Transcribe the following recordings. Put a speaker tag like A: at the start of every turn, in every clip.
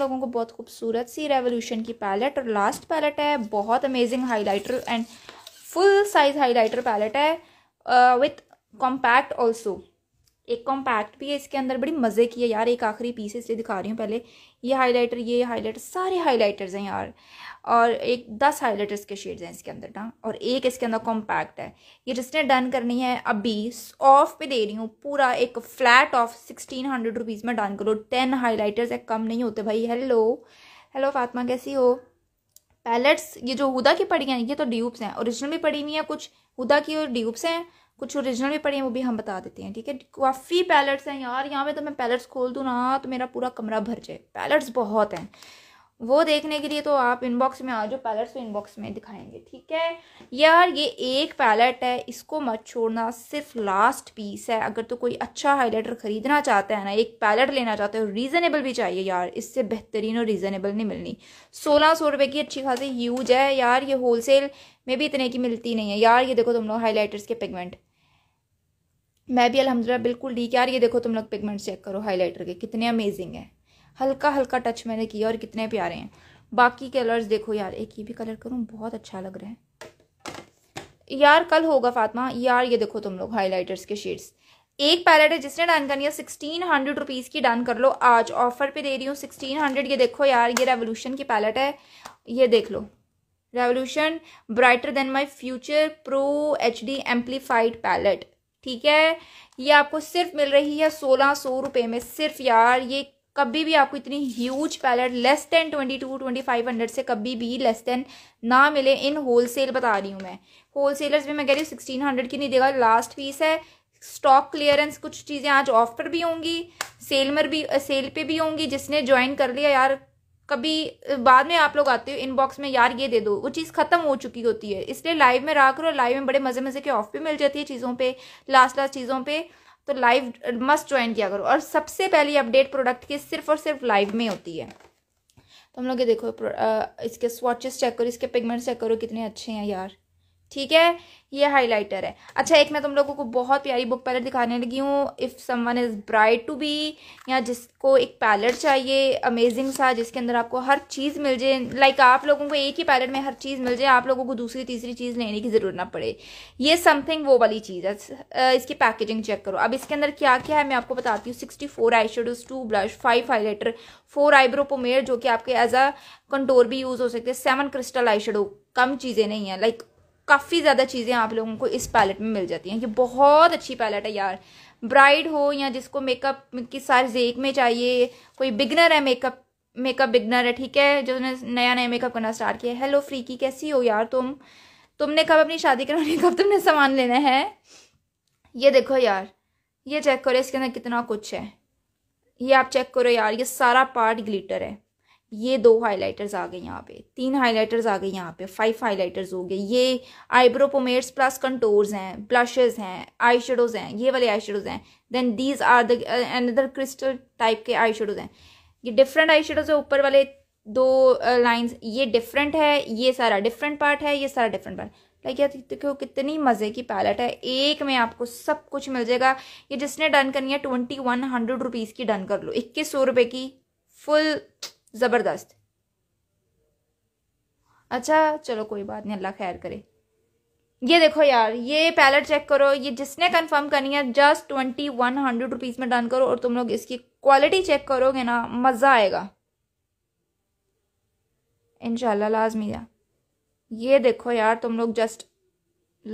A: लोगों को बहुत खूबसूरत सी रेवोल्यूशन की पैलेट और लास्ट पैलेट है बहुत amazing highlighter and full size highlighter palette है विथ कॉम्पैक्ट ऑल्सो एक कॉम्पैक्ट भी है इसके अंदर बड़ी मज़े की है यार एक आखिरी पीस इसलिए दिखा रही हूँ पहले ये हाइलाइटर ये हाइलाइटर सारे हाइलाइटर्स हैं यार और एक दस हाइलाइटर्स के शेड्स हैं इसके अंदर ना और एक इसके अंदर कॉम्पैक्ट है ये जिसने डन करनी है अभी ऑफ पे दे रही हूँ पूरा एक flat off sixteen hundred rupees में डन करो टेन हाईलाइटर्स है कम नहीं होते भाई हेलो हेलो फातमा कैसी हो पैलेट्स ये जो हुदा की पड़ी हैं ये तो ड्यूब्स हैं ओरिजिनल भी पड़ी हुई हैं कुछ हुदा की और ड्यूब्स हैं कुछ ओरिजिनल भी पड़ी हैं वो भी हम बता देते हैं ठीक है काफ़ी पैलेट्स हैं यार यहाँ पे तो मैं पैलेट्स खोल दूँ ना तो मेरा पूरा कमरा भर जाए पैलेट्स बहुत हैं वो देखने के लिए तो आप इनबॉक्स में आ जाओ पैलेट्स तो इनबॉक्स में दिखाएंगे ठीक है यार ये एक पैलेट है इसको मत छोड़ना सिर्फ लास्ट पीस है अगर तो कोई अच्छा हाइलाइटर ख़रीदना चाहता है ना एक पैलेट लेना चाहते हो रीज़नेबल भी चाहिए यार इससे बेहतरीन और रीज़नेबल नहीं मिलनी सोलह सौ रुपये की अच्छी खासी यूज है यार ये होलसेल में भी इतने की मिलती नहीं है यार ये देखो तुम लोग हाईलाइटर्स के पिगमेंट मैं भी अलहमदिल्ला बिल्कुल ठीक यार ये देखो तुम लोग पिगमेंट चेक करो हाइलाइटर के कितने अमेजिंग हैं हल्का हल्का टच मैंने किया और कितने प्यारे हैं बाकी कलर्स देखो यार एक ये भी कलर करूँ बहुत अच्छा लग रहा है यार कल होगा फातिमा यार ये देखो तुम लोग हाइलाइटर्स के शेड्स एक पैलेट है जिसने डन करनी है सिक्सटीन हंड्रेड रुपीज़ की डन कर लो आज ऑफर पे दे रही हूँ सिक्सटीन हंड्रेड ये देखो यार ये रेवोल्यूशन की पैलेट है ये देख लो revolution brighter than my future pro H D amplified palette ठीक है ये आपको सिर्फ मिल रही है सोलह सौ रुपये में सिर्फ यार ये कभी भी आपको इतनी huge palette less than twenty two twenty five hundred से कभी भी लेस देन ना मिले इन होल सेल बता रही हूँ मैं होल सेलर्स में मैं कह रही हूँ सिक्सटीन हंड्रेड की नहीं देगा लास्ट पीस है स्टॉक क्लियरेंस कुछ चीज़ें आज ऑफर भी होंगी सेल में भी सेल पे भी होंगी जिसने ज्वाइन कर लिया यार कभी बाद में आप लोग आते हो इनबॉक्स में यार ये दे दो वो चीज़ खत्म हो चुकी होती है इसलिए लाइव में रहा करो लाइव में बड़े मज़े मज़े के ऑफ भी मिल जाती है चीज़ों पे लास्ट लास्ट चीज़ों पे तो लाइव मस्ट ज्वाइन किया करो और सबसे पहली अपडेट प्रोडक्ट की सिर्फ और सिर्फ लाइव में होती है तो हम लोग ये देखो इसके स्वाचेस चेक करो इसके पिगमेंट्स चेक करो कितने अच्छे हैं यार ठीक है ये हाइलाइटर है अच्छा एक मैं तुम लोगों को बहुत प्यारी बुक पैलेट दिखाने लगी हूँ if someone is bride to be या जिसको एक पैलेट चाहिए अमेजिंग सा जिसके अंदर आपको हर चीज़ मिल जाए लाइक आप लोगों को एक ही पैलेट में हर चीज़ मिल जाए आप लोगों को दूसरी तीसरी चीज़ लेने की ज़रूरत ना पड़े ये समथिंग वो वाली चीज़ है इसकी पैकेजिंग चेक करो अब इसके अंदर क्या क्या है मैं आपको बताती हूँ sixty four eye shadows two blush five highlighter four eyebrow pomade जो कि आपके एज अ कंटोर भी यूज़ हो सकते हैं सेवन क्रिस्टल आई शेडो कम चीज़ें नहीं है लाइक काफ़ी ज़्यादा चीज़ें आप लोगों को इस पैलेट में मिल जाती हैं ये बहुत अच्छी पैलेट है यार ब्राइड हो या जिसको मेकअप की सारी जेक में चाहिए कोई बिगनर है मेकअप मेकअप बिगनर है ठीक है जो नया नया मेकअप करना स्टार्ट किया हेलो फ्रीकी कैसी हो यार तुम तुमने कब अपनी शादी करवानी कब तुमने सामान लेना है ये देखो यार ये चेक करो इसके अंदर कितना कुछ है ये आप चेक करो यार ये सारा पार्ट ग्लिटर है ये दो हाइलाइटर्स आ गए यहाँ पे तीन हाइलाइटर्स आ गए यहाँ पे फाइव हाइलाइटर्स हो गए ये आईब्रो पोमेट्स प्लस कंटोर्स हैं ब्लशेज हैं आई शेडोज़ हैं ये वाले आई शेडोज़ हैं then these are the another crystal type के आई शेडोज़ हैं ये डिफरेंट आई शेडोज़ है ऊपर वाले दो लाइन्स uh, ये डिफरेंट है ये सारा डिफरेंट पार्ट है ये सारा डिफरेंट पार्ट लाइक यार देखो कितनी मज़े की पैलेट है एक में आपको सब कुछ मिल जाएगा ये जिसने डन करनी है ट्वेंटी वन हंड्रेड रुपीज़ की डन कर लो इक्कीस सौ रुपये की फुल ज़बरदस्त अच्छा चलो कोई बात नहीं अल्लाह खैर करे ये देखो यार ये पैलेट चेक करो ये जिसने कंफर्म करनी है just twenty one hundred rupees में डन करो और तुम लोग इसकी क्वालिटी चेक करोगे ना मज़ा आएगा इनशाला लाजमी या ये देखो यार तुम लोग just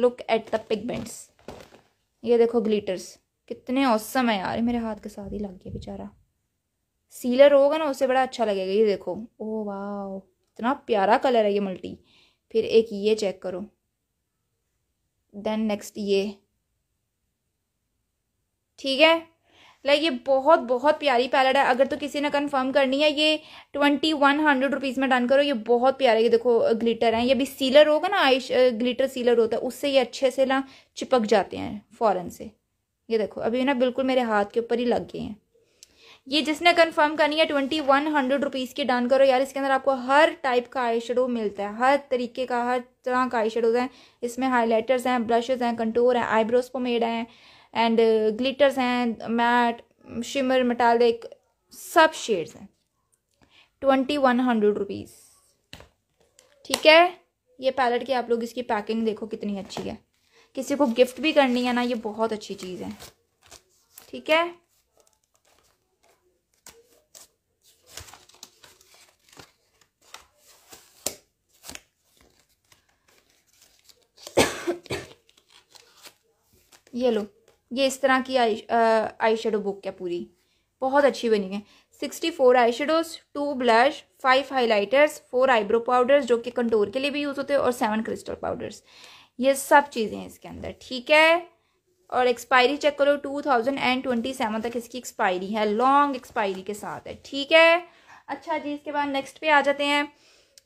A: look at the pigments ये देखो ग्लिटर्स कितने औसम है यार मेरे हाथ के साथ ही लग गया बेचारा सीलर होगा ना उससे बड़ा अच्छा लगेगा ये देखो ओ वाह इतना प्यारा कलर है ये मल्टी फिर एक ये चेक करो देन नेक्स्ट ये ठीक है लाइक ये बहुत बहुत प्यारी पैलेट है अगर तो किसी ने कंफर्म करनी है ये ट्वेंटी वन हंड्रेड रुपीज़ में डन करो ये बहुत प्यारा ये देखो ग्लिटर है ये भी सीलर होगा ना आई ग्लिटर सीलर होता है उससे ये अच्छे से ना चिपक जाते हैं फ़ौरन से ये देखो अभी ना बिल्कुल मेरे हाथ के ऊपर ही लग गए हैं ये जिसने कंफर्म करनी है ट्वेंटी वन हंड्रेड रुपीज़ की डन करो यार इसके अंदर आपको हर टाइप का आई शेडो मिलता है हर तरीके का हर तरह का आई शेडोज हैं इसमें हाईलाइटर्स हैं ब्रशेज हैं कंटूर हैं आईब्रोज पोमेड हैं एंड ग्लिटर्स uh, हैं मैट शिमर मटालिक सब शेड्स हैं ट्वेंटी वन हंड्रेड रुपीज़ ठीक है ये पैलेट की आप लोग इसकी पैकिंग देखो कितनी अच्छी है किसी को गिफ्ट भी करनी है ना ये बहुत अच्छी चीज़ है ठीक है ये लो ये इस तरह की आई आई शेडो बुक है पूरी बहुत अच्छी बनी है sixty four eye shadows two blush five highlighters four eyebrow powders जो कि कंटोर के लिए भी यूज़ होते हैं और सेवन क्रिस्टल पाउडर्स ये सब चीज़ें हैं इसके अंदर ठीक है और एक्सपायरी चेक करो two thousand and twenty seven तक इसकी एक्सपायरी है लॉन्ग एक्सपायरी के साथ है ठीक है अच्छा जी इसके बाद नेक्स्ट पे आ जाते हैं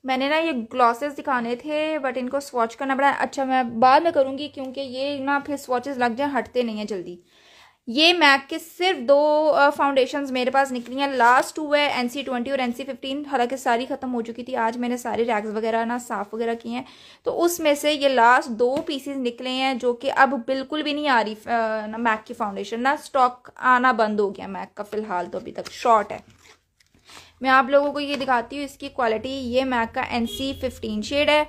A: मैंने ना ये ग्लॉसेस दिखाने थे बट इनको स्वॉच करना पड़ा अच्छा मैं बाद में करूँगी क्योंकि ये ना फिर स्वॉचेस लग जाएँ हटते नहीं हैं जल्दी ये मैक के सिर्फ दो फाउंडेशन मेरे पास निकली हैं लास्ट टू है एन सी ट्वेंटी और एन सी फिफ्टीन हालांकि सारी ख़त्म हो चुकी थी आज मैंने सारे रैक्स वगैरह ना साफ़ वगैरह किए हैं तो उसमें से ये लास्ट दो पीसीज निकले हैं जो कि अब बिल्कुल भी नहीं आ रही ना मैक की फाउंडेशन ना स्टॉक आना बंद हो गया मैक का फ़िलहाल तो अभी तक शॉर्ट है मैं आप लोगों को ये दिखाती हूँ इसकी क्वालिटी ये मैक का एन सी फिफ्टीन शेड है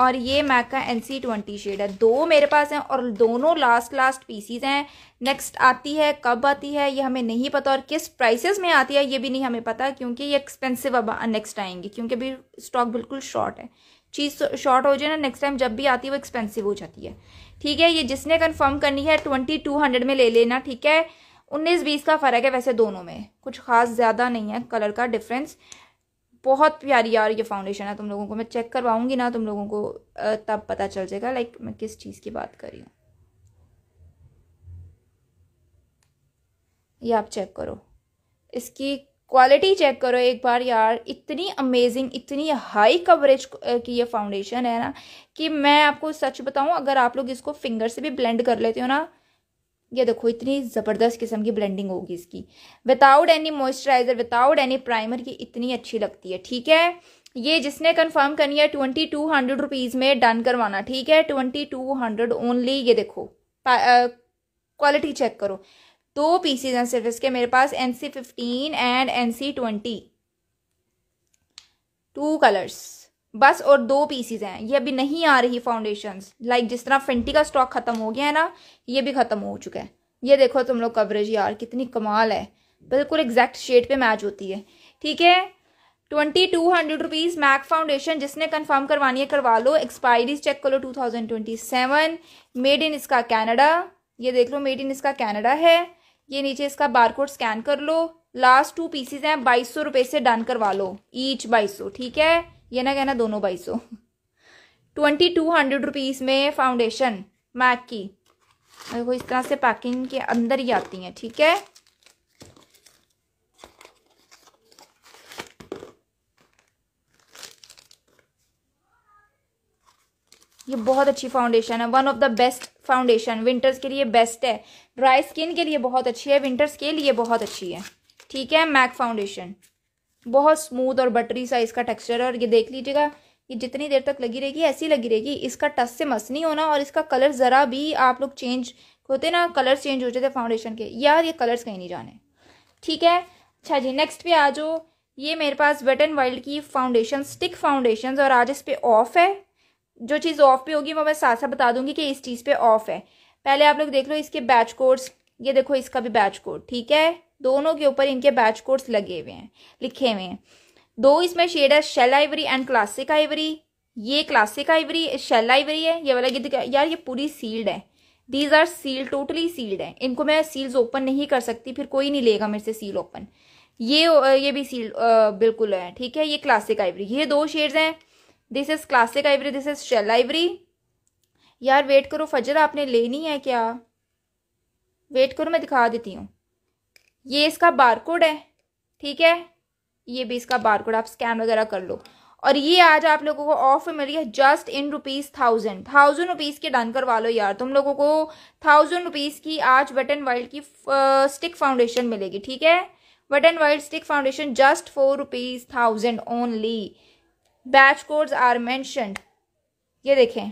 A: और ये मैक का एन सी ट्वेंटी शेड है दो मेरे पास हैं और दोनों लास्ट लास्ट पीसीज हैं नेक्स्ट आती है कब आती है ये हमें नहीं पता और किस प्राइसेस में आती है ये भी नहीं हमें पता क्योंकि ये एक्सपेंसिव अब नेक्स्ट आएंगे क्योंकि अभी स्टॉक बिल्कुल शॉर्ट है चीज़ शॉर्ट हो जाए ना नेक्स्ट टाइम जब भी आती है वो एक्सपेंसिव हो जाती है ठीक है ये जिसने कन्फर्म करनी है ट्वेंटी टू हंड्रेड में ले लेना ठीक है उन्नीस बीस का फ़र्क है वैसे दोनों में कुछ खास ज़्यादा नहीं है कलर का डिफरेंस बहुत प्यारी यार ये फाउंडेशन है तुम लोगों को मैं चेक करवाऊंगी ना तुम लोगों को तब पता चल जाएगा लाइक मैं किस चीज़ की बात कर रही हूँ ये आप चेक करो इसकी क्वालिटी चेक करो एक बार यार इतनी अमेजिंग इतनी हाई कवरेज की ये फाउंडेशन है ना कि मैं आपको सच बताऊं अगर आप लोग इसको फिंगर से भी ब्लेंड कर लेते हो ना ये देखो इतनी ज़बरदस्त किस्म की ब्लेंडिंग होगी इसकी without any moisturiser without any primer की इतनी अच्छी लगती है ठीक है ये जिसने कंफर्म करनी है ट्वेंटी टू हंड्रेड रुपीज़ में डन करवाना ठीक है ट्वेंटी टू हंड्रेड ओनली ये देखो क्वालिटी चेक करो दो पीसीज हैं सिर्फ इसके मेरे पास N C fifteen and N C twenty two colours बस और दो पीसीज हैं ये अभी नहीं आ रही फाउंडेशन लाइक जिस तरह फेंटी का स्टॉक ख़त्म हो गया है ना ये भी ख़त्म हो चुका है ये देखो तुम लोग कवरेज यार कितनी कमाल है बिल्कुल एग्जैक्ट शेड पे मैच होती है ठीक है twenty two hundred rupees MAC foundation जिसने कंफर्म करवानी है करवा लो एक्सपायरी चेक करो two thousand twenty seven made in इसका कैनेडा ये देख लो मेड इन इसका कैनेडा है ये नीचे इसका बारकोड स्कैन कर लो लास्ट टू पीसीज हैं बाईस सौ रुपये से डन करवा लो ईच बाईस सौ ठीक है ये ना कहना दोनों बाई सौ ट्वेंटी टू हंड्रेड रुपीज़ में फाउंडेशन मैक की देखो इस तरह से पैकिंग के अंदर ही आती है ठीक है ये बहुत अच्छी फाउंडेशन है one of the best foundation winters के लिए बेस्ट है ड्राई स्किन के लिए बहुत अच्छी है विंटर्स के लिए बहुत अच्छी है ठीक है मैक फाउंडेशन बहुत स्मूथ और बटरी सा इसका टेक्सचर है और ये देख लीजिएगा ये जितनी देर तक लगी रहेगी ऐसी लगी रहेगी इसका टस से मस नहीं होना और इसका कलर ज़रा भी आप लोग चेंज होते ना कलर्स चेंज हो जाते फाउंडेशन के यार ये कलर्स कहीं नहीं जाने ठीक है अच्छा जी नेक्स्ट पे आ जाओ ये मेरे पास वेट एंड वाइल्ड की फाउंडेशन स्टिक फाउंडेशन और आज इस पर ऑफ है जो चीज़ ऑफ पे होगी वो मैं साथ साथ बता दूंगी कि इस चीज़ पे ऑफ है पहले आप लोग देख लो इसके बैच कोड्स ये देखो इसका भी बैच कोड ठीक है दोनों के ऊपर इनके बैच कोड्स लगे हुए हैं लिखे हुए हैं दो इसमें शेड है shell ivory and classic ivory ये क्लासिक आइवरी शेल आइवरी है ये वाला यार ये पूरी सील्ड है these are seal totally sealed है इनको मैं सील्स ओपन नहीं कर सकती फिर कोई नहीं लेगा मेरे से सील ओपन ये ये भी सील बिल्कुल है ठीक है ये क्लासिक आइवरी ये दो शेड्स हैं this is classic ivory this is shell ivory यार वेट करो फजर आपने लेनी है क्या वेट करो मैं दिखा देती हूँ ये इसका बारकोड है ठीक है ये भी इसका बारकोड आप स्कैन वगैरह कर लो और ये आज आप लोगों को ऑफर मिल गया है just in rupees thousand thousand rupees के डन करवा लो यार तुम लोगों को थाउजेंड रुपीज़ की आज वेट एंड वाइल्ड की स्टिक फाउंडेशन मिलेगी ठीक है wet and wild stick foundation just four rupees thousand only batch codes are mention ये देखें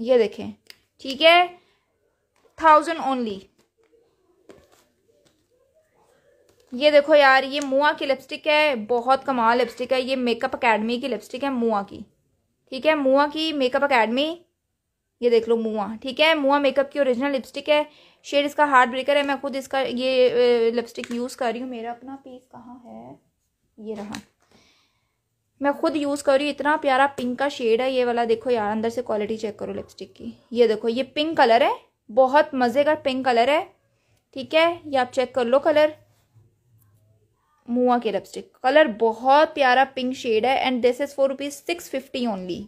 A: ये देखें ठीक है थाउजेंड ओनली ये देखो यार ये मुआ की लिपस्टिक है बहुत कमाल लिपस्टिक है ये मेकअप अकेडमी की लिपस्टिक है मुआ की ठीक है मुआ की मेकअप अकेडमी ये देख लो मुआ ठीक है मुआ मेकअप की ओरिजिनल लिपस्टिक है शेड इसका हार्ड ब्रेकर है मैं खुद इसका ये लिपस्टिक यूज़ कर रही हूँ मेरा अपना पीस कहाँ है ये रहा मैं खुद यूज़ कर रही हूँ इतना प्यारा पिंक का शेड है ये वाला देखो यार अंदर से क्वालिटी चेक करो लिपस्टिक की ये देखो ये पिंक कलर है बहुत मज़े का पिंक कलर है ठीक है ये आप चेक कर लो कलर मुआ के लिपस्टिक कलर बहुत प्यारा पिंक शेड है and this is four rupees six fifty only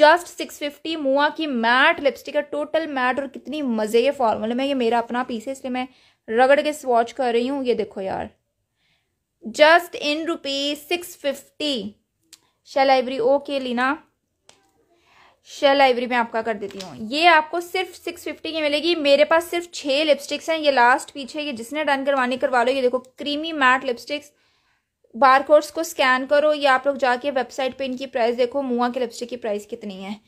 A: just six fifty MUA की मैट लिपस्टिक है टोटल मैट और कितनी मज़े के फॉर्मूले में ये मेरा अपना पीस है इसलिए मैं रगड़ के स्वॉच कर रही हूँ ये देखो यार just in rupees six fifty shell ivory okay Leena shell ivory में आपका कर देती हूँ ये आपको सिर्फ सिक्स फिफ्टी की मिलेगी मेरे पास सिर्फ छः लिपस्टिक्स हैं ये लास्ट पीछे ये जिसने डन करवानी करवा लो ये देखो creamy matte lipsticks bar codes को स्कैन करो या आप लोग जाके वेबसाइट पे इनकी प्राइस देखो मुआ के लिपस्टिक की प्राइस कितनी है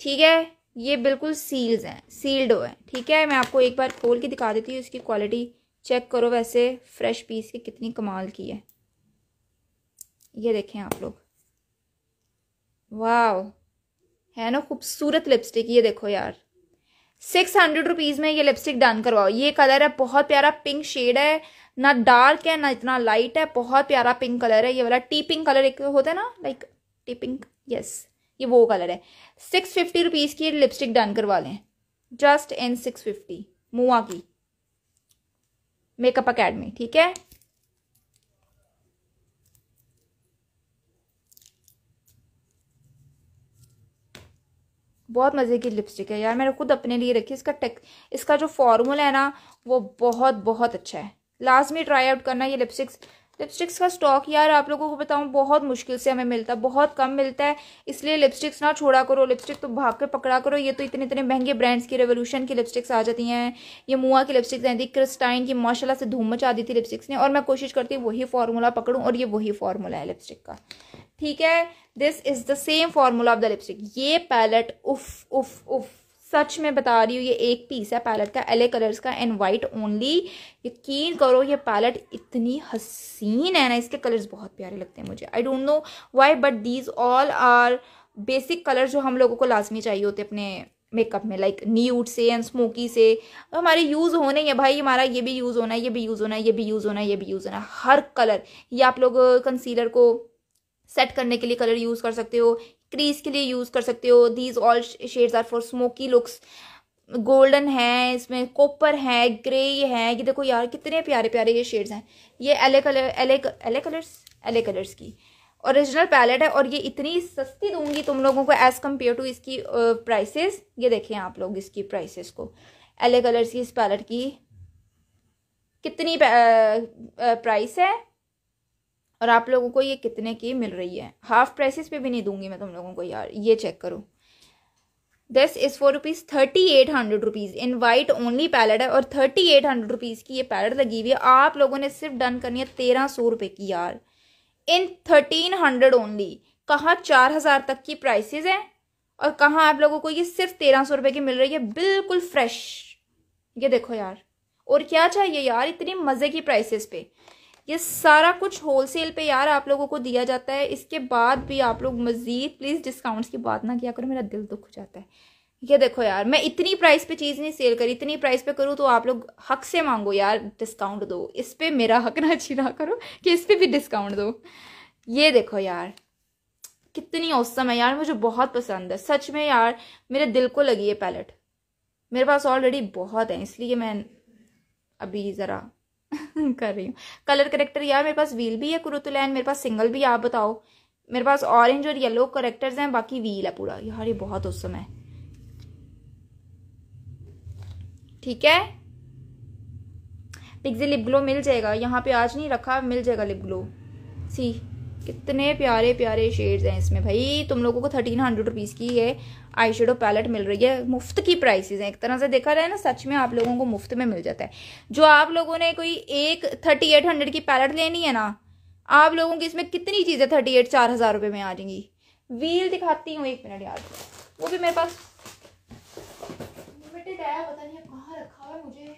A: ठीक है ये बिल्कुल सील्स हैं सील्ड हो है ठीक है मैं आपको एक बार खोल के दिखा देती हूँ इसकी क्वालिटी चेक करो वैसे फ्रेश पीस की कितनी कमाल की है ये देखें आप लोग वाह है ना खूबसूरत लिपस्टिक ये देखो यार सिक्स हंड्रेड रुपीज़ में ये लिपस्टिक डन करवाओ ये कलर है बहुत प्यारा पिंक शेड है ना डार्क है ना इतना लाइट है बहुत प्यारा पिंक कलर है ये वाला टी पिंक कलर एक होता है ना लाइक टी पिंक यस ये वो कलर है सिक्स फिफ्टी रुपीज़ की लिपस्टिक डन करवा लें just in six fifty MUA की मेकअप अकेडमी ठीक है बहुत मज़े की लिपस्टिक है यार मैंने खुद अपने लिए रखी इसका टेक इसका जो फॉर्मूला है ना वो बहुत बहुत अच्छा है लास्ट में ट्राई आउट करना ये लिपस्टिक्स लिपस्टिक्स का स्टॉक यार आप लोगों को बताऊँ बहुत मुश्किल से हमें मिलता है बहुत कम मिलता है इसलिए लिपस्टिक्स ना छोड़ा करो लिपस्टिक तो भाग के पकड़ा करो ये तो इतने इतने महंगे ब्रांड्स की रेवोल्यूशन की लिपस्टिक्स आ जाती हैं ये मुआ की लिपस्टिक्स आई थी क्रिस्टाइन की माशाला से धूम मचा दी थी लिपस्टिक्स ने और मैं कोशिश करती हूँ वही फार्मूला पकड़ूँ और ये वही फार्मूला है लिपस्टिक का ठीक है this is the same formula of the lipstick ये पैलेट उफ उफ उफ सच में बता रही हूँ ये एक पीस है पैलेट का एले कलर्स का एंड वाइट ओनली यकीन करो ये पैलेट इतनी हसीन है ना इसके कलर्स बहुत प्यारे लगते हैं मुझे I don't know why but these all are basic colour जो हम लोगों को लाजमी चाहिए होते अपने मेकअप में लाइक न्यूट से एंड स्मोकी से तो हमारे यूज़ होने हैं भाई हमारा ये भी यूज़ होना है ये भी यूज़ होना है ये भी यूज़ होना है ये भी यूज़ होना है हर कलर ये आप लोग कंसीलर को सेट करने के लिए कलर यूज़ कर सकते हो क्रीज के लिए यूज़ कर सकते हो these all shades are for smoky looks golden है इसमें कॉपर है ग्रे है ये देखो यार कितने प्यारे प्यारे ये शेड्स हैं ये एले कलर एले एले कलर्स एले कलर्स की ओरिजिनल पैलेट है और ये इतनी सस्ती दूंगी तुम लोगों को एज़ कम्पेयर टू इसकी प्राइसेस ये देखें आप लोग इसकी प्राइसेस को एले कलर्स की इस पैलेट की कितनी प्राइस है और आप लोगों को ये कितने की मिल रही है हाफ प्राइसेस पे भी नहीं दूंगी मैं तुम लोगों को यार ये चेक करो this is four rupees thirty eight hundred rupees in white only palette है और थर्टी एट हंड्रेड रुपीज़ की ये पैलेट लगी हुई है आप लोगों ने सिर्फ डन करनी है तेरह सौ रुपये की यार इन थर्टीन हंड्रेड ओनली कहाँ चार हज़ार तक की प्राइसेज हैं और कहाँ आप लोगों को ये सिर्फ तेरह सौ रुपये की मिल रही है बिल्कुल फ्रेश ये देखो यार और क्या चाहिए यार इतनी मज़े की प्राइसेस पे ये सारा कुछ होलसेल पे यार आप लोगों को दिया जाता है इसके बाद भी आप लोग मज़ीद प्लीज़ डिस्काउंट्स की बात ना किया करो मेरा दिल दुख जाता है ये देखो यार मैं इतनी प्राइस पे चीज़ नहीं सेल करी इतनी प्राइस पे करूँ तो आप लोग हक से मांगो यार डिस्काउंट दो इस पर मेरा हक ना छीना करो कि इस पर भी डिस्काउंट दो ये देखो यार कितनी औसम है यार मुझे बहुत पसंद है सच में यार मेरे दिल को लगी है पैलेट मेरे पास ऑलरेडी बहुत है इसलिए मैं अभी ज़रा कर रही हूँ कलर करेक्टर यार मेरे पास व्हील भी है कुरुतुलैन मेरे पास सिंगल भी आप बताओ मेरे पास ऑरेंज और येलो करेक्टर्स हैं बाकी व्हील है पूरा यार ये बहुत औसम है ठीक है पिक्जी लिप ग्लो मिल जाएगा यहाँ पे आज नहीं रखा मिल जाएगा लिप ग्लो सी कितने प्यारे प्यारे शेड्स हैं इसमें भाई तुम लोगों को थर्टीन हंड्रेड रुपीज़ की है आई शेडो पैलेट मिल रही है मुफ्त की प्राइसेस हैं एक तरह से देखा जाए ना सच में आप लोगों को मुफ्त में मिल जाता है जो आप लोगों ने कोई एक थर्टी एट हंड्रेड की पैलेट लेनी है ना आप लोगों की इसमें कितनी चीज़ें थर्टी एट चार हज़ार रुपये में आ जाएंगी व्हील दिखाती हूँ एक मिनट यार वो भी मेरे पास लिमिटेड आया पता नहीं कहाँ रखा हुआ मुझे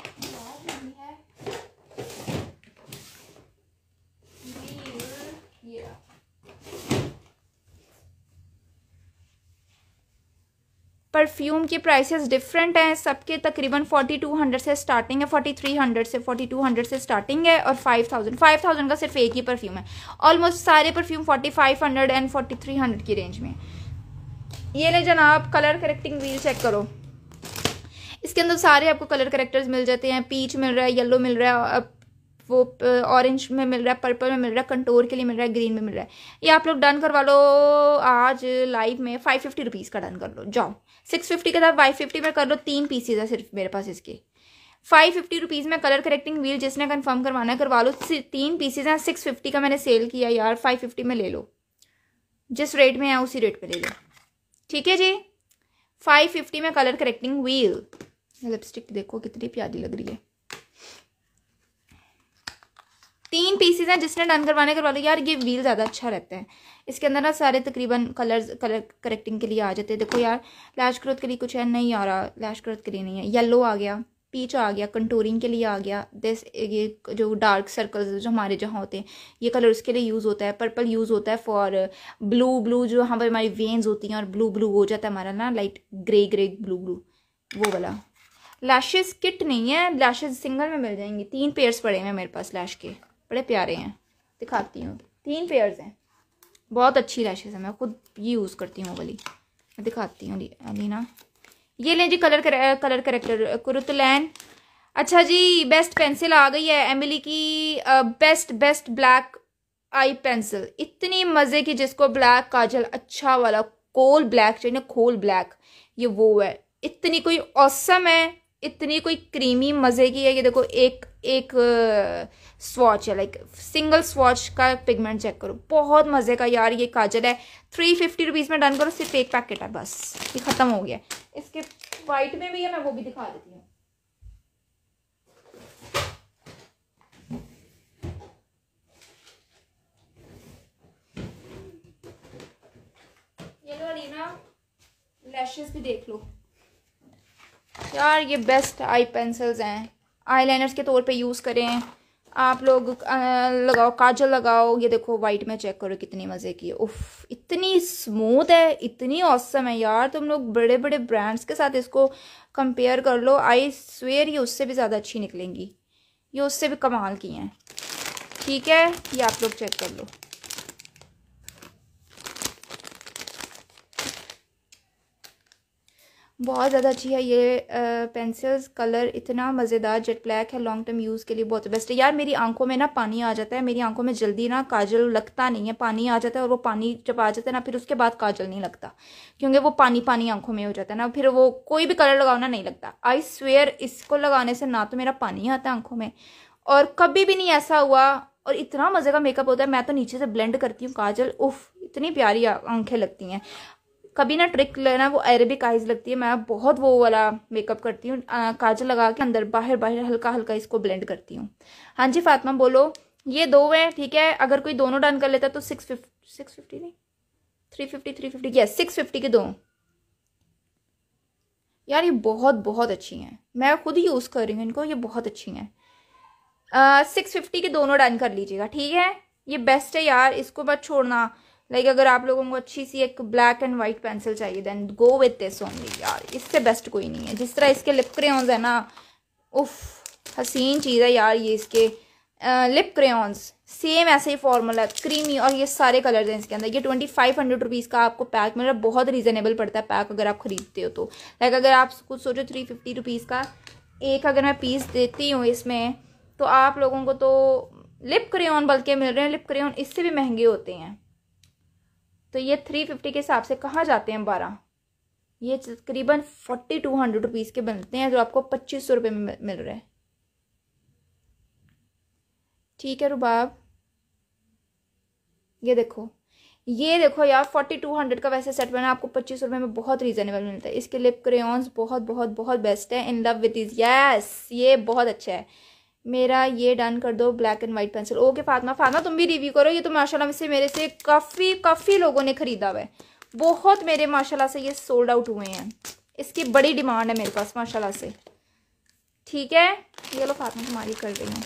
A: परफ्यूम के प्राइसेस डिफरेंट हैं सबके तकरीबन 4200 से स्टार्टिंग है 4300 से 4200 से स्टार्टिंग है और 5000 5000 का सिर्फ एक ही परफ्यूम है ऑलमोस्ट सारे परफ्यूम 4500 एंड 4300 की रेंज में ये ले जनाब कलर करेक्टिंग व्हील चेक करो इसके अंदर सारे आपको कलर करेक्टर्स मिल जाते हैं पीच मिल रहा है येलो मिल रहा है वो ऑरेंज में मिल रहा है पर्पल में मिल रहा है कंटोर के लिए मिल रहा है ग्रीन में मिल रहा है ये आप लोग डन करवा लो आज लाइव में फाइव फिफ्टी रुपीज़ का डन कर लो जाओ सिक्स फिफ्टी का था फाइव फिफ्टी में कर लो तीन पीसीज है सिर्फ मेरे पास इसके फाइव फिफ्टी रुपीज़ में कलर करेक्टिंग व्हील जिसने कन्फर्म करवाना है करवा लो तीन पीसीज हैं सिक्स फिफ्टी का मैंने सेल किया यार फाइव फिफ्टी में ले लो जिस रेट में है उसी रेट में ले लो ठीक है जी फाइव फिफ्टी में कलर करेक्टिंग व्हील लिपस्टिक देखो कितनी प्यारी लग रही है तीन पीसीज हैं जिसने डन करवाने करवा लो यार ये व्हील ज़्यादा अच्छा रहता है इसके अंदर ना सारे तकरीबन कलर्स कलर करेक्टिंग के लिए आ जाते हैं देखो यार लैश ग्रोथ के लिए कुछ है नहीं आ रहा लैश ग्रोथ के लिए नहीं है येलो आ गया पीच आ गया कंटूरिंग के लिए आ गया दिस ये जो डार्क सर्कल्स जो हमारे जहाँ होते हैं ये कलर उसके लिए यूज़ होता है पर्पल यूज़ होता है फॉर ब्लू ब्लू जो हम पर हमारी वेन्स होती हैं और ब्लू ब्लू हो जाता है हमारा ना light grey grey blue blue वो वाला लैशेस किट नहीं है लैशेस सिंगल में मिल जाएंगी तीन पेयर्स पड़े हैं मेरे पास लैश के बड़े प्यारे हैं दिखाती हूँ तीन पेयर्स हैं बहुत अच्छी लैशेज़ है मैं खुद ये यूज़ करती हूँ वाली मैं दिखाती हूँ अलीना ये लें जी कलर कर, कलर करेक्टर कुरतलैन अच्छा जी बेस्ट पेंसिल आ गई है एमिली की best best black eye pencil इतनी मज़े की जिसको ब्लैक काजल अच्छा वाला कोल ब्लैक चाहिए खोल ब्लैक ये वो है इतनी कोई औसम है इतनी कोई क्रीमी मज़े की है ये देखो एक एक स्वाच है लाइक सिंगल स्वाच का पिगमेंट चेक करो बहुत मज़े का यार ये काजल है थ्री फिफ्टी रुपीज़ में डन करो सिर्फ एक पैकेट है बस ये ख़त्म हो गया इसके वाइट में भी है मैं वो भी दिखा देती हूँ लैशेस भी देख लो यार ये बेस्ट आई पेंसिल्स हैं आई के तौर पे यूज़ करें आप लोग लगाओ काजल लगाओ ये देखो वाइट में चेक करो कितनी मज़े की है उफ इतनी स्मूथ है इतनी औसम है यार तुम लोग बड़े बड़े ब्रांड्स के साथ इसको कंपेयर कर लो आई स्वेयर ये उससे भी ज़्यादा अच्छी निकलेंगी ये उससे भी कमाल की हैं ठीक है ये आप लोग चेक कर लो बहुत ज़्यादा अच्छी है ये पेंसिल्स कलर इतना मज़ेदार जेट ब्लैक है लॉन्ग टर्म यूज़ के लिए बहुत बेस्ट है यार मेरी आंखों में ना पानी आ जाता है मेरी आंखों में जल्दी ना काजल लगता नहीं है पानी आ जाता है और वो पानी जब आ जाता है ना फिर उसके बाद काजल नहीं लगता क्योंकि वो पानी पानी आंखों में हो जाता है ना फिर वो कोई भी कलर लगाना नहीं लगता आई स्वेयर इसको लगाने से ना तो मेरा पानी आता है आंखों में और कभी भी नहीं ऐसा हुआ और इतना मज़े का मेकअप होता है मैं तो नीचे से ब्लेंड करती हूँ काजल उफ़ इतनी प्यारी आंखें लगती हैं कभी ना ट्रिक लेना वो अरेबिक आइज लगती है मैं बहुत वो वाला मेकअप करती हूँ काजल लगा के अंदर बाहर बाहर हल्का हल्का इसको ब्लेंड करती हूँ हाँ जी फातिमा बोलो ये दो हैं ठीक है अगर कोई दोनों डन कर लेता तो सिक्स फिफ्टी सिक्स फिफ्टी नहीं three fifty three fifty yes six fifty के दो यार ये बहुत बहुत अच्छी हैं मैं खुद यूज़ कर रही हूँ इनको ये बहुत अच्छी हैं सिक्स फिफ्टी के दोनों डन कर लीजिएगा ठीक है ये बेस्ट है यार इसको बस छोड़ना लाइक अगर आप लोगों को अच्छी सी एक ब्लैक एंड वाइट पेंसिल चाहिए then go with this only यार इससे बेस्ट कोई नहीं है जिस तरह इसके लिप क्रेन्स है ना उफ हसीन चीज़ है यार ये इसके आ, लिप क्रेन्स सेम ऐसे ही फॉर्मूला क्रीमी और ये सारे कलर्स हैं इसके अंदर ये ट्वेंटी फाइव हंड्रेड रुपीज़ का आपको पैक मिल रहा है बहुत रीजनेबल पड़ता है पैक अगर आप ख़रीदते हो तो लाइक अगर आप कुछ सोचो थ्री फिफ्टी रुपीज़ का एक अगर मैं पीस देती हूँ इसमें तो आप लोगों को तो लिप क्रेन बल्कि मिल रहे हैं लिप क्रेन इससे भी महंगे होते हैं तो ये थ्री फिफ्टी के हिसाब से कहाँ जाते हैं बारह ये तकरीबन फोर्टी टू हंड्रेड रुपीज़ के बनते हैं जो आपको पच्चीस सौ रुपये में मिल रहे हैं ठीक है रुबाब ये देखो ये देखो यार फोर्टी टू हंड्रेड का वैसे सेट बना आपको पच्चीस रुपये में बहुत रीजनेबल मिलता है इसके लिप क्रेन्स बहुत बहुत बहुत बेस्ट है in love with is yes ये बहुत अच्छा है मेरा ये डन कर दो black and white pencil okay Fatima Fatima तुम भी रिव्यू करो ये तो माशाल्लाह में से मेरे से काफ़ी काफ़ी लोगों ने ख़रीदा हुआ है बहुत मेरे माशाल्लाह से ये सोल्ड आउट हुए हैं इसकी बड़ी डिमांड है मेरे पास माशाल्लाह से ठीक है ये लो फातमा तुम्हारी कर रही हूँ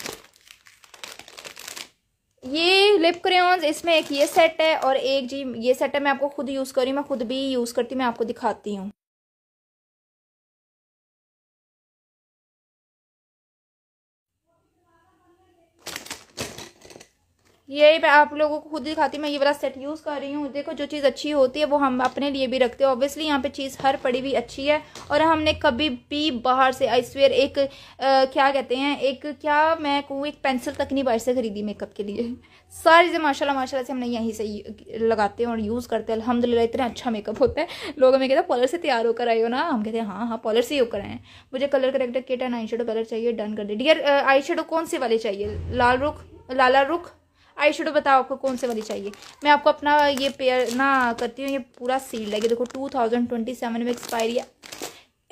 A: ये लिप क्रेन्स इसमें एक ये सेट है और एक जी ये सेट है मैं आपको खुद यूज़ कर रही हूँ मैं खुद भी यूज़ करती मैं आपको दिखाती हूँ ये मैं आप लोगों को खुद ही दिखाती मैं ये वाला सेट यूज़ कर रही हूँ देखो जो चीज़ अच्छी होती है वो हम अपने लिए भी रखते हैं ऑब्वियसली यहाँ पे चीज़ हर पड़ी भी अच्छी है और हमने कभी भी बाहर से आइसवेयर एक आ, क्या कहते हैं एक क्या मैं कहूँ एक पेंसिल तक नहीं बाहर से खरीदी मेकअप के लिए सारी चीज़ें माशाला माशाला से हमने यहीं से लगाते हैं और यूज़ करते हैं अलहमदिल्ला इतना अच्छा मेकअप होता है लोग हमें कहते हैं पॉलर से तैयार होकर आए हो ना हम कहते हैं हाँ हाँ पॉलर से ही होकर आए हैं मुझे colour corrector kit and eye colour चाहिए डन कर दे डियर आई कौन से वाले चाहिए लाल रुख लाला रुख आई शेडो बताओ आपको कौन से वाली चाहिए मैं आपको अपना ये पेयर ना करती हूँ ये पूरा सील लगे देखो टू थाउजेंड ट्वेंटी सेवन में एक्सपायरी है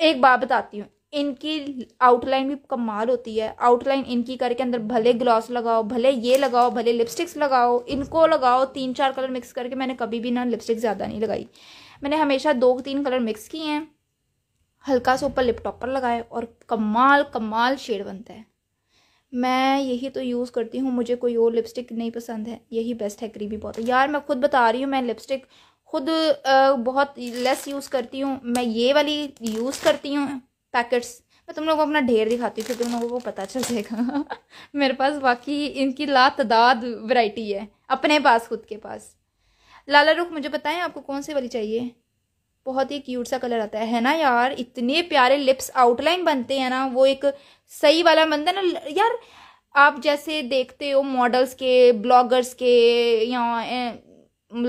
A: एक बात बताती हूँ इनकी आउटलाइन भी कमाल होती है आउटलाइन इनकी करके अंदर भले ग्लॉस लगाओ भले ये लगाओ भले लिपस्टिक्स लगाओ इनको लगाओ तीन चार कलर मिक्स करके मैंने कभी भी ना लिपस्टिक ज़्यादा नहीं लगाई मैंने हमेशा दो तीन कलर मिक्स किए हैं हल्का सा ऊपर लिप टॉपर लगाए और कमाल कमाल शेड बनता है मैं यही तो यूज़ करती हूँ मुझे कोई और लिपस्टिक नहीं पसंद है यही बेस्ट है क्रीमी बहुत यार मैं खुद बता रही हूँ मैं लिपस्टिक खुद बहुत लेस यूज़ करती हूँ मैं ये वाली यूज़ करती हूँ पैकेट्स मैं तुम लोगों को अपना ढेर दिखाती हूँ फिर तुम लोगों को पता चल जाएगा मेरे पास बाकी इनकी लातदाद वैरायटी है अपने पास खुद के पास लाला रुख मुझे बताएं आपको कौन सी वाली चाहिए बहुत ही क्यूट सा कलर आता है है ना यार इतने प्यारे लिप्स आउटलाइन बनते हैं ना वो एक सही वाला बनता है ना यार आप जैसे देखते हो मॉडल्स के ब्लॉगर्स के या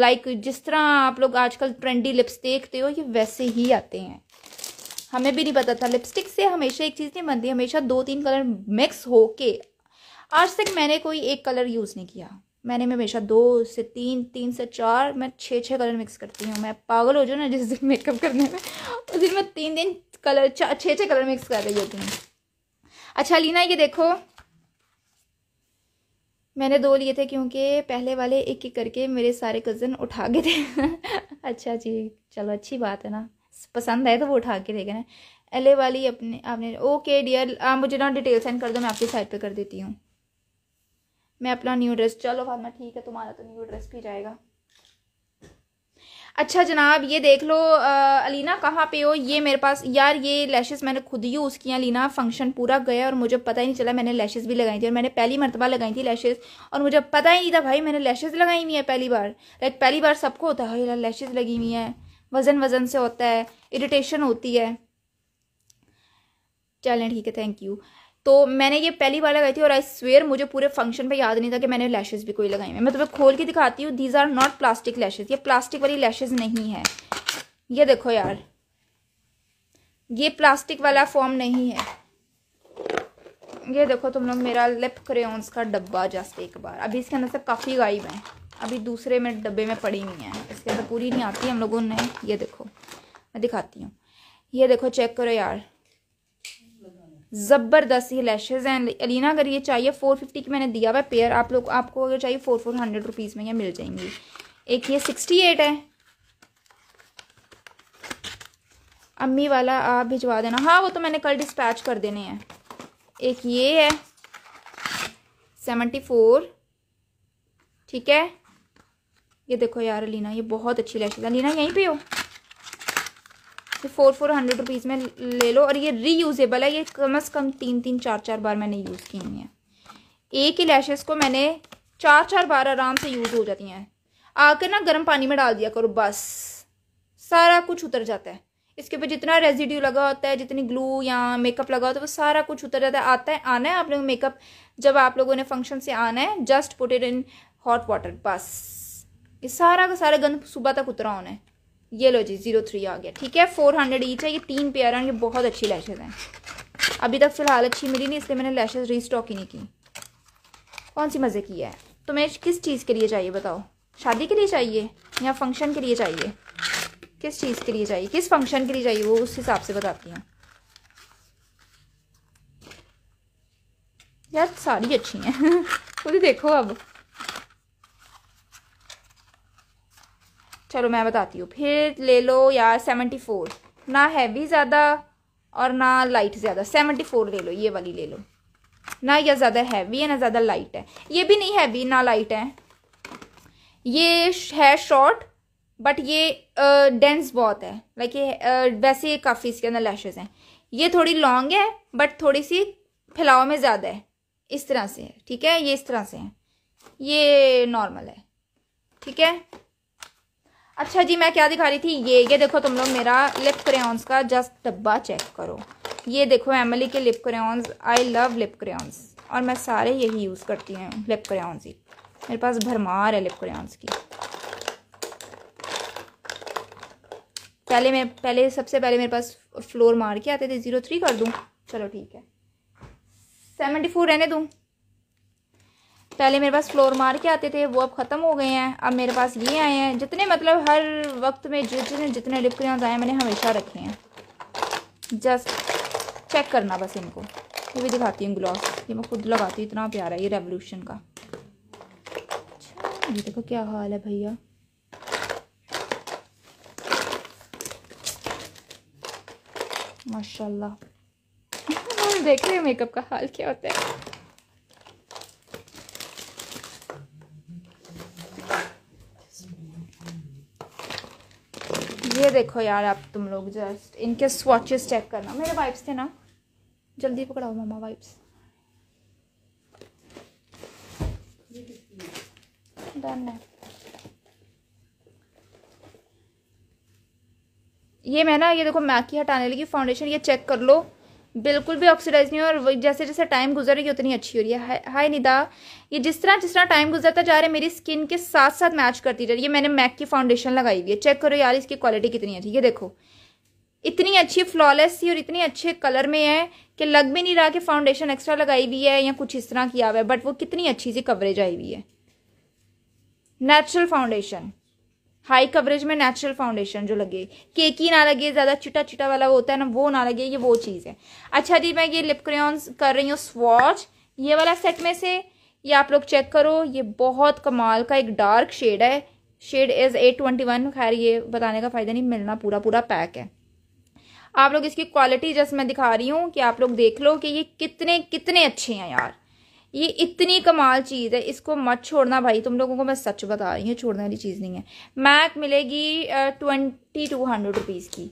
A: लाइक जिस तरह आप लोग आजकल ट्रेंडी लिप्स देखते हो ये वैसे ही आते हैं हमें भी नहीं पता था लिपस्टिक से हमेशा एक चीज़ नहीं बनती हमेशा दो तीन कलर मिक्स हो के आज तक मैंने कोई एक कलर यूज़ नहीं किया मैंने मैं हमेशा दो से तीन तीन से चार मैं छः छः कलर मिक्स करती हूँ मैं पागल हो जाऊँ ना जिस दिन मेकअप करने में उस दिन मैं तीन दिन कलर छः छः कलर मिक्स कर रही होती हूँ अच्छा लीना ये देखो मैंने दो लिए थे क्योंकि पहले वाले एक एक करके मेरे सारे कज़न उठा के थे अच्छा जी चलो अच्छी बात है ना पसंद आए तो वो उठा के देखे ना एले वाली अपने आपने ओके डियर आप मुझे ना डिटेल सेंड कर दो मैं आपकी साइड पे कर देती हूँ मैं अपना न्यू ड्रेस चलो मैं ठीक है तुम्हारा तो न्यू ड्रेस भी जाएगा अच्छा जनाब ये देख लो आ, अलीना कहाँ पे हो ये मेरे पास यार ये लैशेस मैंने खुद ही यूज़ किया अलीना फंक्शन पूरा गया और मुझे पता ही नहीं चला मैंने लैशेस भी लगाई थी और मैंने पहली मरतबा लगाई थी लैशेस और मुझे पता ही नहीं था भाई मैंने लैशेस लगाई हुई है पहली बार लाइक पहली बार सबको होता है यार लैशेज लगी हुई है वज़न वज़न से होता है इरीटेशन होती है चलें ठीक है थैंक यू तो मैंने ये पहली बार लगाई थी और आई स्वेयर मुझे पूरे फंक्शन पे याद नहीं था कि मैंने लैशेज भी कोई लगाई हैं मैं तुम्हें तो खोल के दिखाती हूँ these are not plastic lashes ये प्लास्टिक वाली लैशेज नहीं है ये देखो यार ये प्लास्टिक वाला फॉर्म नहीं है ये देखो तुम लोग मेरा लिप क्रेन्स का डब्बा जस्ट एक बार अभी इसके अंदर से काफ़ी गायब हैं अभी दूसरे में डब्बे में पड़ी हुई हैं इसके अंदर पूरी नहीं आती हम लोगों ने ये देखो मैं दिखाती हूँ ये देखो चेक करो यार ज़बरदस्त ये लैशेज़ हैं अलीना अगर ये चाहिए फोर फिफ्टी की मैंने दिया हुआ पेयर आप लोग आपको अगर चाहिए फोर फोर हंड्रेड रुपीज़ में ये मिल जाएंगी एक ये सिक्सटी एट है अम्मी वाला आप भिजवा देना हाँ वो तो मैंने कल डिस्पैच कर देने हैं एक ये है सेवेंटी फोर ठीक है ये देखो यार अलीना ये बहुत अच्छी लैशेज़ है अलीना यहीं पर हो फोर फोर हंड्रेड रुपीज़ में ले लो और ये रीयूजेबल है ये कम से कम तीन तीन चार चार बार मैंने यूज़ की हुई हैं एक ही लैशेस को मैंने चार चार बार आराम से यूज़ हो जाती हैं आकर ना गर्म पानी में डाल दिया करो बस सारा कुछ उतर जाता है इसके ऊपर जितना रेजिड्यू लगा होता है जितनी ग्लू या मेकअप लगा होता है वो सारा कुछ उतर जाता है आता है आना है आप लोगों मेकअप जब आप लोगों ने फंक्शन से आना है just put it in hot water बस ये सारा का सारा गंद सुबह तक उतरा होना है ये लो जी जीरो थ्री आ गया ठीक है फोर हंड्रेड ईच है ये तीन पेयर हैं ये बहुत अच्छी लैशेज़ हैं अभी तक फ़िलहाल अच्छी मिली नहीं इसलिए मैंने लैशेज़ रीस्टॉक ही नहीं की कौन सी मज़े की है तुम्हें किस चीज़ के लिए चाहिए बताओ शादी के लिए चाहिए या फंक्शन के लिए चाहिए किस चीज़ के लिए चाहिए किस फंक्शन के लिए चाहिए वो उस हिसाब से बताती हूँ यार सारी अच्छी हैं खुद देखो अब चलो मैं बताती हूँ फिर ले लो यार सेवेंटी फोर ना हैवी ज़्यादा और ना लाइट ज़्यादा सेवेंटी फोर ले लो ये वाली ले लो ना यह ज़्यादा हैवी है ना ज़्यादा लाइट है ये भी नहीं हैवी ना लाइट है ये है शॉर्ट बट ये डेंस बहुत है लाइक ये वैसे काफ़ी इसके अंदर लैशेज हैं ये थोड़ी लॉन्ग है बट थोड़ी सी फैलाव में ज़्यादा है इस तरह से है ठीक है ये इस तरह से है ये नॉर्मल है ठीक है अच्छा जी मैं क्या दिखा रही थी ये ये देखो तुम लोग मेरा लिप क्रेन्स का जस्ट डब्बा चेक करो ये देखो एमली के lip crayons I love lip crayons और मैं सारे यही यूज़ करती हूँ लिप क्रेन्स ही मेरे पास भरमार है लिप क्रेन्स की पहले मैं पहले सबसे पहले मेरे पास फ्लोर मार के आते थे ज़ीरो थ्री कर दूँ चलो ठीक है सेवेंटी फोर रहने दूँ पहले मेरे पास फ्लोर मार के आते थे वो अब ख़त्म हो गए हैं अब मेरे पास ये आए हैं जितने मतलब हर वक्त में जितने जितने लिप क्रियाज आए मैंने हमेशा रखे हैं जस्ट चेक करना बस इनको ये भी दिखाती हूँ ग्लॉस ये मैं खुद लगाती हूँ इतना प्यारा ये रेवोल्यूशन का अच्छा, ये देखो क्या हाल है भैया माशाल्लाह देख रहे हैं मेकअप का हाल क्या होता है ये देखो यार आप तुम लोग जस्ट इनके स्वाचेस चेक करना मेरे वाइप्स थे ना जल्दी पकड़ाओ मामा वाइप्स डन ये मैं ना ये देखो मैकी हटाने लगी फाउंडेशन ये चेक कर लो बिल्कुल भी ऑक्सीडाइज नहीं और जैसे जैसे टाइम गुजर रही है उतनी अच्छी हो रही है हाय निदा ये जिस तरह जिस तरह टाइम गुजरता जा रहा है मेरी स्किन के साथ साथ मैच करती जा रही है मैंने मैक की फाउंडेशन लगाई हुई है चेक करो यार इसकी क्वालिटी कितनी है ये है देखो इतनी अच्छी फ्लॉलेस सी और इतनी अच्छे कलर में है कि लग भी नहीं रहा कि फाउंडेशन एक्स्ट्रा लगाई हुई है या कुछ इस तरह किया हुआ है बट वो कितनी अच्छी सी कवरेज आई हुई है नेचुरल फाउंडेशन हाई कवरेज में नेचुरल फाउंडेशन जो लगे केकी ना लगे ज़्यादा चिटा चिटा वाला होता है ना वो ना लगे ये वो चीज़ है अच्छा जी मैं ये लिप क्रेन कर रही हूँ स्वॉच ये वाला सेट में से ये आप लोग चेक करो ये बहुत कमाल का एक डार्क शेड है shade is a twenty one खैर ये बताने का फ़ायदा नहीं मिलना पूरा पूरा पैक है आप लोग इसकी क्वालिटी जस्ट मैं दिखा रही हूँ कि आप लोग देख लो कि ये कितने कितने अच्छे हैं यार ये इतनी कमाल चीज़ है इसको मत छोड़ना भाई तुम लोगों को मैं सच बता रही हूँ छोड़ने वाली चीज़ नहीं है मैक मिलेगी ट्वेंटी टू हंड्रेड रुपीज़ की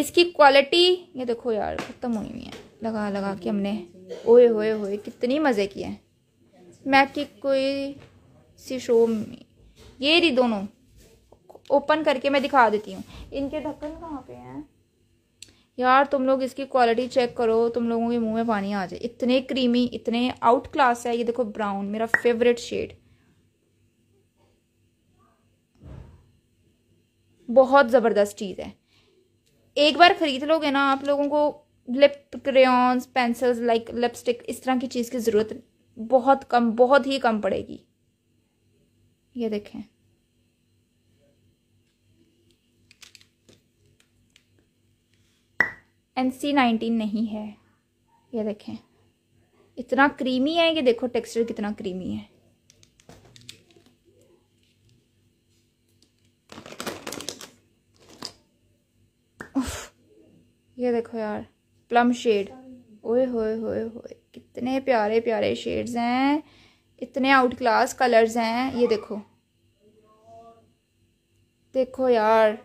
A: इसकी क्वालिटी ये देखो यार ख़त्म हुई हुई है लगा लगा के हमने ओए होए होए कितनी मज़े किए हैं मैक की कोई सी शो में ये रही दोनों ओपन करके मैं दिखा देती हूँ इनके ढक्कन कहाँ पे हैं यार तुम लोग इसकी क्वालिटी चेक करो तुम लोगों के मुंह में पानी आ जाए इतने क्रीमी इतने आउट क्लास है ये देखो ब्राउन मेरा फेवरेट शेड बहुत ज़बरदस्त चीज़ है एक बार ख़रीद लोगे ना आप लोगों को lip crayons pencils like lipstick इस तरह की चीज़ की ज़रूरत बहुत कम बहुत ही कम पड़ेगी ये देखें एन सी नाइनटीन नहीं है ये देखें इतना क्रीमी है ये देखो टेक्सचर कितना क्रीमी है ये देखो यार प्लम शेड ओए होए होए होए कितने प्यारे प्यारे शेड्स हैं इतने आउट क्लास कलर्स हैं ये देखो देखो यार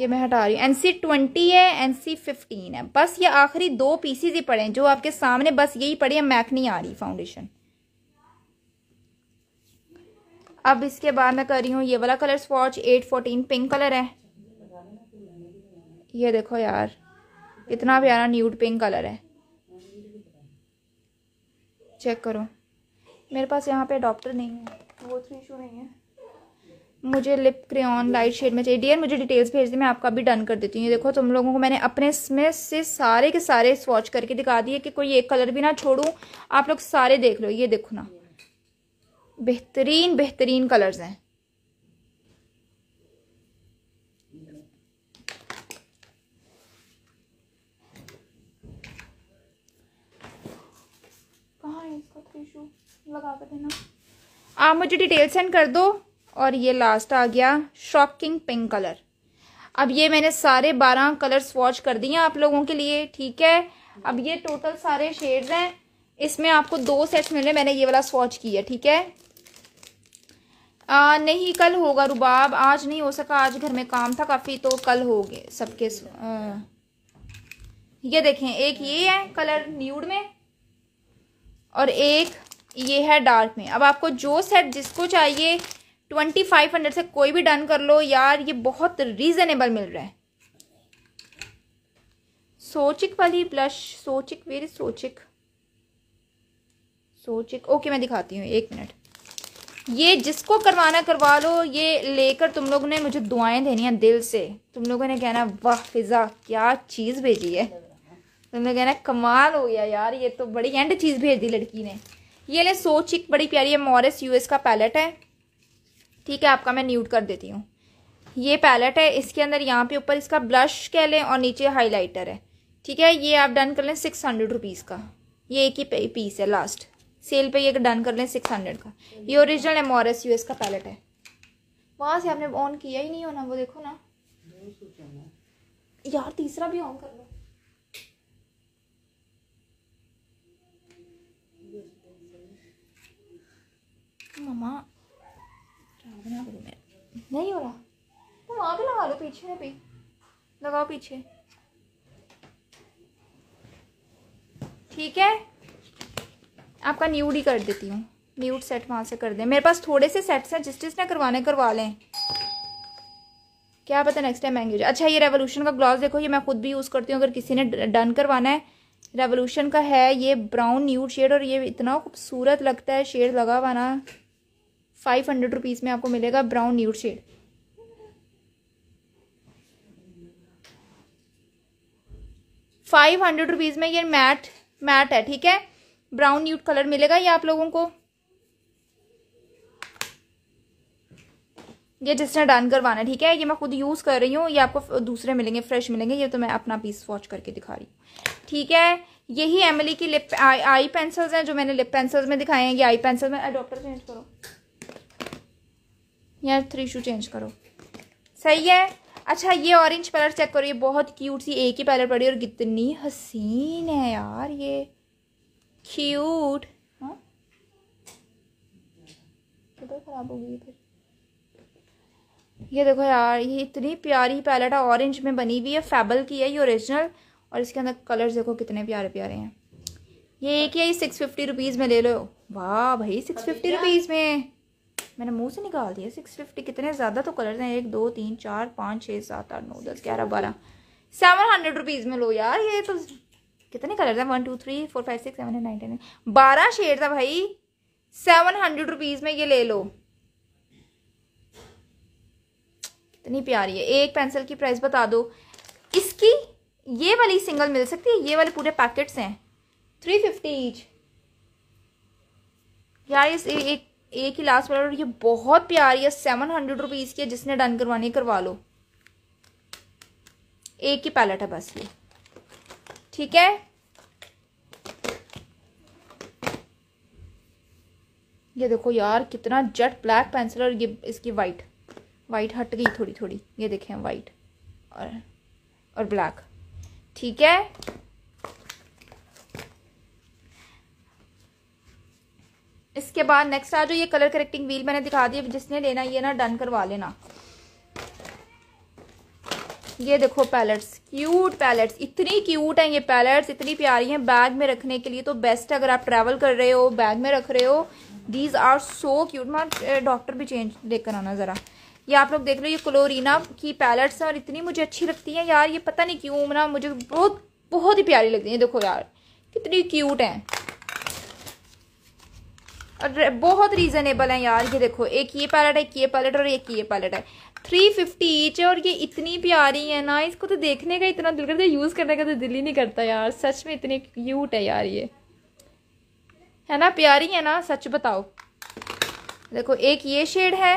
A: ये मैं हटा रही हूँ एन सी ट्वेंटी है एन सी फिफ्टीन है बस ये आखिरी दो पीसीज ही पड़े हैं जो आपके सामने बस यही पड़े हैं मैक नहीं आ रही फाउंडेशन अब इसके बाद मैं कर रही हूँ ये वाला colour swatch eight fourteen pink colour है ये देखो यार इतना प्यारा न्यूड पिंक कलर है चेक करो मेरे पास यहाँ पे डॉक्टर नहीं है वो थ्री इशू नहीं है मुझे लिप क्रेन लाइट शेड में चाहिए डियर मुझे डिटेल्स भेज दी मैं आपका भी डन कर देती हूँ देखो तुम लोगों को मैंने अपने इसमें से सारे के सारे स्वॉच करके दिखा दिए कि कोई एक कलर भी ना छोड़ू आप लोग सारे देख लो ये देखो ना बेहतरीन बेहतरीन कलर्स हैं कहाँ है इसका टिशू लगा कर देना आप मुझे डिटेल सेंड कर दो और ये लास्ट आ गया शॉकिंग पिंक कलर अब ये मैंने सारे बारह कलर वॉच कर दिए आप लोगों के लिए ठीक है अब ये टोटल सारे शेड्स हैं इसमें आपको दो सेट्स मिले मैंने ये वाला स्वॉच किया ठीक है आ, नहीं कल होगा रुबाब आज नहीं हो सका आज घर में काम था काफ़ी तो कल हो गए सबके ये देखें एक ये है कलर न्यूड में और एक ये है डार्क में अब आपको जो सेट जिसको चाहिए ट्वेंटी फाइव हंड्रेड से कोई भी डन कर लो यार ये बहुत रीजनेबल मिल रहा है सोचिक वाली blush so chic very so chic so chic okay मैं दिखाती हूँ एक मिनट ये जिसको करवाना करवा लो ये लेकर तुम लोगों ने मुझे दुआएं देनी है दिल से तुम लोगों ने कहना वाह फिज़ा क्या चीज़ भेजी है तुम लोग कहना कमाल हो गया यार ये तो बड़ी एंड चीज़ भेज दी लड़की ने ये ले सोचिक बड़ी प्यारी है मॉरिस यूएस का पैलेट है ठीक है आपका मैं न्यूट कर देती हूँ ये पैलेट है इसके अंदर यहाँ पे ऊपर इसका ब्लश कह लें और नीचे हाइलाइटर है ठीक है ये आप डन कर लें सिक्स हंड्रेड रुपीज़ का ये एक ही पीस है लास्ट सेल पे ये डन कर लें सिक्स हंड्रेड का ये original M R S U S का पैलेट है वहाँ से आपने ऑन किया ही नहीं होना वो देखो ना यार तीसरा भी ऑन कर लो ममा बना मैं नहीं हो रहा तो वहाँ पे लगा लो पीछे है भी लगाओ पीछे ठीक है आपका न्यूड ही कर देती हूँ न्यूड सेट वहाँ से कर दें मेरे पास थोड़े से सेट्स हैं जिस जिसने करवाने करवा लें क्या पता नेक्स्ट टाइम महंगे अच्छा ये रेवोल्यूशन का ग्लास देखो ये मैं खुद भी यूज़ करती हूँ अगर किसी ने डन करवाना है रेवोल्यूशन का है ये ब्राउन न्यूड शेड और ये इतना खूबसूरत लगता है शेड लगा हुआ ना फाइव हंड्रेड रुपीज़ में आपको मिलेगा brown nude shade five hundred rupees में ये मैट मैट है ठीक है ब्राउन न्यूट कलर मिलेगा ये आप लोगों को ये जिसने डन करवाना ठीक है ये मैं खुद यूज़ कर रही हूँ ये आपको दूसरे मिलेंगे फ्रेश मिलेंगे ये तो मैं अपना पीस वॉच करके दिखा रही हूँ ठीक है यही एमली की लिप आ, आई पेंसिल्स हैं जो मैंने लिप पेंसिल्स में दिखाए हैं ये आई पेंसिल में अडोप्टर चेंज करो यहाँ थ्री शू चेंज करो सही है अच्छा ये ऑरेंज कलर चेक करो ये बहुत क्यूट सी एक ही पैलेट पड़ी और कितनी हसीन है यार ये क्यूट हाँ? तो ख़राब हो गई फिर ये देखो यार ये इतनी प्यारी पैलेट है ऑरेंज में बनी हुई है फेबल की है ये ओरिजिनल और इसके अंदर कलर्स देखो कितने प्यारे प्यारे हैं ये एक ही है ये सिक्स फिफ्टी रुपीज़ में ले लो वाह भाई सिक्स फिफ्टी रुपीज़ में मैंने मुंह से निकाल दिया सिक्स फिफ्टी कितने ज़्यादा तो कलर्स हैं एक दो तीन चार पाँच छः सात आठ नौ दस ग्यारह बारह सेवन हंड्रेड रुपीज़ में लो यार ये तो कितने कलर्स हैं one two three four five six seven eight nine ten बारह शेड था भाई सेवन हंड्रेड रुपीज़ में ये ले लो इतनी प्यारी है एक पेंसिल की प्राइस बता दो इसकी ये वाली सिंगल मिल सकती है ये वाले पूरे पैकेट्स हैं थ्री फिफ्टी ईच यार ये एक एक ही लास्ट वाला और ये बहुत प्यारी है सेवन हंड्रेड रुपीज़ की है जिसने डन करवानी करवा लो एक ही पैलेट है बस ये ठीक है ये देखो यार कितना जेट ब्लैक पेंसिल और ये इसकी वाइट वाइट हट गई थोड़ी थोड़ी ये देखें वाइट और और ब्लैक ठीक है इसके बाद नेक्स्ट आ जाओ ये कलर करेक्टिंग व्हील मैंने दिखा दी जिसने लेना ये ना डन करवा लेना ये देखो पैलेट्स क्यूट पैलेट्स इतनी क्यूट हैं ये पैलेट्स इतनी प्यारी हैं बैग में रखने के लिए तो बेस्ट है अगर आप ट्रैवल कर रहे हो बैग में रख रहे हो दीज आर सो क्यूट मैं डॉक्टर भी चेंज लेकर आना ज़रा ये आप लोग देख रहे हो ये क्लोरीना की पैलेट्स हैं और इतनी मुझे अच्छी लगती है यार ये पता नहीं क्यों ना मुझे बहुत बहुत ही प्यारी लगती है देखो यार कितनी क्यूट हैं और बहुत रीज़नेबल है यार ये देखो एक ये पैलेट एक ये पैलेट और एक ये पैलेट है थ्री फिफ्टी ईच है और ये इतनी प्यारी है ना इसको तो देखने का इतना दिल करता है यूज़ करने का तो दिल ही नहीं करता यार सच में इतनी क्यूट है यार ये है ना प्यारी है ना सच बताओ देखो एक ये शेड है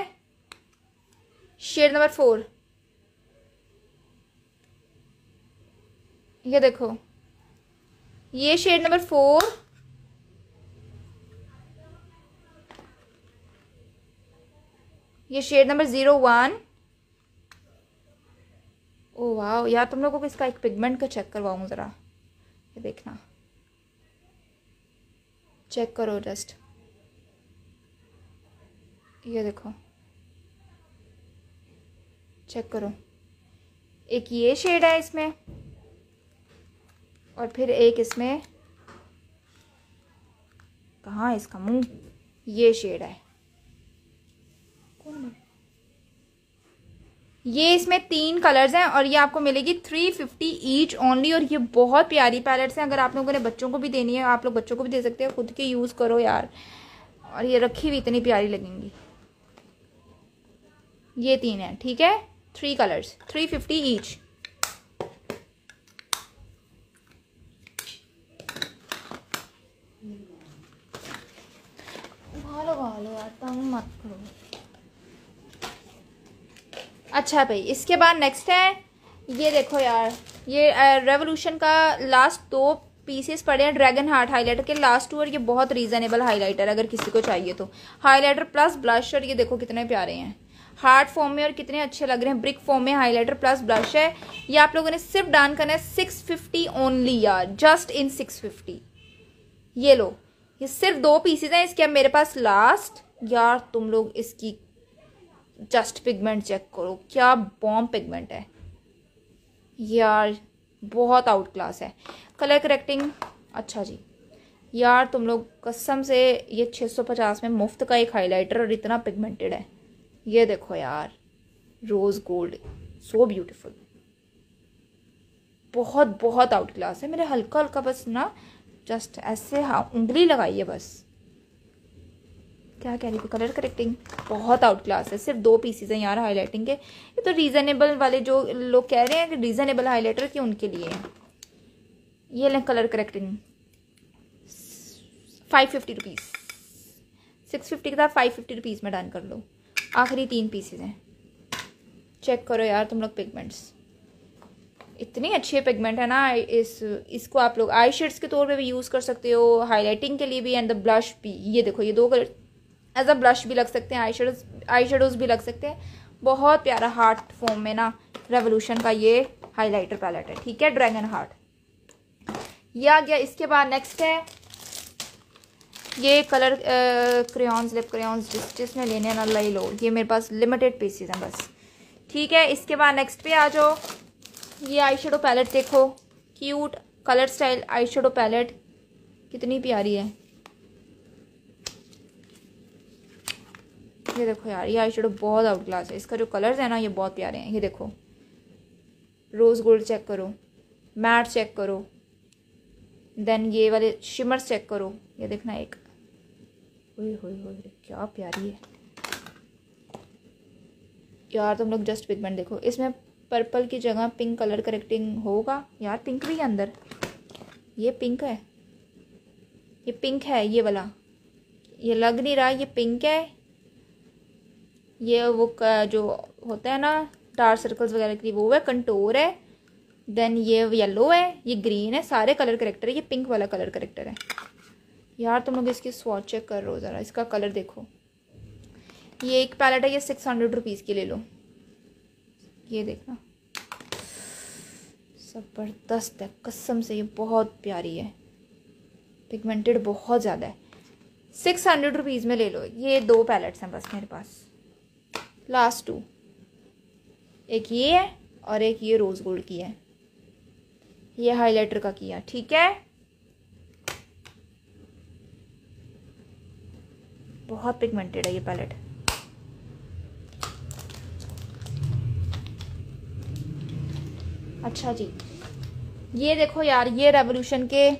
A: शेड नंबर फोर ये देखो ये शेड नंबर फोर ये शेड नंबर ज़ीरो वन ओ वाह यार तुम लोगों को इसका एक पिगमेंट का चेक करवाऊँ ज़रा ये देखना चेक करो जस्ट ये देखो चेक करो एक ये शेड है इसमें और फिर एक इसमें कहाँ इसका मुंह ये शेड है ये इसमें तीन कलर्स हैं और ये आपको मिलेगी थ्री फिफ्टी ईच ओनली और ये बहुत प्यारी पैलेट्स हैं अगर आप लोगों ने बच्चों को भी देनी है आप लोग बच्चों को भी दे सकते हैं खुद के यूज़ करो यार और ये रखी हुई इतनी प्यारी लगेंगी ये तीन है ठीक है three colours three fifty each मत करो अच्छा भाई इसके बाद नेक्स्ट है ये देखो यार ये रेवोल्यूशन का लास्ट दो पीसेस पड़े हैं ड्रैगन हार्ट हाइलाइटर के लास्ट टू और ये बहुत रीजनेबल हाइलाइटर अगर किसी को चाहिए तो हाइलाइटर प्लस ब्लश और ये देखो कितने प्यारे हैं हार्ट फॉर्म में और कितने अच्छे लग रहे हैं ब्रिक फॉर्म में हाइलाइटर प्लस ब्लश है ये आप लोगों ने सिर्फ डान करना है सिक्स फिफ्टी ओनली यार जस्ट इन सिक्स फिफ्टी ये लो ये सिर्फ दो पीसेज हैं इसके अब मेरे पास लास्ट यार तुम लोग इसकी जस्ट पिगमेंट चेक करो क्या बॉम्ब पिगमेंट है यार बहुत आउट क्लास है कलर करेक्टिंग अच्छा जी यार तुम लोग कसम से ये 650 में मुफ्त का एक हाइलाइटर और इतना पिगमेंटेड है ये देखो यार रोज़ गोल्ड सो ब्यूटीफुल बहुत बहुत आउट क्लास है मेरे हल्का हल्का बस ना जस्ट ऐसे हाँ उंगली लगाइए बस क्या कह रही थी कलर करेक्टिंग बहुत आउट क्लास है सिर्फ दो पीसीज हैं यार हाईलाइटिंग के ये तो रीज़नेबल वाले जो लोग कह रहे हैं कि रीज़नेबल हाईलाइटर की उनके लिए ये लें colour correcting five fifty rupees six fifty का था फाइव फिफ्टी रुपीज़ में डन कर लो आखिरी तीन पीसेज हैं चेक करो यार तुम लोग पिगमेंट्स इतने अच्छे पिगमेंट है ना इस इसको आप लोग आई शेड्स के तौर पे भी यूज़ कर सकते हो हाईलाइटिंग के लिए भी एंड द ब्लश भी ये देखो ये दो कलर एज अ ब्रश भी लग सकते हैं आई शेडोज आई शेडोज भी लग सकते हैं बहुत प्यारा हार्ट फॉर्म में ना रेवोल्यूशन का ये हाइलाइटर पैलेट है ठीक है ड्रैगन हार्ट ये आ गया इसके बाद नेक्स्ट है ये कलर क्रेन्स लिप क्रेन्स जिस जिसमें लेने ना लाई लो ये मेरे पास लिमिटेड पीसीज हैं बस ठीक है इसके बाद नेक्स्ट पे आ जाओ ये आई शेडो पैलेट देखो cute colour style eye shadow palette कितनी प्यारी है ये देखो यार ये आई शेडो बहुत आउट क्लास है इसका जो कलर्स है ना ये बहुत प्यारे हैं ये देखो रोज़ गोल्ड चेक करो मैट चेक करो देन ये वाले शिमर्स चेक करो ये देखना एक ओए होए होए क्या प्यारी है यार तुम लोग जस्ट पिगमेंट देखो इसमें पर्पल की जगह पिंक कलर करेक्टिंग होगा यार पिंक भी है अंदर ये पिंक है ये पिंक है ये वाला ये लग नहीं रहा ये पिंक है ये वो जो होता है ना डार्क सर्कल्स वगैरह के लिए वो है कंटोर है देन ये येलो है ये ग्रीन है सारे कलर करेक्टर है ये पिंक वाला कलर करेक्टर है यार तुम लोग इसकी स्वाच चेक कर रहे हो ज़रा इसका कलर देखो ये एक पैलेट है ये सिक्स हंड्रेड रुपीज़ की ले लो ये देखना ज़बरदस्त है कसम से ये बहुत प्यारी है पिगमेंटेड बहुत ज़्यादा है सिक्स हंड्रेड रुपीज़ में ले लो ये दो पैलेट्स हैं बस मेरे पास लास्ट टू एक ये है और एक ये रोज़ गोल्ड की है ये हाइलाइटर का किया ठीक है बहुत पिगमेंटेड है ये पैलेट अच्छा जी ये देखो यार ये रेवोल्यूशन के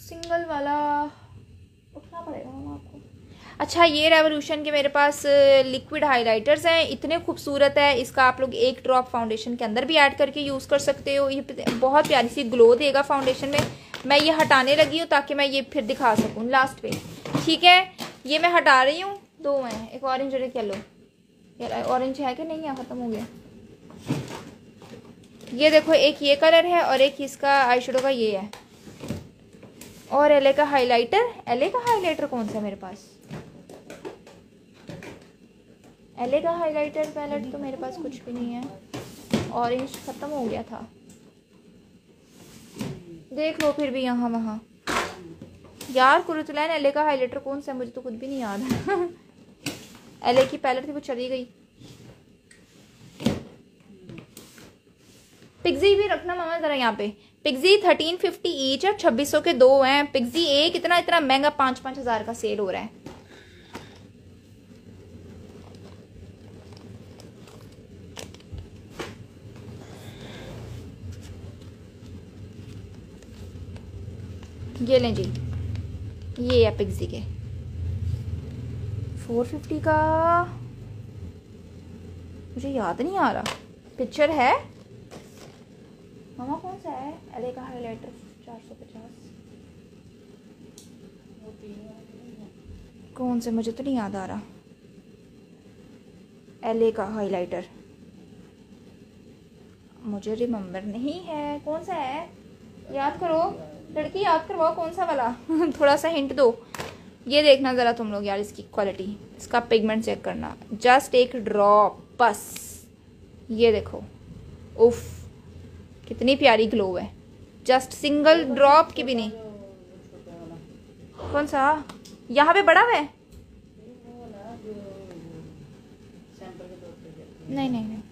A: सिंगल वाला उठना पड़ेगा अच्छा ये रेवोल्यूशन के मेरे पास लिक्विड हाइलाइटर्स हैं इतने खूबसूरत है इसका आप लोग एक ड्रॉप फाउंडेशन के अंदर भी ऐड करके यूज़ कर सकते हो ये बहुत प्यारी सी ग्लो देगा फाउंडेशन में मैं ये हटाने लगी हूँ ताकि मैं ये फिर दिखा सकूँ लास्ट पे ठीक है ये मैं हटा रही हूँ दो हैं एक ऑरेंज और एक येलो ऑरेंज है कि नहीं है ख़त्म हो गया ये देखो एक ये कलर है और एक इसका आई का ये है और एले का हाइलाइटर एले का हाइलाइटर कौन सा है मेरे पास एले का हाइलाइटर पैलेट तो मेरे पास कुछ भी नहीं है ऑरेंज ख़त्म हो गया था देख लो फिर भी यहाँ वहाँ यार कुरुतलैन एले का हाइलाइटर कौन सा है मुझे तो खुद भी नहीं याद है एले की पैलेट थी वो चली गई पिग्जी भी रखना मामा ज़रा यहाँ पे पिग्जी थर्टीन फिफ्टी ईच है छब्बीस सौ के दो हैं पिग्जी एक इतना इतना महंगा पाँच पाँच हज़ार का सेल हो रहा है ये लें जी ये है पिक्सी के फोर फिफ्टी का मुझे याद नहीं आ रहा पिक्चर है मामा कौन सा है अले का हाईलाइटर चार सौ पचास कौन से मुझे तो नहीं याद आ रहा एल ए का हाईलाइटर मुझे रिमेम्बर नहीं है कौन सा है याद करो लड़की याद करवाओ कौन सा वाला थोड़ा सा हिंट दो ये देखना ज़रा तुम लोग यार इसकी क्वालिटी इसका पिगमेंट चेक करना जस्ट एक ड्रॉप बस ये देखो उफ कितनी प्यारी ग्लो है जस्ट सिंगल ड्रॉप की भी नहीं कौन सा यहाँ पे बड़ा है नहीं नहीं नहीं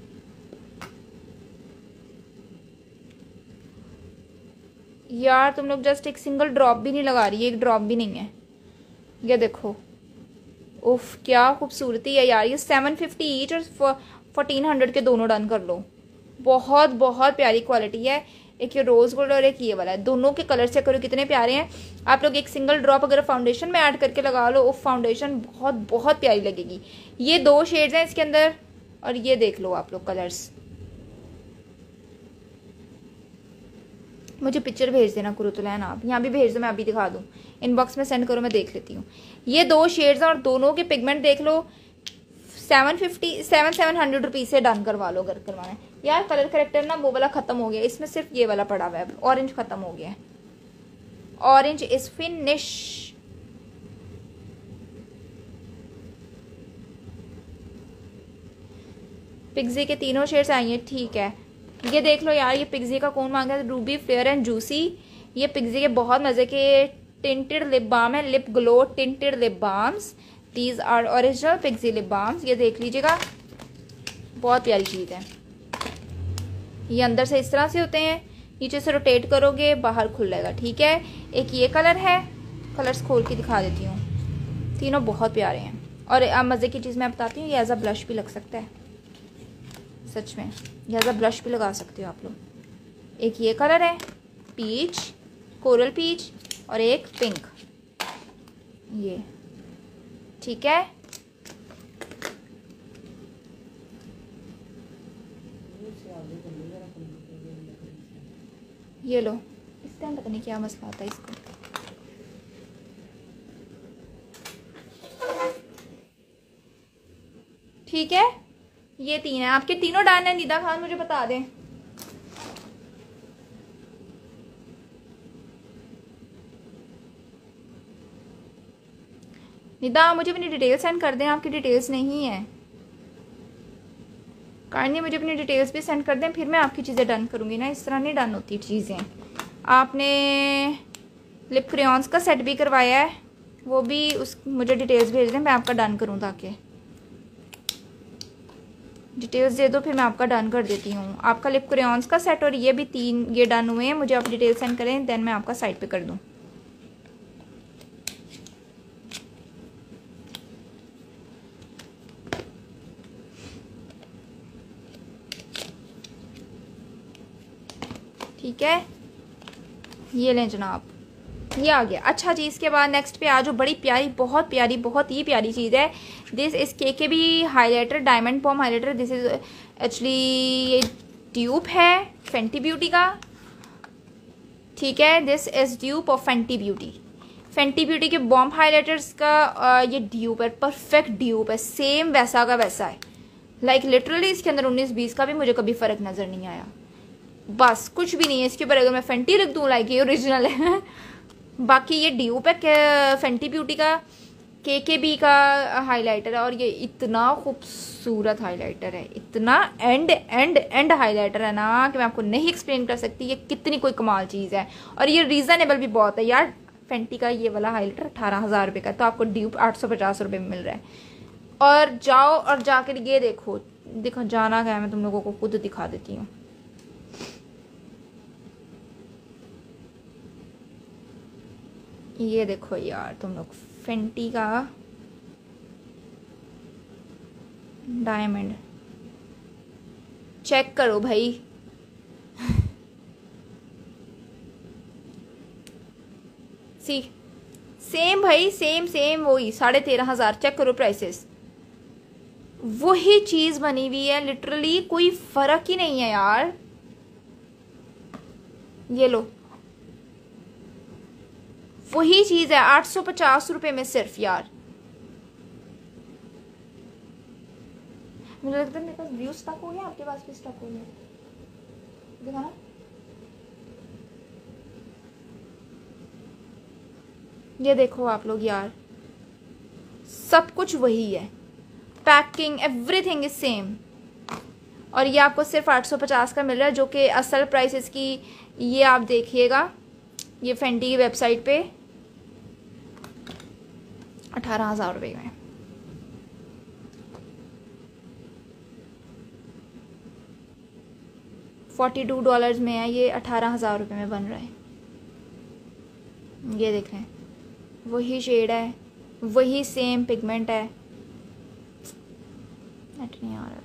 A: यार तुम लोग जस्ट एक सिंगल ड्रॉप भी नहीं लगा रही एक ड्रॉप भी नहीं है ये देखो उफ क्या खूबसूरती है यार ये सेवन फिफ्टी ईच और फोर्टीन हंड्रेड के दोनों डन कर लो बहुत बहुत प्यारी क्वालिटी है एक ये रोज़ गोल्ड और एक ये वाला है दोनों के कलर चेक करो कितने प्यारे हैं आप लोग एक सिंगल ड्रॉप अगर फाउंडेशन में ऐड करके लगा लो उफ फाउंडेशन बहुत बहुत प्यारी लगेगी ये दो शेड्स हैं इसके अंदर और ये देख लो आप लोग कलर्स मुझे पिक्चर भेज देना कुरुतुलैन आप यहाँ भी भेज दो मैं अभी दिखा दूँ इनबॉक्स में सेंड करो मैं देख लेती हूँ ये दो शेड्स और दोनों के पिगमेंट देख लो seven fifty seven seven hundred rupees से डन करवा लो अगर करवाना है यार कलर करेक्टर ना वो वाला ख़त्म हो गया इसमें सिर्फ ये वाला पड़ा हुआ है ऑरेंज ख़त्म हो गया है ऑरेंज इस फिनिश पिग्जी के तीनों शेड्स आई हैं ठीक है ये देख लो यार ये पिग्जी का कौन मांगा है रूबी फ्लेयर एंड जूसी ये पिग्जी के बहुत मज़े के टिंटेड लिप बाम है lip glow tinted lip balms these are original Piggy lip balms ये देख लीजिएगा बहुत प्यारी चीज़ है ये अंदर से इस तरह से होते हैं नीचे से रोटेट करोगे बाहर खुल जाएगा ठीक है एक ये कलर है कलर्स खोल के दिखा देती हूँ तीनों बहुत प्यारे हैं और मज़े की चीज़ मैं बताती हूँ ये एज अ ब्लश भी लग सकता है सच में लिहाजा तो ब्लश भी लगा सकते हो आप लोग एक ये कलर है पीच कोरल पीच और एक पिंक ये ठीक है ये लो इस टाइम पता नहीं क्या मसला आता है इसको ठीक है ये तीन है आपके तीनों डन है निदा खान मुझे बता दें निदा मुझे अपनी डिटेल सेंड कर दें आपकी डिटेल्स नहीं है कारण मुझे अपनी डिटेल्स भी सेंड कर दें फिर मैं आपकी चीज़ें डन करूँगी ना इस तरह नहीं डन होती चीज़ें आपने लिप क्रेन्स का सेट भी करवाया है वो भी उस मुझे डिटेल्स भेज दें मैं आपका डन करूँ ताकि डिटेल्स दे दो फिर मैं आपका डन कर देती हूँ आपका लिप क्रेन्स का सेट और ये भी तीन ये डन हुए हैं मुझे आप डिटेल सेंड करें देन मैं आपका साइड पे कर दूँ ठीक है ये लें जनाब ये आ गया अच्छा जी इसके बाद नेक्स्ट पे आ जाओ बड़ी प्यारी बहुत प्यारी बहुत ही प्यारी चीज़ है दिस इस के के भी highlighter diamond bomb highlighter this is actually ये ट्यूब है फेंटी ब्यूटी का ठीक है this is dupe of Fenty Beauty Fenty Beauty के बॉम्ब हाईलाइटर्स का ये ड्यूप है परफेक्ट ड्यूप है सेम वैसा का वैसा है लाइक like, लिटरली इसके अंदर उन्नीस बीस का भी मुझे कभी फ़र्क नज़र नहीं आया बस कुछ भी नहीं है इसके ऊपर अगर मैं फेंटी रख दूँ लाइक ये ओरिजिनल है बाकी ये डीओ पैक फेंटी ब्यूटी का के के बी का हाइलाइटर है और ये इतना खूबसूरत हाइलाइटर है इतना एंड एंड एंड हाइलाइटर है ना कि मैं आपको नहीं एक्सप्लेन कर सकती ये कितनी कोई कमाल चीज़ है और ये रीज़नेबल भी बहुत है यार फेंटी का ये वाला हाइलाइटर अठारह हज़ार रुपये का तो आपको ड्यूप e आठ सौ पचास रुपये में मिल रहा है और जाओ और जाकर ये देखो देखो जाना क्या मैं तुम लोगों को खुद दिखा देती हूँ ये देखो यार तुम लोग फेंटी का डायमंड चेक करो भाई सी सेम भाई सेम सेम वही साढ़े तेरह हजार चेक करो प्राइसेस वही चीज बनी हुई है लिटरली कोई फर्क ही नहीं है यार ये लो वही चीज़ है आठ सौ पचास रुपये में सिर्फ यार मुझे लगता है मेरे पास व्यू स्टक हो गया आपके पास भी स्टक हो गया ये देखो आप लोग यार सब कुछ वही है पैकिंग एवरीथिंग इज सेम और ये आपको सिर्फ 850 का मिल रहा है जो कि असल प्राइस इसकी ये आप देखिएगा ये फेंटी की वेबसाइट पे अठारह हज़ार रुपये में फोर्टी टू डॉलर में है ये अठारह हज़ार रुपये में बन रहा है ये देख रहे हैं वही शेड है वही सेम पिगमेंट है नहीं आ रहा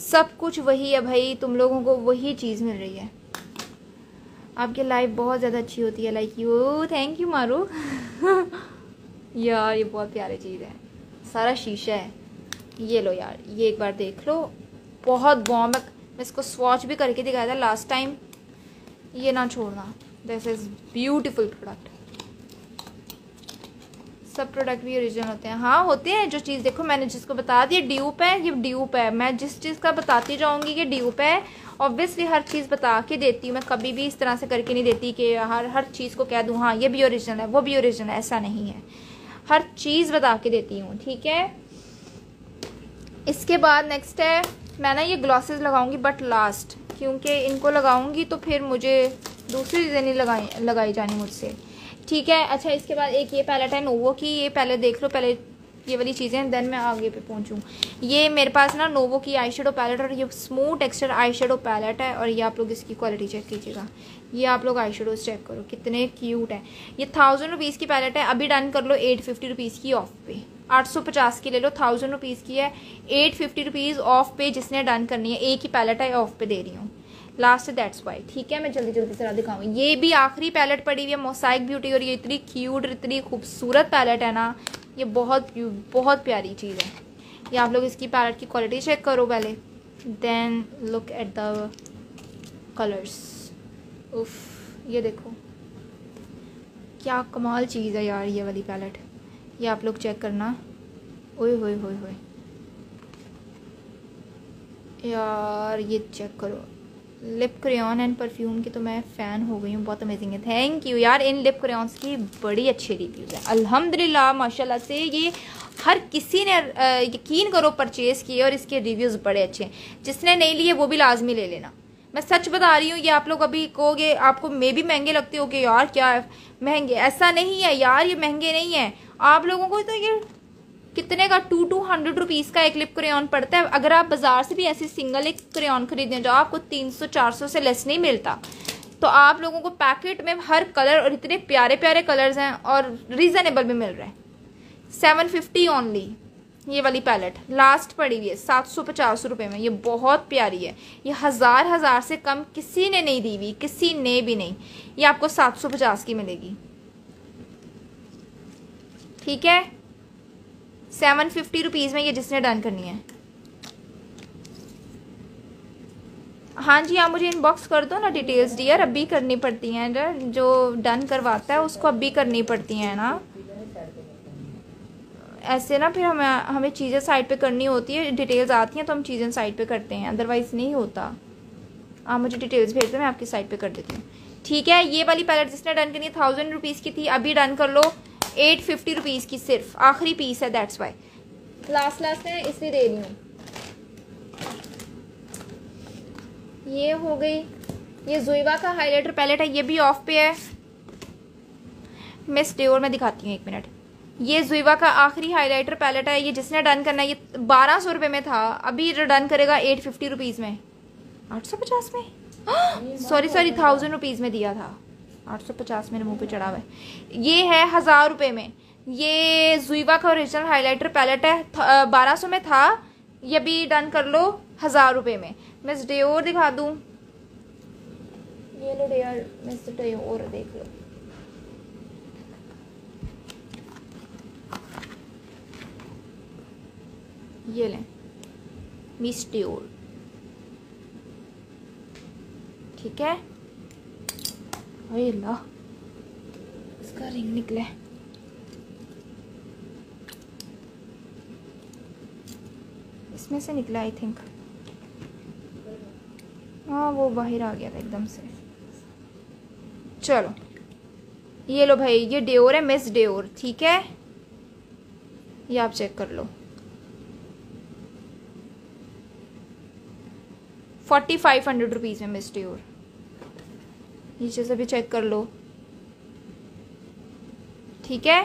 A: सब कुछ वही है भाई तुम लोगों को वही चीज़ मिल रही है आपकी लाइफ बहुत ज़्यादा अच्छी होती है लाइक यू थैंक यू मारू यार ये बहुत प्यारी चीज़ है सारा शीशा है ये लो यार ये एक बार देख लो बहुत बॉम है मैं इसको स्वॉच भी करके दिखाया था लास्ट टाइम ये ना छोड़ना दिस इज़ ब्यूटिफुल प्रोडक्ट सब प्रोडक्ट भी ओरिजिनल होते हैं हाँ होते हैं जो चीज़ देखो मैंने जिसको बता दिया ड्यूप है ये ड्यूप है मैं जिस चीज़ का बताती जाऊँगी ये ड्यूप है ऑब्वियसली हर चीज़ बता के देती हूँ मैं कभी भी इस तरह से करके नहीं देती कि हर हर चीज़ को कह दूँ हाँ ये भी ओरिजिनल है वो भी ओरिजिनल है ऐसा नहीं है हर चीज़ बता के देती हूँ ठीक है इसके बाद नेक्स्ट है मैं ना ये ग्लासेस लगाऊंगी बट लास्ट क्योंकि इनको लगाऊंगी तो फिर मुझे दूसरी चीज़ें नहीं लगाई लगाई जानी मुझसे ठीक है अच्छा इसके बाद एक ये पैलेट है नोवो की ये पहले देख लो पहले ये वाली चीज़ें देन मैं आगे पे पहुँचूँ ये मेरे पास ना नोवो की आई शेडो पैलेट और ये smooth texture eye shadow palette है और ये आप लोग इसकी क्वालिटी चेक कीजिएगा ये आप लोग आई शेडोज चेक करो कितने क्यूट है ये थाउजेंड रुपीज़ की पैलेट है अभी डन कर लो एट फिफ्टी रुपीज़ की ऑफ पे आठ सौ पचास की ले लो थाउजेंड रुपीज़ की है एट फिफ्टी रुपीज़ ऑफ पे जिसने डन करनी है एक ही पैलेट है ऑफ पे दे रही हूँ लास्ट दैट्स वाई ठीक है मैं जल्दी जल्दी जरा दिखाऊंगी ये भी आखिरी पैलेट पड़ी हुई है मोसाइक ब्यूटी और ये इतनी क्यूट इतनी खूबसूरत पैलेट है ना ये बहुत बहुत प्यारी चीज़ है ये आप लोग इसकी पैलेट की क्वालिटी चेक करो पहले then look at the colours उफ ये देखो क्या कमाल चीज़ है यार ये वाली पैलेट ये आप लोग चेक करना ओए होए होए होए यार ये चेक करो लिप क्रेन एंड परफ्यूम की तो मैं फ़ैन हो गई हूँ बहुत अमेजिंग है थैंक यू यार इन लिप क्रेन्स की बड़ी अच्छी रिव्यूज़ है अल्हम्दुलिल्लाह माशाल्लाह से ये हर किसी ने यकीन करो परचेज़ किए और इसके रिव्यूज़ बड़े अच्छे हैं जिसने नहीं लिए वो भी लाजमी ले लेना मैं सच बता रही हूँ ये आप लोग अभी कहोगे आपको मे भी महंगे लगते हो कि यार क्या महंगे ऐसा नहीं है यार ये महंगे नहीं है आप लोगों को तो ये कितने का टू टू हंड्रेड रुपीज़ का एक लिप क्रेन पड़ता है अगर आप बाजार से भी ऐसे सिंगल एक क्रेन खरीदें जो आपको तीन सौ चार सौ से लेस नहीं मिलता तो आप लोगों को पैकेट में हर कलर और इतने प्यारे प्यारे कलर्स हैं और रीज़नेबल भी मिल रहे हैं सेवन फिफ्टी ओनली ये वाली पैलेट लास्ट पड़ी हुई है सात सौ पचास रुपये में ये बहुत प्यारी है ये हज़ार हज़ार से कम किसी ने नहीं दी हुई किसी ने भी नहीं ये आपको सात सौ पचास की मिलेगी ठीक है सेवन फिफ्टी रुपीज़ में ये जिसने डन करनी है हाँ जी आप मुझे इनबॉक्स कर दो ना डिटेल्स डियर अभी करनी पड़ती हैं जो डन करवाता है उसको अभी करनी पड़ती हैं ना ऐसे ना फिर हमें हमें चीज़ें साइड पे करनी होती है डिटेल्स आती हैं तो हम चीज़ें साइड पे करते हैं अदरवाइज़ नहीं होता आप मुझे डिटेल्स भेज दो मैं आपकी साइड पे कर देती हूँ ठीक है ये वाली पैलेट जिसने डन करनी है थाउजेंड रुपीज़ की थी अभी डन कर लो एट फिफ्टी रुपीज़ की सिर्फ आखिरी पीस है दैट्स वाई लास्ट लास्ट में इसलिए दे रही हूँ ये हो गई ये जुइवा का हाइलाइटर पैलेट है ये भी ऑफ पे है मैं स्टेवर में दिखाती हूँ एक मिनट ये जुइवा का आखिरी हाइलाइटर पैलेट है ये जिसने डन करना है ये बारह सौ रुपये में था अभी डन करेगा एट फिफ्टी रुपीज़ में आठ सौ पचास में सॉरी सॉरी थाउजेंड रुपीज़ में दिया था आठ सौ पचास मेरे मुंह पे चढ़ा हुआ है ये है हज़ार रुपये में ये जुइवा का ओरिजिनल हाइलाइटर पैलेट है बारह सौ में था ये अभी डन कर लो हज़ार रुपये में मैं डे और दिखा दूँ ये लो डे और मिस डे और देख लो ये लें मिस्ट्योर ठीक है अरे ला इसका रिंग निकले इसमें से निकला आई थिंक हाँ वो बाहर आ गया था एकदम से चलो ये लो भाई ये डेओर है मिस डेओर ठीक है ये आप चेक कर लो फोर्टी फाइव हंड्रेड रुपीज़ में मिस ड्योर नीचे से भी चेक कर लो ठीक है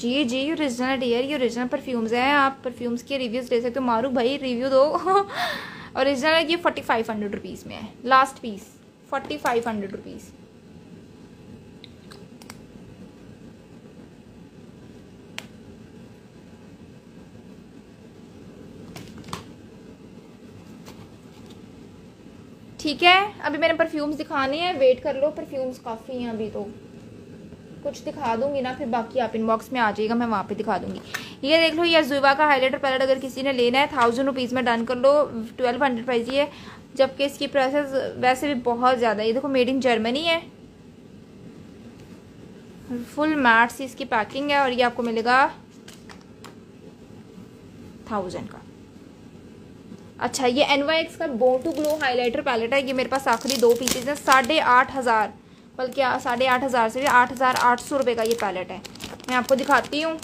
A: जी जी ओरिजिनल डियर ये ओरिजिनल परफ्यूम्स हैं आप परफ्यूम्स के रिव्यूज़ दे सकते हो मारू भाई रिव्यू दो ओरिजिनल ये फोर्टी फाइव हंड्रेड रुपीज़ में है last piece forty five hundred rupees ठीक है अभी मैंने परफ्यूम्स दिखाने हैं वेट कर लो परफ्यूम्स काफ़ी हैं अभी तो कुछ दिखा दूंगी ना फिर बाकी आप इनबॉक्स में आ जाइएगा मैं वहाँ पे दिखा दूंगी ये देख लो ये जुवा का हाईलाइटर पैलेट अगर किसी ने लेना है थाउजेंड रुपीज़ में डन कर लो ट्वेल्व हंड्रेड प्राइस ये जबकि इसकी प्रोसेस वैसे भी बहुत ज़्यादा ये देखो मेड इन जर्मनी है फुल मैट सी इसकी पैकिंग है और ये आपको मिलेगा थाउजेंड का अच्छा ये एन वाई एक्स का टू ग्लो हाईलाइटर पैलेट है ये मेरे पास आखिरी दो पीसेज हैं साढ़े आठ हज़ार बल्कि साढ़े आठ हज़ार से भी आठ हज़ार आठ सौ रुपये का ये पैलेट है मैं आपको दिखाती हूँ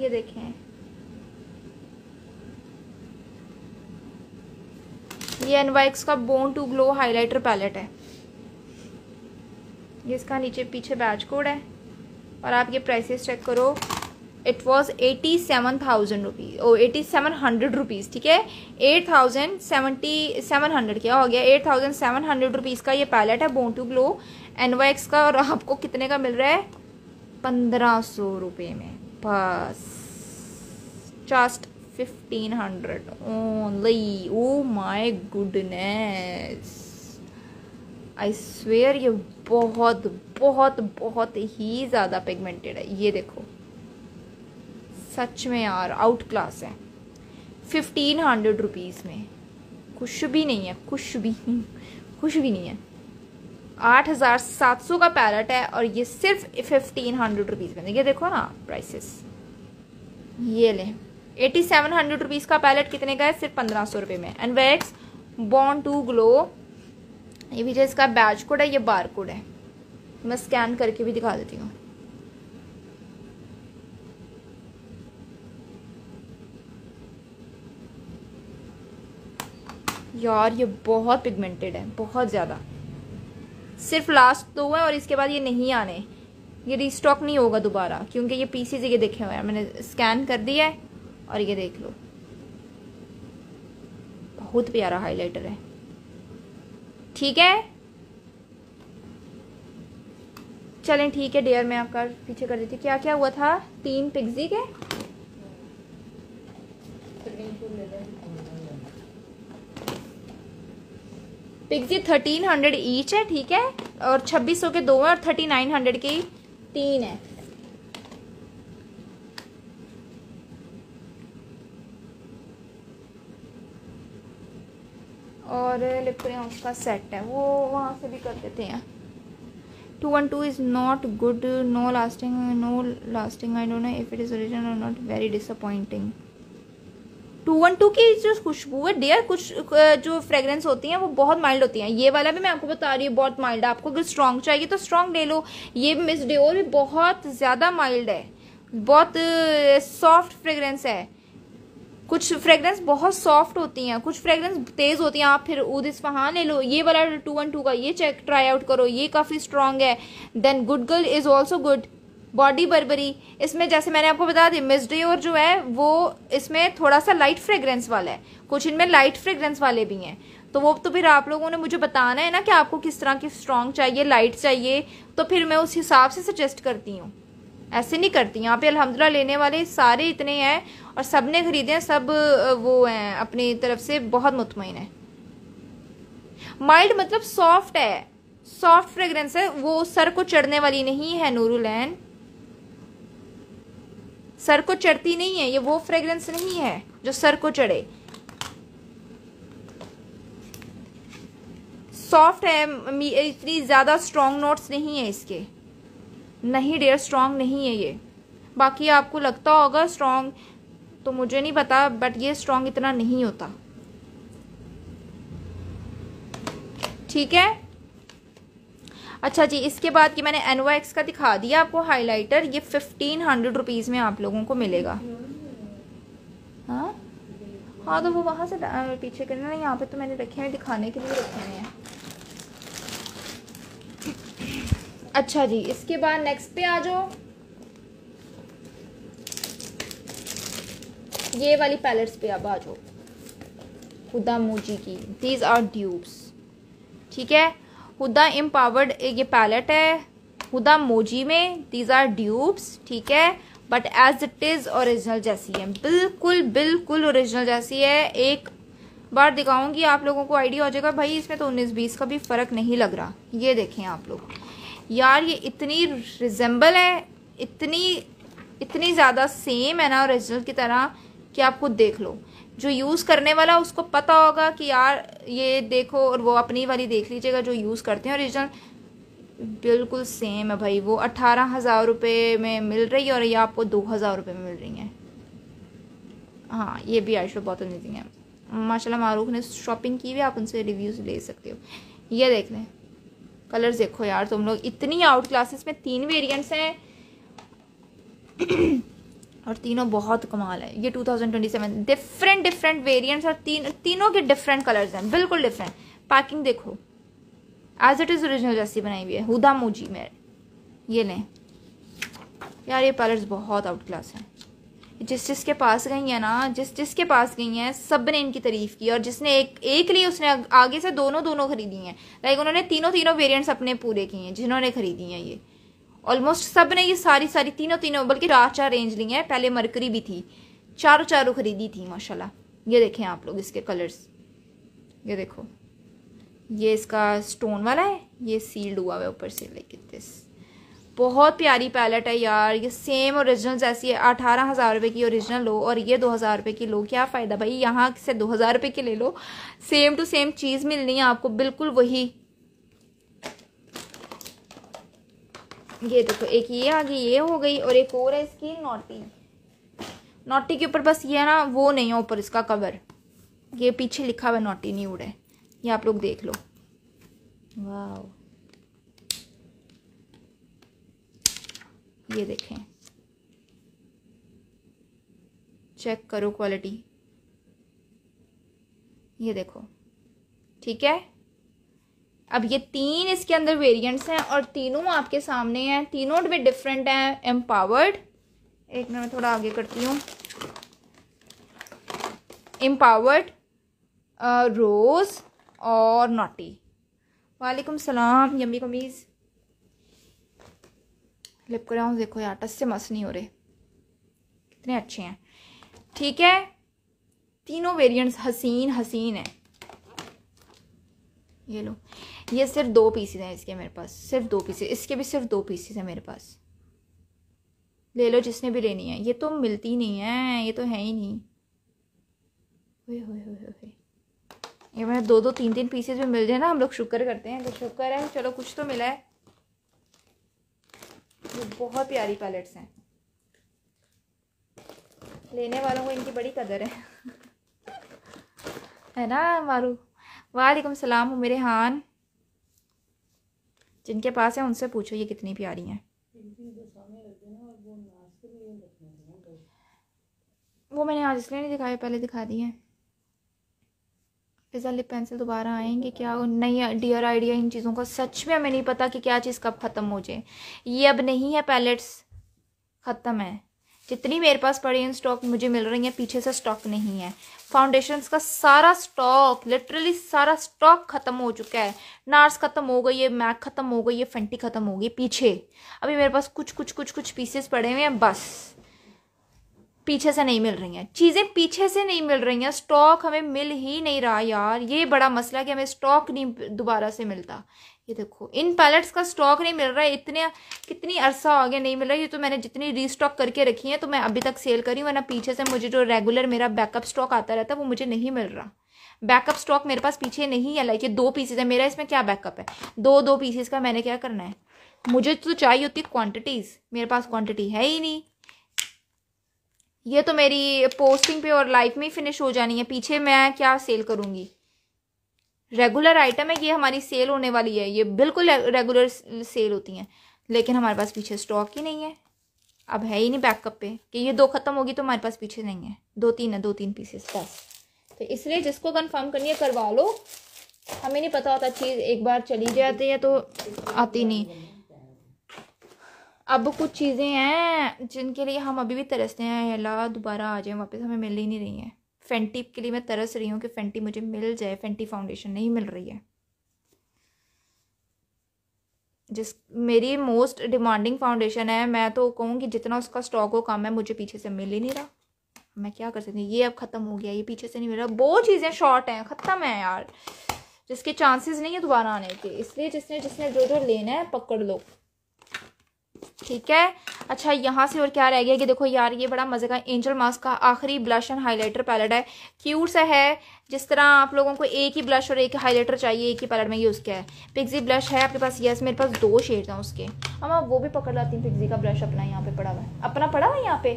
A: ये देखें ये एनवाइक्स का born to glow highlighter palette है ये इसका नीचे पीछे बैच कोड है और आप ये प्राइसेस चेक करो it was eighty seven thousand rupees oh eighty seven hundred rupees ठीक है eight thousand seventy seven hundred क्या हो गया eight thousand seven hundred rupees का ये पैलेट है बोन टू ग्लो एनवाइक्स का और आपको कितने का मिल रहा है पंद्रह सौ रुपये में बस just fifteen hundred only oh my goodness I swear ये बहुत बहुत बहुत ही ज़्यादा पिगमेंटेड है ये देखो सच में यार आउट क्लास है फिफ्टीन हंड्रेड रुपीज़ में कुछ भी नहीं है कुछ भी कुछ भी नहीं है आठ हज़ार सात सौ का पैलेट है और ये सिर्फ फिफ्टीन हंड्रेड रुपीज़ में ये देखो ना प्राइसेस ये लें एटी सेवन हंड्रेड रुपीज़ का पैलेट कितने का है सिर्फ पंद्रह सौ रुपये में and NYX born to glow ये भी जो इसका बैच कोड है ये बार कोड है मैं स्कैन करके भी दिखा देती हूँ यार ये बहुत पिगमेंटेड है बहुत ज़्यादा सिर्फ लास्ट दो है और इसके बाद ये नहीं आने ये रिस्टॉक नहीं होगा दोबारा क्योंकि ये पीसीज ये देखे हुए हैं मैंने स्कैन कर दिया है और ये देख लो बहुत प्यारा हाइलाइटर है ठीक है चलें ठीक है डेयर मैं आपका पीछे कर देती क्या क्या हुआ था तीन पिग्जी के पिग्जी थर्टीन हंड्रेड ईच है ठीक है और छब्बीस सौ के दो हैं और थर्टी नाइन हंड्रेड के तीन है और लिप क्रेन्स का सेट है वो वहाँ से भी कर देते हैं two one two is not good no lasting no lasting I don't know if it is original और not very disappointing two one two की जो खुशबू है डेयर कुछ जो फ्रेगरेंस होती हैं वो बहुत माइल्ड होती हैं ये वाला भी मैं आपको बता रही हूँ बहुत माइल्ड है आपको अगर स्ट्रॉन्ग चाहिए तो स्ट्रॉन्ग ले लो ये मिस डिओर भी बहुत ज़्यादा माइल्ड है बहुत सॉफ्ट फ्रेगरेंस है कुछ फ्रेगरेंस बहुत सॉफ्ट होती हैं कुछ फ्रेगरेंस तेज़ होती हैं आप फिर उदिस फहान ले लो ये वाला टू वन टू का ये चेक ट्राई आउट करो ये काफ़ी स्ट्रांग है then good girl is also good body Burberry इसमें जैसे मैंने आपको बता दी मिस और जो है वो इसमें थोड़ा सा लाइट फ्रेगरेंस वाला है कुछ इनमें लाइट फ्रेगरेंस वाले भी हैं तो वो तो फिर आप लोगों ने मुझे बताना है ना कि आपको किस तरह की स्ट्रांग चाहिए लाइट चाहिए तो फिर मैं उस हिसाब से सजेस्ट करती हूँ ऐसे नहीं करती यहाँ पे अल्हम्दुलिल्लाह लेने वाले सारे इतने हैं और सब ने ख़रीदे हैं सब वो हैं अपनी तरफ से बहुत मुतमिन मतलब है माइल्ड मतलब सॉफ्ट है सॉफ्ट फ्रेग्रेंस है वो सर को चढ़ने वाली नहीं है नूरुलैन सर को चढ़ती नहीं है ये वो फ्रेग्रेंस नहीं है जो सर को चढ़े सॉफ्ट है इतनी ज़्यादा स्ट्रॉन्ग नोट्स नहीं है इसके नहीं डेयर स्ट्रॉन्ग नहीं है ये बाकी आपको लगता होगा स्ट्रॉन्ग तो मुझे नहीं पता बट ये स्ट्रॉन्ग इतना नहीं होता ठीक है अच्छा जी इसके बाद कि मैंने एनवा एक्स का दिखा दिया आपको हाइलाइटर ये फिफ्टीन हंड्रेड रुपीज़ में आप लोगों को मिलेगा हाँ हाँ तो वो वहां से पीछे करना यहाँ पे तो मैंने रखे हैं दिखाने के लिए रखे हैं अच्छा जी इसके बाद नेक्स्ट पे आ जाओ ये वाली पैलेट्स पे अब आ जाओ हुदा मोजी की दीज आर ड्यूब्स ठीक है हुदा एम्पावर्ड ये पैलेट है हुदा मोजी में दीज आर ड्यूब्स ठीक है but as it is original जैसी है बिल्कुल बिल्कुल ओरिजिनल जैसी है एक बार दिखाऊंगी आप लोगों को आइडिया हो जाएगा भाई इसमें तो उन्नीस बीस का भी फर्क नहीं लग रहा ये देखें आप लोग यार ये इतनी रिजेंबल है इतनी इतनी ज़्यादा सेम है ना ओरिजिनल की तरह कि आप खुद देख लो जो यूज़ करने वाला उसको पता होगा कि यार ये देखो और वो अपनी वाली देख लीजिएगा जो यूज़ करते हैं ओरिजिनल बिल्कुल सेम है भाई वो अट्ठारह हज़ार रुपये में मिल रही है और ये आपको दो हज़ार रुपये में मिल रही है हाँ ये भी आइशो बहुत अमेजिंग है माशाल्लाह मारूख ने शॉपिंग की हुई आप उनसे रिव्यूज़ ले सकते हो ये देख लें कलर्स देखो यार तुम लोग इतनी आउट क्लासेस में तीन वेरियंट्स हैं और तीनों बहुत कमाल है ये 2027 डिफरेंट डिफरेंट वेरिएंट्स और तीन तीनों के डिफरेंट कलर्स हैं बिल्कुल डिफरेंट पैकिंग देखो एज इट इज़ ओरिजिनल जैसी बनाई हुई है हुदा मोजी में ये लें यार ये पार्लर्स बहुत आउट क्लास हैं जिस जिस के पास गई हैं ना जिस जिस के पास गई हैं सब ने इनकी तारीफ़ की और जिसने एक एक लिए उसने आगे से दोनों दोनों खरीदी हैं लाइक उन्होंने तीनों तीनों वेरिएंट्स अपने पूरे किए हैं जिन्होंने खरीदी हैं ये ऑलमोस्ट सब ने ये सारी सारी तीनों तीनों बल्कि चार चार रेंज ली है पहले मरकरी भी थी चारों चारों खरीदी थी माशाल्लाह ये देखें आप लोग इसके कलर्स ये देखो ये इसका स्टोन वाला है ये सील्ड हुआ हुआ है ऊपर से लेके दिस बहुत प्यारी पैलेट है यार ये सेम ओरिजिनल जैसी है अठारह हज़ार रुपये की ओरिजिनल लो और ये दो हज़ार रुपये की लो क्या फ़ायदा भाई यहाँ से दो हज़ार रुपये की ले लो सेम टू सेम चीज़ मिलनी है आपको बिल्कुल वही ये देखो एक ये आ गई ये हो गई और एक और है इसकी नोटी नोटी के ऊपर बस ये है ना वो नहीं है ऊपर इसका कवर ये पीछे लिखा हुआ नोटी नहीं उड़े ये आप लोग देख लो वाह ये देखें चेक करो क्वालिटी ये देखो ठीक है अब ये तीन इसके अंदर वेरिएंट्स हैं और तीनों आपके सामने हैं तीनों भी डिफरेंट हैं एम्पावर्ड एक मिनट में थोड़ा आगे करती हूँ एम्पावर्ड रोज़ और नोटी वालेकुम सलाम यमी कमीज़ लिप क्राउन देखो यार टस से मस नहीं हो रहे कितने अच्छे हैं ठीक है तीनों वेरिएंट्स हसीन हसीन है ये लो ये सिर्फ दो पीसीज हैं इसके मेरे पास सिर्फ दो पीसीज इसके भी सिर्फ दो पीसीज हैं मेरे पास ले लो जिसने भी लेनी है ये तो मिलती नहीं है ये तो है ही नहीं हुए हुए हुए हुए। ये मैं दो दो तीन तीन पीसेज भी मिल जाए ना हम लोग शुक्र करते हैं तो शुक्र है चलो कुछ तो मिला है ये बहुत प्यारी पैलेट्स हैं लेने वालों को इनकी बड़ी कदर है है ना मारू वालेकुम सलाम मेरे हान जिनके पास है उनसे पूछो ये कितनी प्यारी हैं वो मैंने आज इसलिए नहीं दिखाई पहले दिखा दी हैं फिजा लिप पेंसिल दोबारा आएंगे क्या नई डियर आइडिया इन चीज़ों का सच में हमें नहीं पता कि क्या चीज़ कब ख़त्म हो जाए ये अब नहीं है पैलेट्स ख़त्म है जितनी मेरे पास पड़ी इन स्टॉक मुझे मिल रही हैं पीछे से स्टॉक नहीं है फाउंडेशन का सारा स्टॉक लिटरली सारा स्टॉक ख़त्म हो चुका है नार्स ख़त्म हो गई है मैक ख़त्म हो गई है फेंटी ख़त्म हो गई पीछे अभी मेरे पास कुछ कुछ कुछ कुछ पीसेस पड़े हुए हैं बस पीछे से नहीं मिल रही हैं चीज़ें पीछे से नहीं मिल रही हैं स्टॉक हमें मिल ही नहीं रहा यार ये बड़ा मसला है कि हमें स्टॉक नहीं दोबारा से मिलता ये देखो इन पैलेट्स का स्टॉक नहीं मिल रहा है इतने कितनी अरसा हो गया नहीं मिल रहा ये तो मैंने जितनी रीस्टॉक करके रखी है तो मैं अभी तक सेल करी वरना पीछे से मुझे जो रेगुलर मेरा बैकअप स्टॉक आता रहता है वो मुझे नहीं मिल रहा बैकअप स्टॉक मेरे पास पीछे नहीं है लाइक ये दो पीसेज है मेरा इसमें क्या बैकअप है दो दो पीसेस का मैंने क्या करना है मुझे तो चाहिए होती क्वांटिटीज़ मेरे पास क्वांटिटी है ही नहीं ये तो मेरी पोस्टिंग पे और लाइफ में ही फिनिश हो जानी है पीछे मैं क्या सेल करूँगी रेगुलर आइटम है ये हमारी सेल होने वाली है ये बिल्कुल रेगुलर सेल होती हैं लेकिन हमारे पास पीछे स्टॉक ही नहीं है अब है ही नहीं बैकअप पे कि ये दो ख़त्म होगी तो हमारे पास पीछे नहीं है दो तीन है दो तीन पीसेस बस तो इसलिए जिसको कन्फर्म करनी है करवा लो हमें नहीं पता होता चीज़ एक बार चली जाती है तो आती नहीं अब कुछ चीज़ें हैं जिनके लिए हम अभी भी तरसते हैं ला दोबारा आ जाए वापस हमें मिल ही नहीं रही हैं फेंटी के लिए मैं तरस रही हूँ कि फेंटी मुझे मिल जाए फेंटी फाउंडेशन नहीं मिल रही है जिस मेरी मोस्ट डिमांडिंग फाउंडेशन है मैं तो कहूँगी जितना उसका स्टॉक हो कम है मुझे पीछे से मिल ही नहीं रहा मैं क्या कर सकती हूँ ये अब ख़त्म हो गया ये पीछे से नहीं मिल रहा बहुत चीज़ें शॉर्ट हैं ख़त्म है यार जिसके चांसेस नहीं है दोबारा आने के इसलिए जिसने जिसने जो जो लेना है पकड़ लो ठीक है अच्छा यहाँ से और क्या रह गया कि देखो यार ये बड़ा मज़े का एंजल मास्क का आखिरी ब्लश एंड हाइलाइटर पैलेट है क्यूट सा है जिस तरह आप लोगों को एक ही ब्लश और एक हाइलाइटर चाहिए एक ही पैलेट में यूज़ किया है पिक्जी ब्लश है आपके पास यस मेरे पास दो शेड हैं उसके हम वो भी पकड़ लाती हूँ पिक्जी का ब्रश अपना यहाँ पे पड़ा हुआ है अपना पड़ा हुआ है यहाँ पे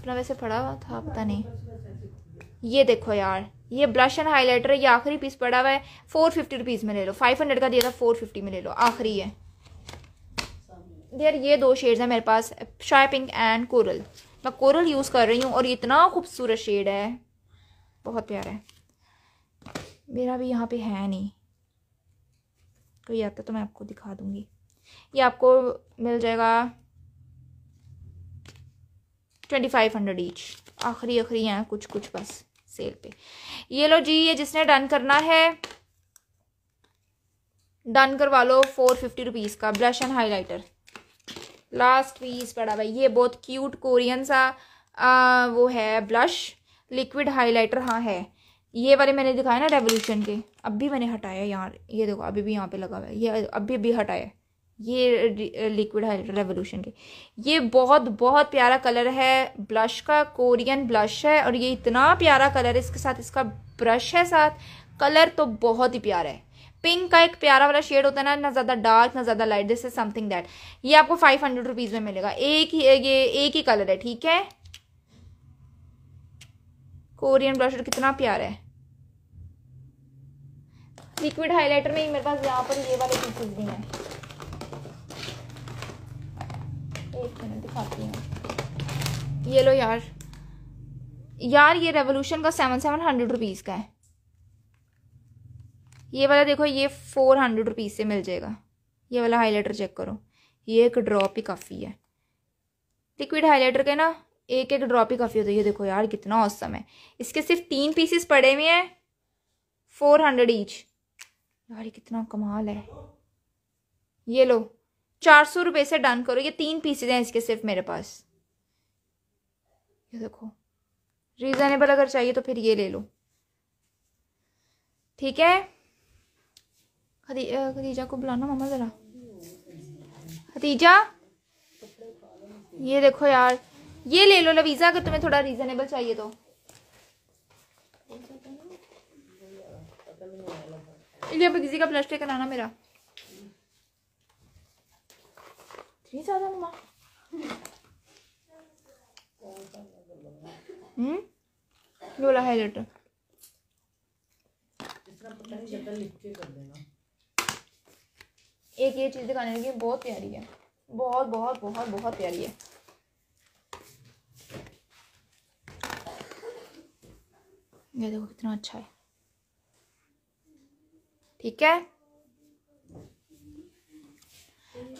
A: अपना वैसे पड़ा हुआ था पता नहीं ये देखो यार ये ब्लश एंड हाइलाइटर ये आखिरी पीस पड़ा हुआ है फोर फिफ्टी रुपीज़ में ले लो फाइव हंड्रेड का दिया था फोर फिफ्टी में ले लो आखिरी है देर ये दो शेड्स हैं मेरे पास शाई पिंक एंड कोरल मैं कोरल यूज़ कर रही हूँ और इतना खूबसूरत शेड है बहुत प्यारा है मेरा भी यहाँ पे है नहीं कोई आता तो मैं आपको दिखा दूँगी ये आपको मिल जाएगा ट्वेंटी फाइव हंड्रेड ईच आखिरी आखिरी हैं कुछ कुछ बस सेल पे ये लो जी ये जिसने डन करना है डन करवा लो फोर फिफ्टी रुपीज़ का brush and highlighter last piece पड़ा भाई ये बहुत क्यूट कोरियन सा आ, वो है ब्लश लिक्विड हाइलाइटर हाँ है ये वाले मैंने दिखाया ना रेवोल्यूशन के अब भी मैंने हटाया यहाँ ये देखो अभी भी यहाँ पे लगा हुआ है ये अभी अभी हटाया ये लिक्विड हाइलाइटर रेवोल्यूशन के ये बहुत बहुत प्यारा कलर है ब्लश का कोरियन ब्लश है और ये इतना प्यारा कलर है इसके साथ इसका ब्रश है साथ कलर तो बहुत ही प्यारा है पिंक का एक प्यारा वाला शेड होता है ना ना ज़्यादा डार्क ना ज़्यादा light this is something that ये आपको फाइव हंड्रेड रुपीज़ में मिलेगा एक ही ये एक ही कलर है ठीक है कोरियन ब्लशर कितना प्यारा है लिक्विड हाइलाइटर में ही मेरे पास यहाँ पर ये वाले पीसेस भी हैं दिखाती हूँ ये लो यार यार ये रेवोल्यूशन का सेवन सेवन हंड्रेड रुपीज़ का है ये वाला देखो ये फोर हंड्रेड रुपीज़ से मिल जाएगा ये वाला हाईलाइटर चेक करो ये एक ड्रॉप ही काफ़ी है लिक्विड हाईलाइटर के ना एक एक ड्रॉप ही काफ़ी होता है ये देखो यार कितना औसम है इसके सिर्फ तीन पीसेस पड़े हुए हैं फोर हंड्रेड ईच यार ये कितना कमाल है ये लो चार सौ रुपये से डन करो ये तीन पीसेज हैं इसके सिर्फ मेरे पास ये देखो रीज़नेबल अगर चाहिए तो फिर ये ले लो ठीक है खदी खदीजा eh, को बुलाना मामा ज़रा खदीजा ये देखो यार ये ले लो लवीज़ा अगर तुम्हें थोड़ा रीज़नेबल चाहिए तो इसलिए अब किसी का ब्लश टेक कराना मेरा थ्री ज़्यादा मम्मा हम्म लोला हाइलाइटर एक ये चीज़ दिखाने लगी बहुत प्यारी है बहुत बहुत बहुत बहुत प्यारी है ये देखो कितना अच्छा है ठीक है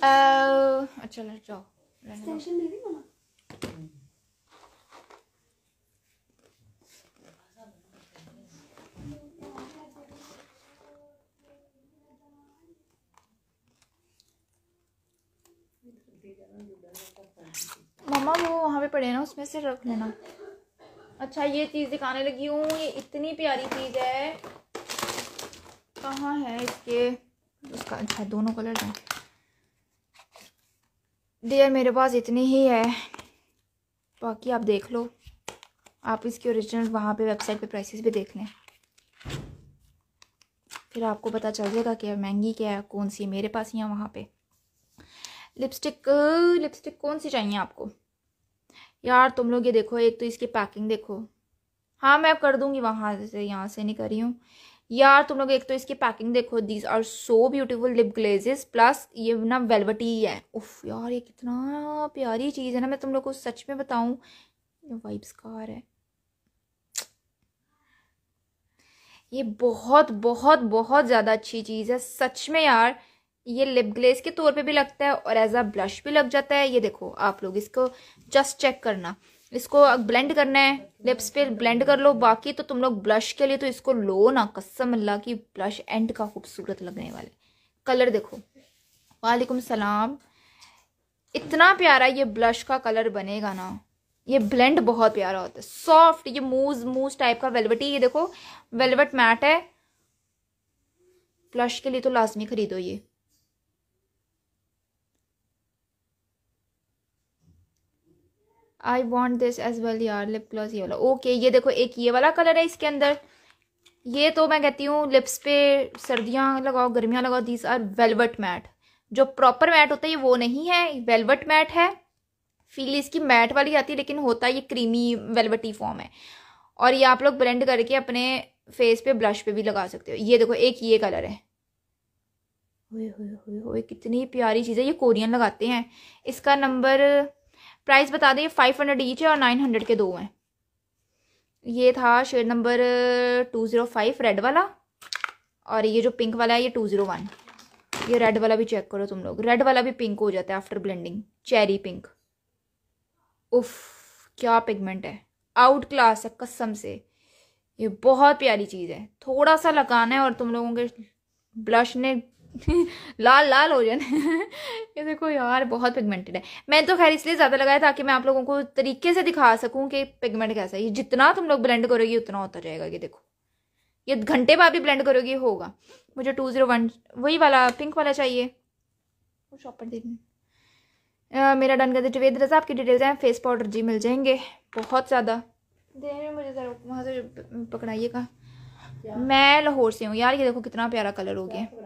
A: आ, अच्छा लग जाओ मम्मा वो वहाँ पे पड़े ना उसमें से रख लेना अच्छा ये चीज़ दिखाने लगी हूँ ये इतनी प्यारी चीज़ है कहाँ है इसके उसका अच्छा दोनों कलर हैं डियर मेरे पास इतनी ही है बाकी आप देख लो आप इसकी ओरिजिनल वहाँ पे वेबसाइट पे प्राइसेस भी देख लें फिर आपको पता चल जाएगा कि महंगी क्या है कौन सी है मेरे पास ही है वहाँ पे लिपस्टिक लिपस्टिक uh, कौन सी चाहिए आपको यार तुम लोग ये देखो एक तो इसकी पैकिंग देखो हाँ मैं कर दूंगी वहाँ से यहाँ से नहीं कर रही हूँ यार तुम लोग एक तो इसकी पैकिंग देखो these are so beautiful lip glazes plus ये ना वेलवटी ही है उफ यार ये कितना प्यारी चीज़ है ना मैं तुम लोग को सच में बताऊँ वाइब्स कार है ये बहुत बहुत बहुत ज़्यादा अच्छी चीज़ है सच में यार ये लिप ग्लेस के तौर पे भी लगता है और एज आ ब्लश भी लग जाता है ये देखो आप लोग इसको जस्ट चेक करना इसको ब्लेंड करना है लिप्स पे ब्लेंड कर लो बाकी तो तुम लोग ब्लश के लिए तो इसको लो ना कसम अल्लाह की ब्लश एंड का खूबसूरत लगने वाले कलर देखो वालेकुम सलाम इतना प्यारा ये ब्लश का कलर बनेगा ना ये ब्लेंड बहुत प्यारा होता है सॉफ्ट ये मूज मूज टाइप का वेलवेट ही ये देखो वेलवेट मैट है ब्लश के लिए तो लाजमी खरीदो ये I want this as well यार लिप ग्लॉस ये वाला ओके ये देखो एक ये वाला कलर है इसके अंदर ये तो मैं कहती हूँ लिप्स पे सर्दियाँ लगाओ गर्मियाँ लगाओ दीज आर वेलवट मैट जो प्रॉपर मैट होता है ये वो नहीं है वेलवट मैट है फील इसकी मैट वाली आती है लेकिन होता ये क्रीमी वेलवटी फॉर्म है और ये आप लोग ब्लेंड करके अपने फेस पे ब्लश पे भी लगा सकते हो ये देखो एक ये कलर है हुए हुए हुए हुए कितनी प्यारी चीज़ है ये कोरियन लगाते हैं इसका नंबर प्राइस बता दें फाइव हंड्रेड ईच है और नाइन हंड्रेड के दो हैं ये था shade number two zero five red वाला और ये जो पिंक वाला है ये टू ज़ीरो वन ये रेड वाला भी चेक करो तुम लोग रेड वाला भी पिंक हो जाता है आफ्टर ब्लेंडिंग चेरी पिंक उफ क्या पिगमेंट है आउट क्लास है कसम से ये बहुत प्यारी चीज़ है थोड़ा सा लगाना है और तुम लोगों के ब्लश ने लाल लाल हो जाने ये देखो यार बहुत पिगमेंटेड है मैंने तो खैर इसलिए ज़्यादा लगाया ताकि मैं आप लोगों को तरीके से दिखा सकूँ कि पिगमेंट कैसा है ये जितना तुम लोग ब्लेंड करोगे उतना होता जाएगा ये देखो ये घंटे बाद भी ब्लेंड करोगे होगा मुझे टू ज़ीरो वन वही वाला पिंक वाला चाहिए शॉप पर देखने मेरा डन कर दे जवेद रजा आपकी डिटेल्स हैं फेस पाउडर जी मिल जाएंगे बहुत ज़्यादा देने रहे मुझे ज़रा वहाँ से पकड़ाइएगा मैं लाहौर से हूँ यार ये देखो कितना प्यारा कलर हो गया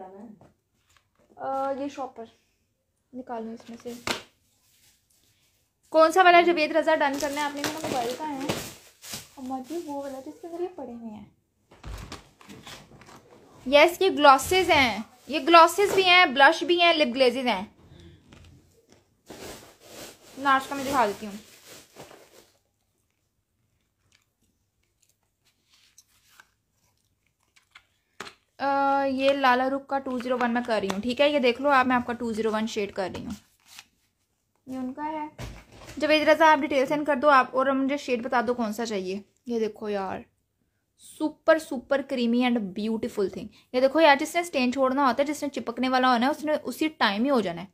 A: ये शॉपर लूँ इसमें से कौन सा वाला जवेद रज़ा डन करना है आपने मेरा मोबाइल का है अम्मा जी वो वाला जिसके तो जरिए पड़े हुए हैं यस ये ग्लॉसेस हैं ये ग्लॉसेस भी हैं ब्लश भी हैं लिप ग्लेजेज हैं का में दिखा देती हूँ ये लाला रुख का टू जीरो वन में कर रही हूँ ठीक है ये देख लो आप मैं आपका टू जीरो वन शेड कर रही हूँ ये उनका है जब इधर से आप डिटेल सेंड कर दो आप और मुझे शेड बता दो कौन सा चाहिए ये देखो यार super super creamy and beautiful thing ये देखो यार जिसने स्टेन छोड़ना होता है जिसने चिपकने वाला होना है उसने उसी टाइम ही हो जाना है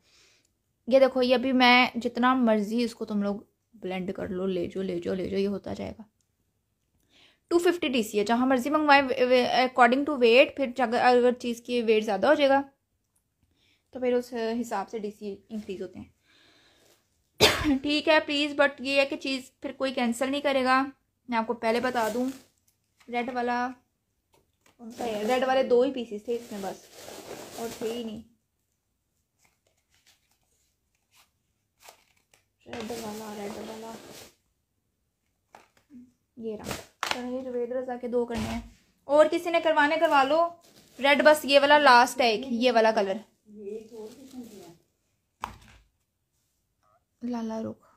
A: ये देखो ये अभी मैं जितना मर्जी इसको तुम लोग ब्लेंड कर लो ले जो ले जो ले जो ये होता जाएगा टू फिफ्टी डी सी है जहाँ मर्जी मंगवाएं अकॉर्डिंग टू वेट फिर अगर चीज़ की वेट ज़्यादा हो जाएगा तो फिर उस हिसाब से डी सी इंक्रीज़ होते हैं ठीक है प्लीज़ बट ये है कि चीज़ फिर कोई कैंसिल नहीं करेगा मैं आपको पहले बता दूँ रेड वाला उनका रेड वाले दो ही पीसीस थे इसमें बस और थे ही नहीं रेड वाला रेड वाला ये रहा तनवीर रजा के दो करने हैं और किसी ने करवाने करवा लो रेड बस ये वाला लास्ट है एक ये वाला कलर लाला रुख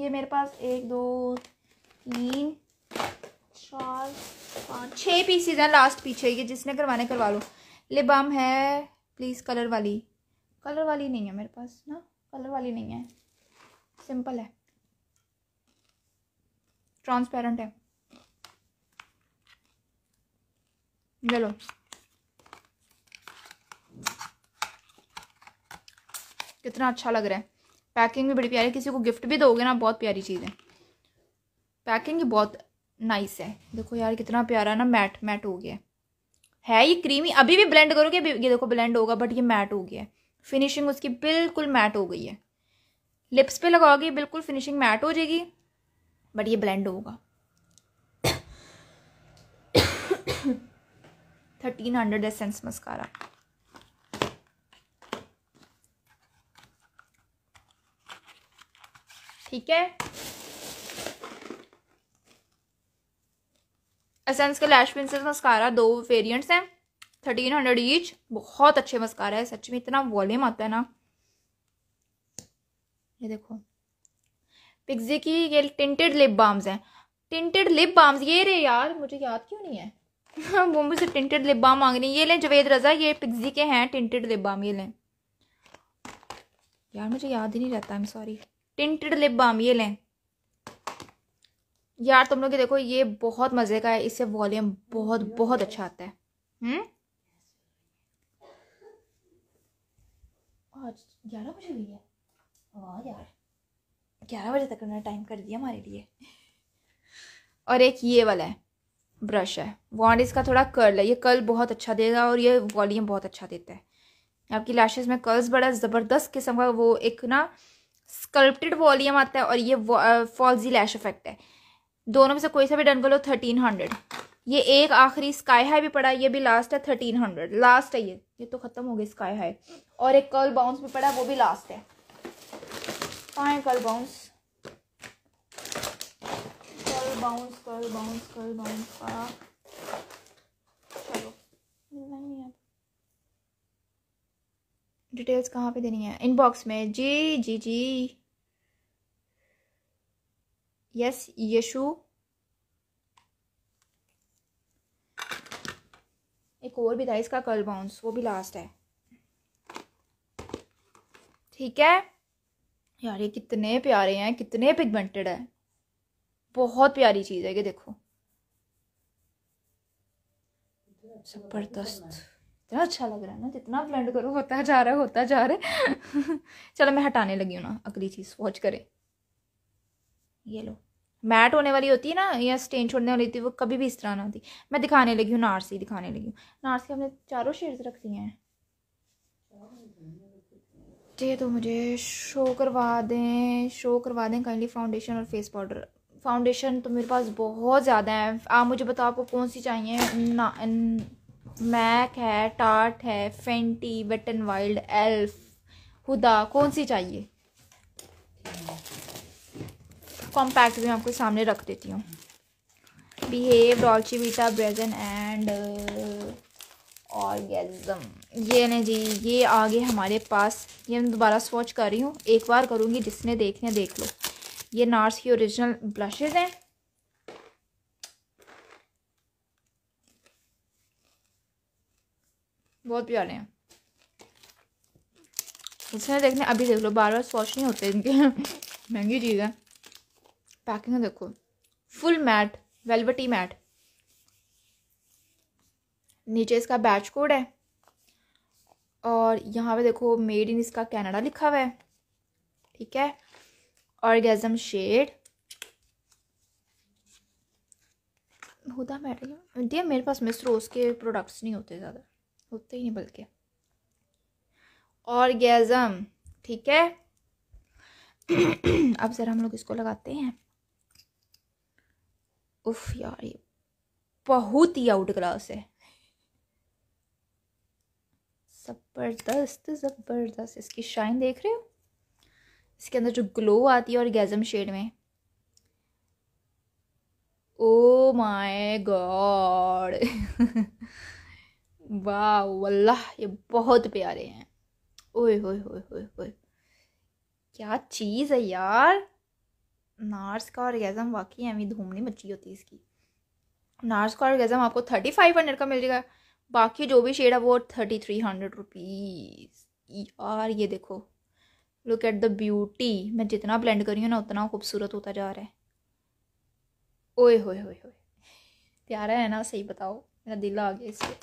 A: ये मेरे पास एक दो तीन चार पाँच छः पीसीज हैं लास्ट पीछे ये जिसने करवाने करवा लो लिबाम है प्लीज़ कलर वाली कलर वाली नहीं है मेरे पास ना कलर वाली नहीं है सिंपल है ट्रांसपेरेंट है चलो लो कितना अच्छा लग रहा है पैकिंग भी बड़ी प्यारी है किसी को गिफ्ट भी दोगे ना बहुत प्यारी चीज़ है पैकिंग भी बहुत नाइस है देखो यार कितना प्यारा ना मैट मैट हो गया है ये क्रीमी अभी भी ब्लेंड करोगे ये देखो ब्लेंड होगा बट ये मैट हो गया है फिनिशिंग उसकी बिल्कुल मैट हो गई है लिप्स पे लगाओगे बिल्कुल फिनिशिंग मैट हो जाएगी बट ये ब्लेंड होगा थर्टीन हंड्रेड एसेंस मस्कारा ठीक है एसेंस के लैश पेंसिल मस्कारा दो वेरिएंट्स हैं थर्टीन हंड्रेड ईच बहुत अच्छे मस्कारा है सच में इतना वॉल्यूम आता है ना ये देखो पिग्जी की ये टिंटेड लिप बाम्स हैं टिंटेड लिप बाम्स ये रे यार मुझे याद क्यों नहीं है वो मुझे टिंटेड लिप बाम मांग रही है ये लें जवेद रज़ा ये पिग्जी के हैं टिंटेड लिप बाम ये लें यार मुझे याद ही नहीं रहता I am sorry tinted lip balm ये लें यार तुम लोग ये देखो ये बहुत मज़े का है इससे वॉल्यूम बहुत बहुत अच्छा आता है हम्म आज ग्यारह बजे हुई है यार ग्यारह बजे तक उन्होंने टाइम कर दिया हमारे लिए और एक ये वाला है ब्रश है वॉन्ड इसका थोड़ा कर्ल है ये कर्ल बहुत अच्छा देगा और ये वॉल्यूम बहुत अच्छा देता है आपकी लैशेज़ में कर्ल्स बड़ा ज़बरदस्त किस्म का वो एक ना स्कल्प्टेड वॉल्यूम आता है और ये फॉल्जी लैश इफेक्ट है दोनों में से कोई सा भी डन कर लो थर्टीन हंड्रेड ये एक आखिरी स्काई हाई भी पड़ा ये भी लास्ट है थर्टीन हंड्रेड लास्ट है ये ये तो ख़त्म हो गई स्काई हाई और एक कर्ल बाउंस भी पड़ा वो भी लास्ट है कहाँ है कल बाउंस कल बाउंस कल बाउंस कल बाउंस का चलो डिटेल्स कहाँ पे देनी है इनबॉक्स में जी जी जी यस यशु एक और भी था इसका कल बाउंस वो भी लास्ट है ठीक है यार ये कितने प्यारे हैं कितने पिगमेंटेड है बहुत प्यारी चीज़ है ये देखो ज़बरदस्त इतना अच्छा लग रहा है ना जितना ब्लेंड करो होता जा रहा है होता जा रहा है चलो मैं हटाने लगी हूँ ना अगली चीज़ वॉच करें ये लो मैट होने वाली होती है ना या स्टेन छोड़ने वाली होती है वो कभी भी इस तरह ना होती मैं दिखाने लगी हूँ नारसी दिखाने लगी हूँ नारसी हमने चारों शेड्स रख दिए हैं सकते तो मुझे शो करवा दें शो करवा दें काइंडली फाउंडेशन और फेस पाउडर फाउंडेशन तो मेरे पास बहुत ज़्यादा है आप मुझे बताओ आपको कौन सी चाहिए ना मैक है टार्ट है फेंटी बटन वाइल्ड एल्फ हुदा कौन सी चाहिए कॉम्पैक्ट भी मैं आपको सामने रख देती हूँ behave Dolce Vita brazen and orgasm ये ना जी ये आगे हमारे पास ये मैं दोबारा स्वॉच कर रही हूँ एक बार करूँगी जिसने देखने देख लो ये नार्स की ओरिजिनल ब्लशेज हैं बहुत प्यारे हैं उसने देखने अभी देख लो बार बार स्वॉच नहीं होते इनके महंगी चीज़ है पैकिंग देखो फुल मैट वेलवटी मैट नीचे इसका बैच कोड है और यहाँ पे देखो मेड इन इसका कनाडा लिखा हुआ है ठीक है ऑर्गेजम शेड होता मैटर दिया मेरे पास मिस रोज़ के प्रोडक्ट्स नहीं होते ज़्यादा होते ही नहीं बल्कि ऑर्गेजम ठीक है अब ज़रा हम लोग इसको लगाते हैं उफ यार ये बहुत ही आउट क्लास है ज़बरदस्त ज़बरदस्त इसकी शाइन देख रहे हो इसके अंदर जो ग्लो आती है और गैज़म शेड में ओ माय गॉड वाह ये बहुत प्यारे हैं ओए होए होए होए होए क्या चीज़ है यार नार्स का और गैजम वाकई हमें धूमनी मची होती है इसकी नार्स का और गैजम आपको थर्टी फाइव हंड्रेड का मिल जाएगा बाकी जो भी शेड है वो थर्टी थ्री हंड्रेड रुपीज़ यार ये देखो लुक एट द ब्यूटी मैं जितना ब्लेंड कर रही हूँ ना उतना खूबसूरत होता जा रहा है ओए होए होए होए प्यारा है ना सही बताओ मेरा दिल आ गया इससे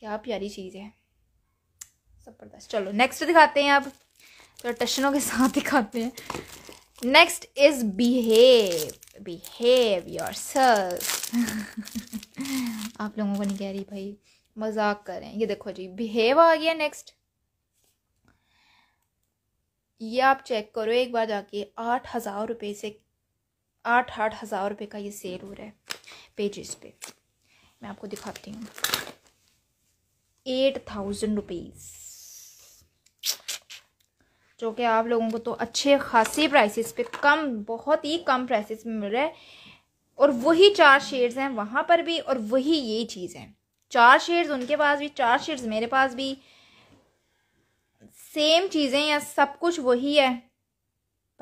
A: क्या प्यारी चीज़ है ज़बरदस्त चलो नेक्स्ट दिखाते हैं आप थोड़ा तो टशनों के साथ दिखाते हैं next is behave behave your आप लोगों को नहीं कह रही भाई मजाक करें ये देखो जी बिहेव आ गया नेक्स्ट ये आप चेक करो एक बार जाके आठ हज़ार रुपये से आठ आठ हज़ार रुपये का ये सेल हो रहा है पेजेस पे मैं आपको दिखाती हूँ एट थाउजेंड रुपीज़ जो कि आप लोगों को तो अच्छे खासी प्राइसेस पे कम बहुत ही कम प्राइसेस में मिल रहा है और वही चार शेड्स हैं वहाँ पर भी और वही ये चीज़ है चार शेड्स उनके पास भी चार शेड्स मेरे पास भी सेम चीज़ें या सब कुछ वही है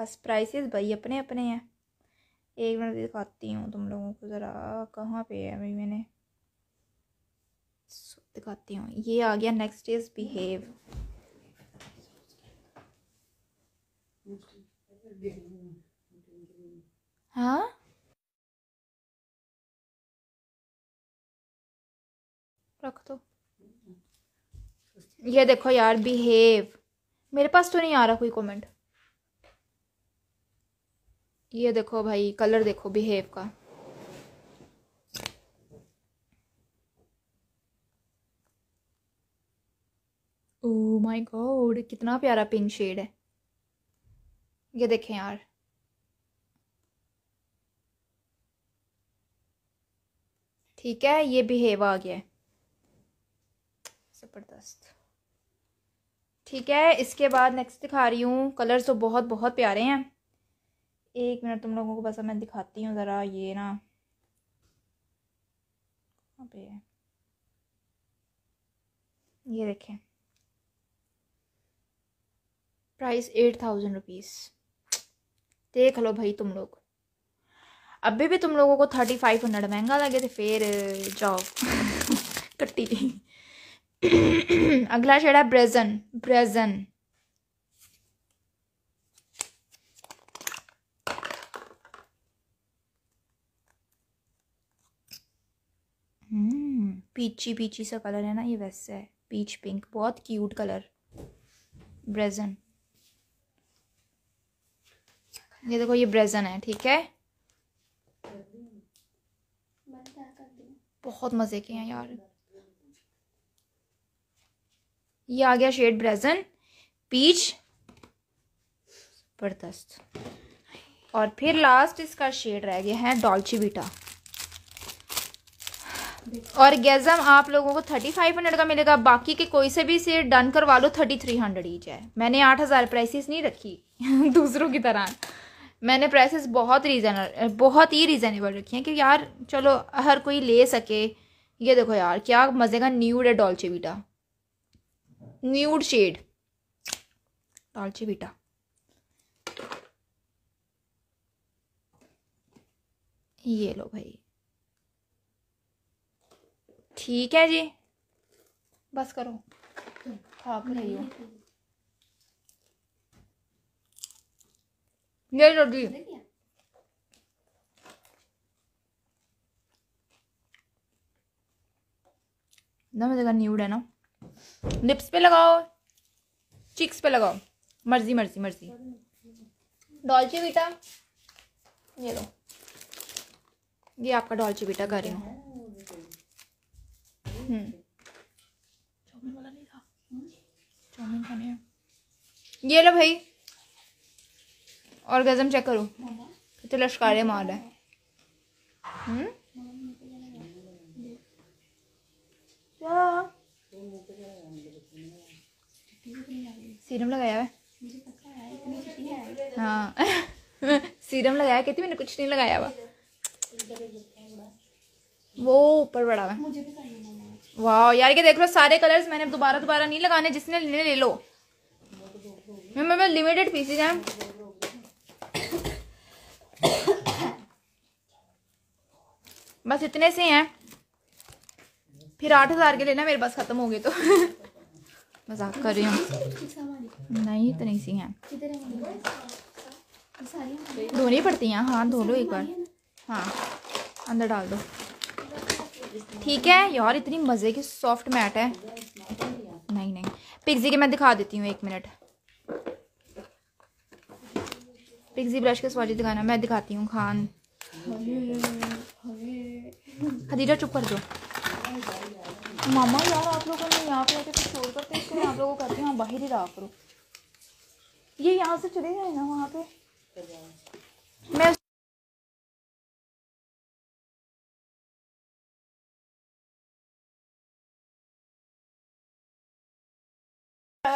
A: बस प्राइसेस भाई अपने अपने हैं एक मिनट दिखाती हूँ तुम लोगों को ज़रा कहाँ पे है अभी मैंने दिखाती हूँ ये आ गया नेक्स्ट इज़ बिहेव हाँ रख दो तो। ये देखो यार बिहेव मेरे पास तो नहीं आ रहा कोई कमेंट ये देखो भाई कलर देखो बिहेव का ओह माय गॉड कितना प्यारा पिंक शेड है ये देखें यार ठीक है ये बिहेव आ गया ज़बरदस्त ठीक है इसके बाद नेक्स्ट दिखा रही हूँ कलर्स तो बहुत बहुत प्यारे हैं एक मिनट तुम लोगों को बस मैं दिखाती हूँ ज़रा ये ना अबे ये देखें प्राइस एट थाउजेंड रुपीज़ देख लो भाई तुम लोग अभी भी तुम लोगों को थर्टी फाइव हंड्रेड महंगा लगे थे फिर जाओ कट्टी अगला शेड है ब्रेजन ब्रेजन हम्म, पीची पीची सा कलर है ना ये वैसा है पीच पिंक बहुत क्यूट कलर ब्रेजन ये देखो ये ब्रेजन है ठीक है बहुत मज़े के हैं यार ये आ गया शेड ब्रेजन पीच जबरदस्त और फिर लास्ट इसका शेड रह गया है डॉल्ची बीटा और गैजम आप लोगों को थर्टी फाइव हंड्रेड का मिलेगा बाकी के कोई से भी से डन करवा लो थर्टी थ्री हंड्रेड ही जाए मैंने आठ हज़ार प्राइसिस नहीं रखी दूसरों की तरह मैंने प्राइसेस बहुत रीजनेबल बहुत ही रीज़नेबल रखी हैं कि यार चलो हर कोई ले सके ये देखो यार क्या मज़े का न्यूड है Dolce Vita nude shade Dolce Vita ये लो भाई ठीक है जी बस करो खाक नहीं हो ये लो जी ना मेरे न्यूड है ना लिप्स पे लगाओ चिक्स पे लगाओ मर्जी मर्जी मर्जी डॉल्ची बेटा ये लो ये आपका डॉल्ची बेटा कर रही हूँ ये लो भाई और गज़म चेक करो तो लश्कारे मार रहा है हम्म? सीरम लगाया हाँ सीरम लगाया कहती मैंने कुछ नहीं लगाया हुआ वो ऊपर बड़ा हुआ वाह यार ये देख लो सारे कलर्स मैंने दोबारा दोबारा नहीं लगाने जिसने लेने ले लो मैं मैं लिमिटेड पीसेज हैं बस इतने से हैं फिर आठ हज़ार के लेना मेरे पास ख़त्म हो गए तो मजाक कर रही हूँ नहीं इतने सी हैं धोनी पड़ती हैं हाँ धो लो एक बार हाँ अंदर डाल दो ठीक है यार इतनी मज़े की सॉफ्ट मैट है नहीं नहीं पिग्जी के मैं दिखा देती हूँ एक मिनट पिग्जी ब्रश के स्वाजी दिखाना मैं दिखाती हूँ खान हदीजा हाँ, चुप कर दो मामा यार आप लोगों ने यहाँ पे आके कुछ शोर करते हैं इसको मैं आप लोगों को करती हूँ बाहर ही रहा करो ये यहाँ से चले जाए ना वहाँ पे मैं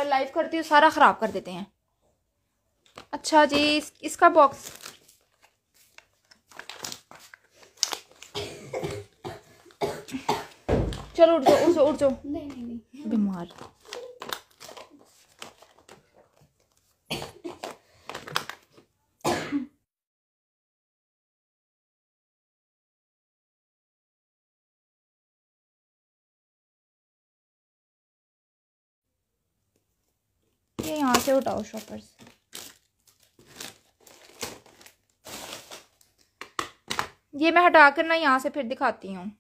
A: लाइव करती हूँ सारा ख़राब कर देते हैं अच्छा जी इस, इसका बॉक्स चलो उठ जाओ उठ जाओ उठ जाओ बीमार यहाँ से उठाओ शॉपर्स ये मैं हटा कर ना यहाँ से फिर दिखाती हूँ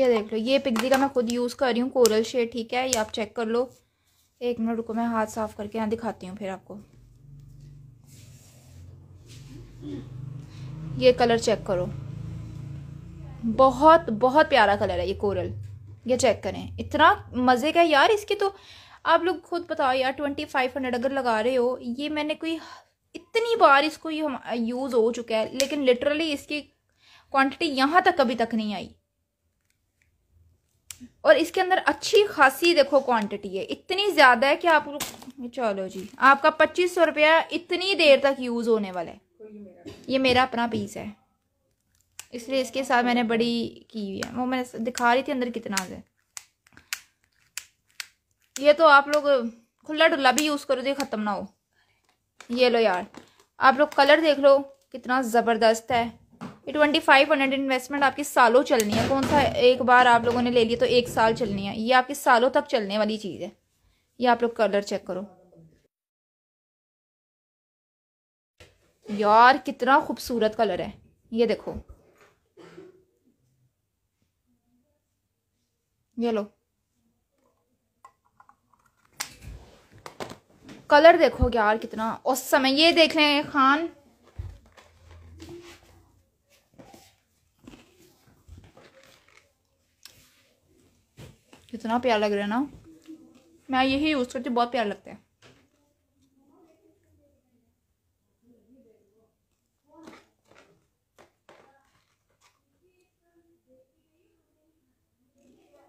A: ये देख लो ये पिक्जी का मैं खुद यूज़ कर रही हूँ कोरल शेड ठीक है ये आप चेक कर लो एक मिनट रुको मैं हाथ साफ करके यहाँ दिखाती हूँ फिर आपको ये कलर चेक करो बहुत बहुत प्यारा कलर है ये कोरल ये चेक करें इतना मज़े का यार इसके तो आप लोग खुद बताओ यार ट्वेंटी फाइव हंड्रेड अगर लगा रहे हो ये मैंने कोई इतनी बार इसको यूज़ हो चुका है लेकिन लिटरली इसकी क्वांटिटी यहाँ तक कभी तक नहीं आई और इसके अंदर अच्छी खासी देखो क्वांटिटी है इतनी ज़्यादा है कि आप चलो जी आपका पच्चीस सौ रुपया इतनी देर तक यूज़ होने वाला है ये मेरा अपना पीस है इसलिए इसके साथ मैंने बड़ी की हुई है वो मैंने दिखा रही थी अंदर कितना है ये तो आप लोग खुला डुल्ला भी यूज़ करो दे ख़त्म ना हो ये लो यार आप लोग कलर देख लो कितना ज़बरदस्त है ट्वेंटी फाइव हंड्रेड इन्वेस्टमेंट आपकी सालों चलनी है कौन सा एक बार आप लोगों ने ले लिया तो एक साल चलनी है ये आपकी सालों तक चलने वाली चीज़ है ये आप लोग कलर चेक करो यार कितना खूबसूरत कलर है ये देखो ये लो कलर देखो यार कितना उस समय ये देख लें खान कितना प्यार लग रहा है ना मैं यही यूज़ करती हूँ बहुत प्यार लगता है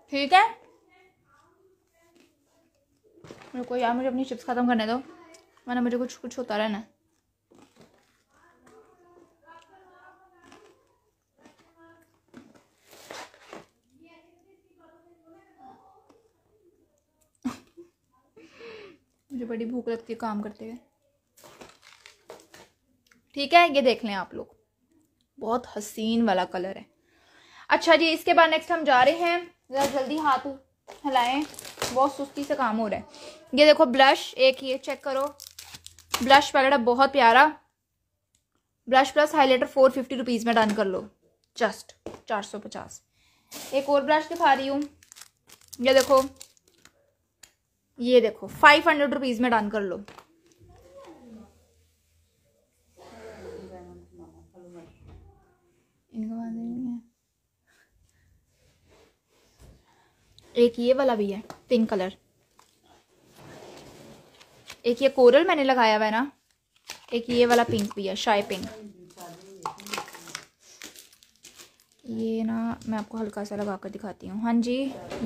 A: ठीक है मेरे को यार मुझे अपनी चिप्स ख़त्म करने दो वरना मुझे कुछ कुछ होता रहना है भूख लगती है काम करते हुए ठीक है ये देख लें आप लोग बहुत हसीन वाला कलर है अच्छा जी इसके बाद नेक्स्ट हम जा रहे हैं ज़रा जल्दी हाथ हिलाएं बहुत सुस्ती से काम हो रहा है ये देखो ब्लश एक ये चेक करो ब्लश वगैरह बहुत प्यारा blush plus highlighter four fifty rupees में डन कर लो जस्ट चार सौ पचास एक और ब्रश दिखा रही हूँ ये देखो ये देखो फाइव हंड्रेड रुपीज में डन कर लो एक ये वाला भी है पिंक कलर एक ये कोरल मैंने लगाया हुआ है ना एक ये वाला पिंक भी है शाई पिंक ये ना मैं आपको हल्का सा लगा कर दिखाती हूँ हाँ जी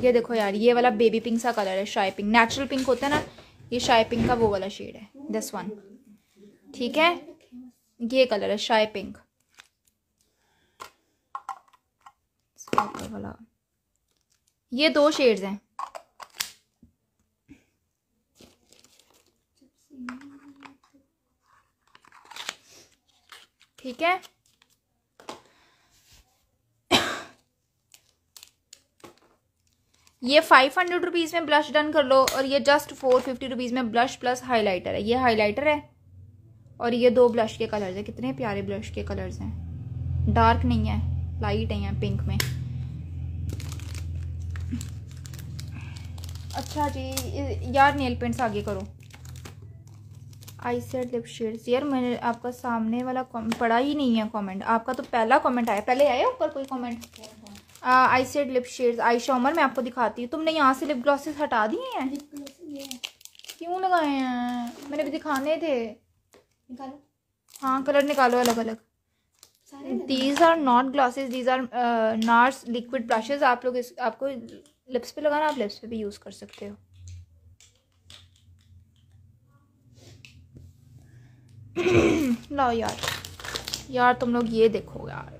A: ये देखो यार ये वाला बेबी पिंक सा कलर है शाई पिंक नेचुरल पिंक होता है ना ये शाई पिंक का वो वाला शेड है दस वन ठीक है ये कलर है शाई पिंक वाला ये दो शेड्स हैं ठीक है ये फाइव हंड्रेड रुपीज़ में ब्लश डन कर लो और ये जस्ट फोर फिफ्टी रुपीज़ में ब्लश प्लस हाईलाइटर है ये हाईलाइटर है और ये दो ब्लश के कलर्स हैं कितने प्यारे ब्लश के कलर्स हैं डार्क नहीं है लाइट है यहाँ पिंक में अच्छा जी यार नेल पेंट्स आगे करो आई सेट लिप शेड्स यार मैंने आपका सामने वाला पढ़ा ही नहीं है कमेंट आपका तो पहला कमेंट आया पहले आया ऊपर कोई comment I said lip shade eye shimmer मैं आपको दिखाती हूँ तुमने यहाँ से लिप ग्लॉसेस हटा दिए हैं क्यों लगाए हैं मैंने भी दिखाने थे निकालो हाँ कलर निकालो अलग अलग these are not glasses these are NARS liquid brushes आप लोग इस आपको लिप्स पे लगाना आप लिप्स पे भी यूज़ कर सकते हो लाओ यार यार तुम लोग ये देखो यार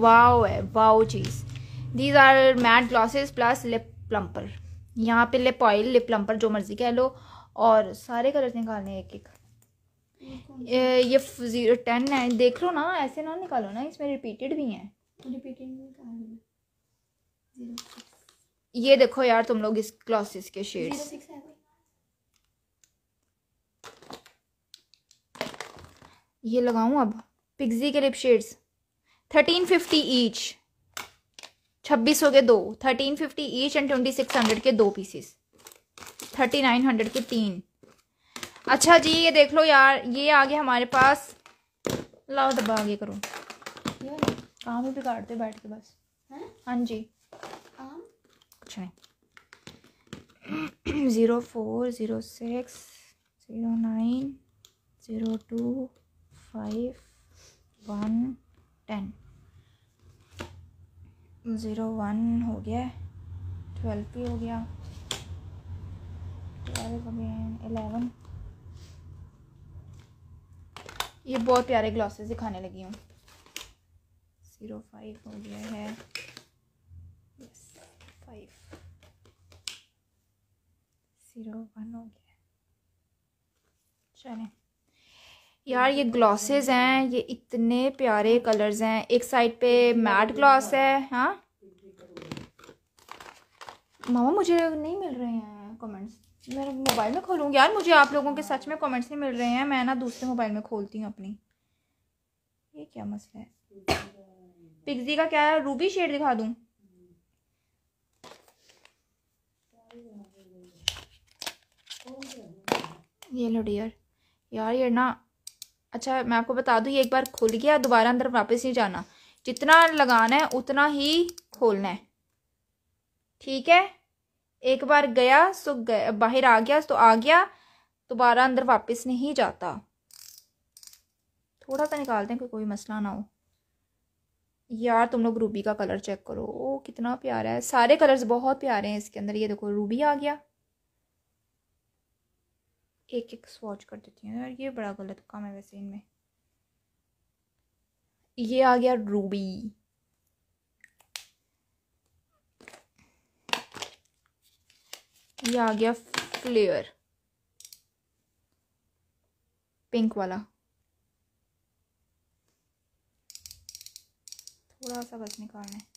A: वाओ है वाओ चीज़ these are matte glasses plus lip plumper यहाँ पे लिप ऑयल लिप प्लम्पर जो मर्जी कह लो और सारे कलर निकालने एक एक ये ज़ीरो टेन है देख लो ना ऐसे ना निकालो ना इसमें रिपीटेड भी हैं ये देखो यार तुम लोग इस ग्लॉसेस के शेड्स ये लगाऊं अब पिग्जी के lip shades thirteen fifty each छब्बीस हो गए दो thirteen fifty each and twenty six hundred के दो पीसेस थर्टी नाइन हंड्रेड के तीन अच्छा जी ये देख लो यार ये आ गया हमारे पास लाओ दबा आगे करो काम ही बिगाड़ते बैठ के बस हाँ जी कुछ नहीं zero four zero six zero nine zero two five one ten zero one हो गया ट्वेल्व भी हो गया ट्वेल्व अगेन एलेवन ये बहुत प्यारे ग्लासेस दिखाने लगी हूँ ज़ीरो फाइव हो गया है यस फाइव ज़ीरो वन हो गया चलें यार ये ग्लॉसेस हैं ये इतने प्यारे कलर्स हैं एक साइड पे मैट ग्लॉस है हाँ मामा मुझे नहीं मिल रहे हैं कमेंट्स मैं मोबाइल में खोलूँगी यार मुझे आप लोगों के सच में कमेंट्स नहीं मिल रहे हैं मैं ना दूसरे मोबाइल में खोलती हूँ अपनी ये क्या मसला है पिग्जी का क्या है रूबी शेड दिखा दूँ ये लो डियर यार ये ना अच्छा मैं आपको बता दूँ ये एक बार खुल गया दोबारा अंदर वापस नहीं जाना जितना लगाना है उतना ही खोलना है ठीक है एक बार गया सो गया, बाहर आ गया तो आ गया दोबारा अंदर वापस नहीं जाता थोड़ा सा निकाल दें कोई मसला ना हो यार तुम लोग रूबी का कलर चेक करो ओ कितना प्यारा है सारे कलर्स बहुत प्यारे हैं इसके अंदर ये देखो रूबी आ गया एक एक स्वॉच कर देती हूँ यार ये बड़ा गलत काम है वैसे इनमें ये आ गया रूबी ये आ गया फ्लेयर पिंक वाला थोड़ा सा बस निकालना है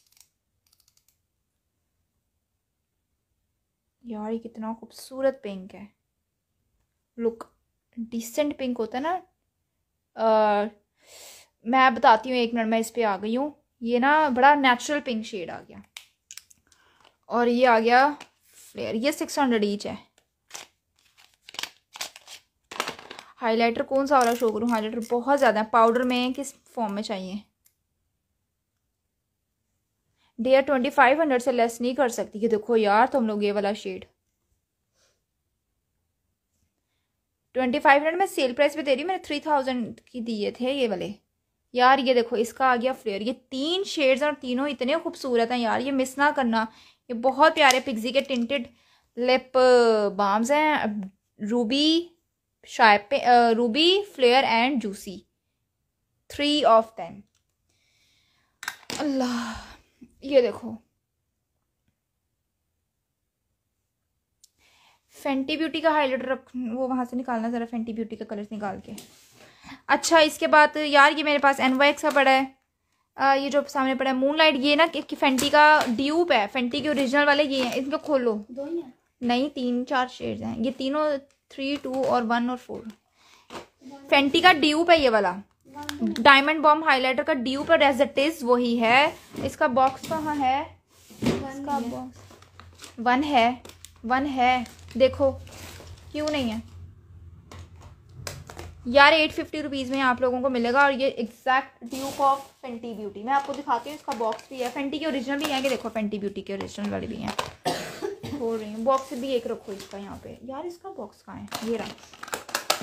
A: यार ये कितना खूबसूरत पिंक है लुक डिसेंट पिंक होता है ना आ, मैं बताती हूँ एक मिनट मैं इस पर आ गई हूँ ये ना बड़ा नेचुरल पिंक शेड आ गया और ये आ गया फ्लेयर ये सिक्स हंड्रेड ईच है हाइलाइटर कौन सा वाला शो करूँ हाइलाइटर बहुत ज़्यादा है पाउडर में किस फॉर्म में चाहिए डेयर ट्वेंटी फाइव हंड्रेड से लेस नहीं कर सकती कि देखो यार तुम तो लोग ये वाला शेड ट्वेंटी फाइव हंड्रेड में सेल प्राइस भी दे रही हूँ मैंने थ्री थाउजेंड की दिए थे ये वाले यार ये देखो इसका आ गया फ्लेयर ये तीन शेड्स और तीनों इतने खूबसूरत हैं यार ये मिस ना करना ये बहुत प्यारे पिग्जी के टिंटेड लिप बाम्स हैं रूबी शायप ruby flair and juicy three of ten अल्लाह ये देखो फेंटी ब्यूटी का हाईलाइटर रख वो वहाँ से निकालना ज़रा फेंटी ब्यूटी का कलर निकाल के अच्छा इसके बाद यार ये मेरे पास एन का पड़ा है आ, ये जो सामने पड़ा है मून लाइट ये ना कि फेंटी का ड्यूप है फेंटी के ओरिजिनल वाले ये हैं इनको खोलो दो ही नहीं तीन चार शेड्स हैं ये तीनों थ्री टू और वन और फोर फेंटी का ड्यूप है ये वाला डायमंड बॉम्ब हाइलाइटर का ड्यूप और एज इट इज वही है इसका बॉक्स कहाँ है इसका बॉक्स वन है वन है देखो क्यों नहीं है यार एट फिफ्टी रुपीज़ में आप लोगों को मिलेगा और ये exact dupe of Fenty Beauty मैं आपको दिखाती हूँ इसका बॉक्स भी है फेंटी के ओरिजिनल भी हैं कि देखो फेंटी ब्यूटी के ओरिजिनल वाले भी हैं हो रही हूँ बॉक्स भी एक रखो इसका यहाँ पे यार इसका बॉक्स कहाँ है ये रहा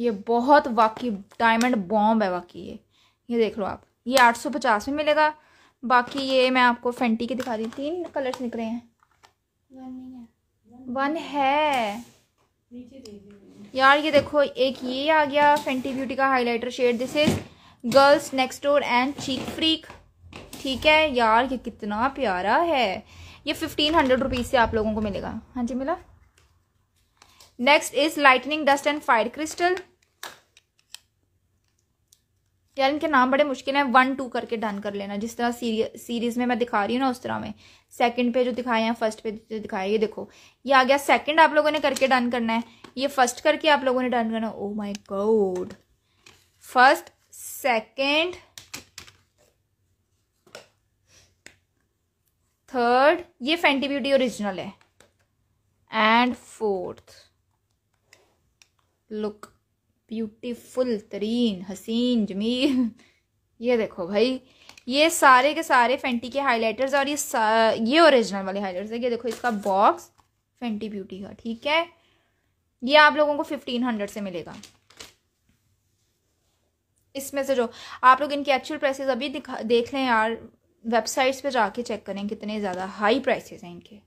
A: ये बहुत वाकई डायमंड बॉम्ब है वाकई ये ये देख लो आप ये पचास में मिलेगा बाकी ये मैं आपको फेंटी के दिखा दी तीन कलर्स निकले हैं वन है यार ये देखो एक ये आ गया फेंटी ब्यूटी का highlighter shade this is girls next door and cheek freak ठीक है यार ये कितना प्यारा है ये फिफ्टीन हंड्रेड रुपीज़ से आप लोगों को मिलेगा हाँ जी मिला next is lightning dust and fire crystal यार इनके नाम बड़े मुश्किल हैं वन टू करके डन कर लेना जिस तरह सीरीज में मैं दिखा रही हूँ ना उस तरह में सेकंड पे जो दिखाए हैं फर्स्ट पे जो दिखाए ये देखो ये आ गया सेकंड आप लोगों ने करके डन करना है ये फर्स्ट करके आप लोगों ने डन करना oh my god first second third ये फेंटी ब्यूटी ओरिजिनल है एंड फोर्थ लुक ब्यूटीफुल तरीन हसीन जमील ये देखो भाई ये सारे के सारे फेंटी के हाइलाइटर्स और ये ये ओरिजिनल वाले हाइलाइटर्स है ये देखो इसका बॉक्स फेंटी ब्यूटी का ठीक है ये आप लोगों को फिफ्टीन हंड्रेड से मिलेगा इसमें से जो आप लोग इनके एक्चुअल प्राइसेस अभी दिखा देख लें यार वेबसाइट्स पे जाके चेक करें कितने ज़्यादा हाई प्राइसेस हैं इनके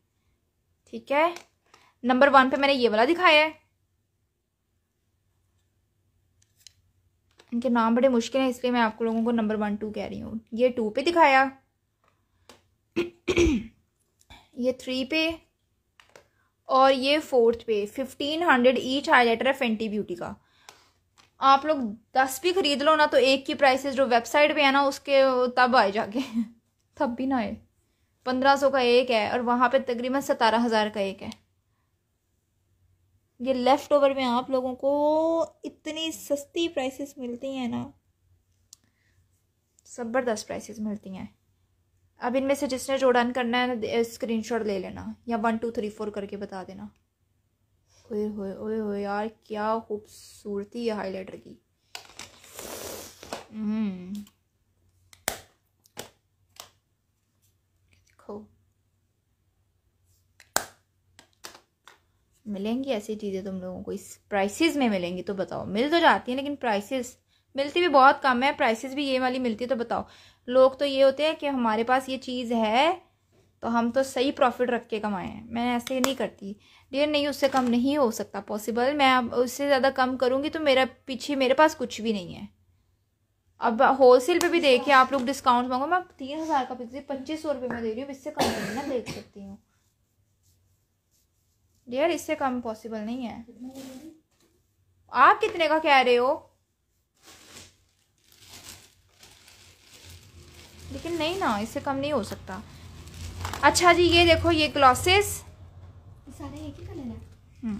A: ठीक है नंबर वन पे मैंने ये वाला दिखाया है इनके नाम बड़े मुश्किल हैं इसलिए मैं आप लोगों को नंबर वन टू कह रही हूँ ये टू पे दिखाया ये थ्री पे और ये फोर्थ पे फिफ्टीन हंड्रेड ईच हाईलाइटर है फेंटी ब्यूटी का आप लोग दस भी खरीद लो ना तो एक की प्राइसेस जो वेबसाइट पे है ना उसके तब आए जाके तब भी ना आए पंद्रह सौ का एक है और वहाँ पे तकरीबन सतारह हज़ार का एक है ये लेफ़्ट ओवर में आप लोगों को इतनी सस्ती प्राइसेस मिलती हैं ना ज़बरदस्त प्राइसेस मिलती हैं अब इनमें से जिसने जो डन करना है ना स्क्रीन ले लेना या वन टू थ्री फोर करके बता देना ओए होए ओए होए यार क्या खूबसूरती है हाइलाइटर की हम्म। मिलेंगी ऐसी चीज़ें तुम लोगों को इस प्राइसेस में मिलेंगी तो बताओ मिल तो जाती हैं लेकिन प्राइसेस मिलती भी बहुत कम है प्राइसेस भी ये वाली मिलती है तो बताओ लोग तो ये होते हैं कि हमारे पास ये चीज़ है तो हम तो सही प्रॉफिट रख के कमाए हैं मैं ऐसे नहीं करती डियर नहीं उससे कम नहीं हो सकता पॉसिबल मैं अब उससे ज़्यादा कम करूँगी तो मेरा पीछे मेरे पास कुछ भी नहीं है अब होल सेल पर भी अच्छा। देखिए आप लोग डिस्काउंट मांगो मैं तीन हज़ार का पीछे पच्चीस सौ रुपये में दे रही हूँ इससे कम नहीं ना देख सकती हूँ डियर इससे कम पॉसिबल नहीं है आप कितने का कह रहे हो लेकिन नहीं ना इससे कम नहीं हो सकता अच्छा जी ये देखो ये ग्लासेस सारे एक ही कलर है हम्म।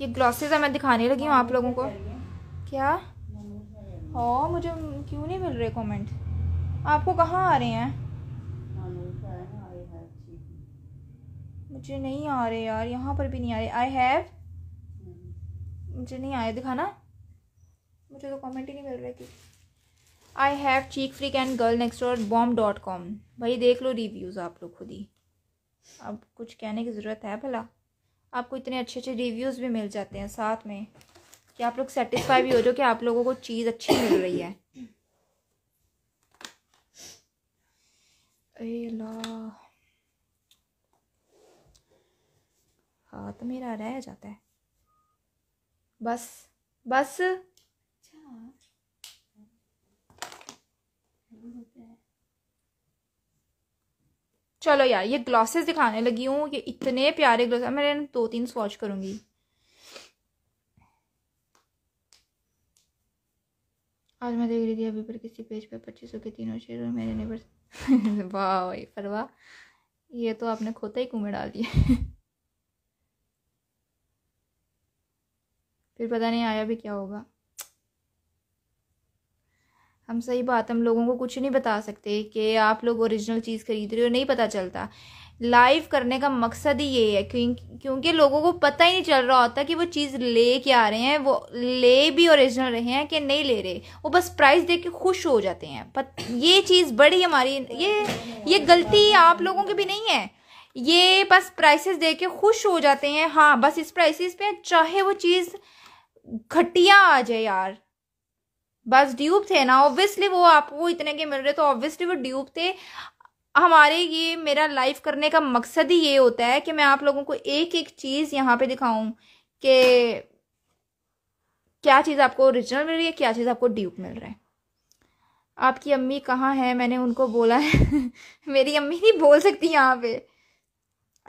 A: ये ग्लासेस मैं दिखाने लगी हूँ आप लोगों को क्या हाँ मुझे क्यों नहीं मिल रहे कमेंट आपको कहाँ आ रहे हैं मुझे नहीं आ रहे यार यहाँ पर भी नहीं आ रहे आई हैव मुझे नहीं आया दिखाना मुझे तो कमेंट ही नहीं मिल रही थी I have cheek free can girl next और बॉम डॉट कॉम भाई देख लो रिव्यूज़ आप लोग खुद ही अब कुछ कहने की ज़रूरत है भला आपको इतने अच्छे अच्छे रिव्यूज़ भी मिल जाते हैं साथ में कि आप लोग सेटिस्फाई भी हो जाओ कि आप लोगों को चीज़ अच्छी मिल रही है अल्लाह था तो मेरा रह जाता है बस बस अच्छा। चलो यार ये ग्लासेस दिखाने लगी हूँ ये इतने प्यारे ग्लास मैं दो तीन स्वॉच करूंगी आज मैं देख रही थी अभी पर किसी पेज पे पच्चीस के तीनों शेर और मेरे नेबर वाह फरवा ये तो आपने खोता ही कुएं डाल दिया फिर पता नहीं आया भी क्या होगा हम सही बात हम लोगों को कुछ नहीं बता सकते कि आप लोग ओरिजिनल चीज़ खरीद रहे हो नहीं पता चलता लाइव करने का मकसद ही ये है क्योंकि क्योंकि लोगों को पता ही नहीं चल रहा होता कि वो चीज़ ले के आ रहे हैं वो ले भी ओरिजिनल रहे हैं कि नहीं ले रहे वो बस प्राइस देख के खुश हो जाते हैं पर ये चीज़ बड़ी हमारी ये ये गलती आप लोगों की भी नहीं है ये बस प्राइसेस देख के खुश हो जाते हैं हाँ बस इस प्राइसेस पे चाहे वो चीज़ घटिया आ जाए यार बस ड्यूब थे ना ऑब्वियसली वो आपको इतने के मिल रहे तो ऑब्वियसली वो ड्यूब थे हमारे ये मेरा लाइफ करने का मकसद ही ये होता है कि मैं आप लोगों को एक एक चीज़ यहाँ पे दिखाऊं कि क्या चीज़ आपको ओरिजिनल मिल रही है क्या चीज़ आपको ड्यूब मिल रहा है आपकी अम्मी कहाँ है मैंने उनको बोला है मेरी अम्मी नहीं बोल सकती यहाँ पे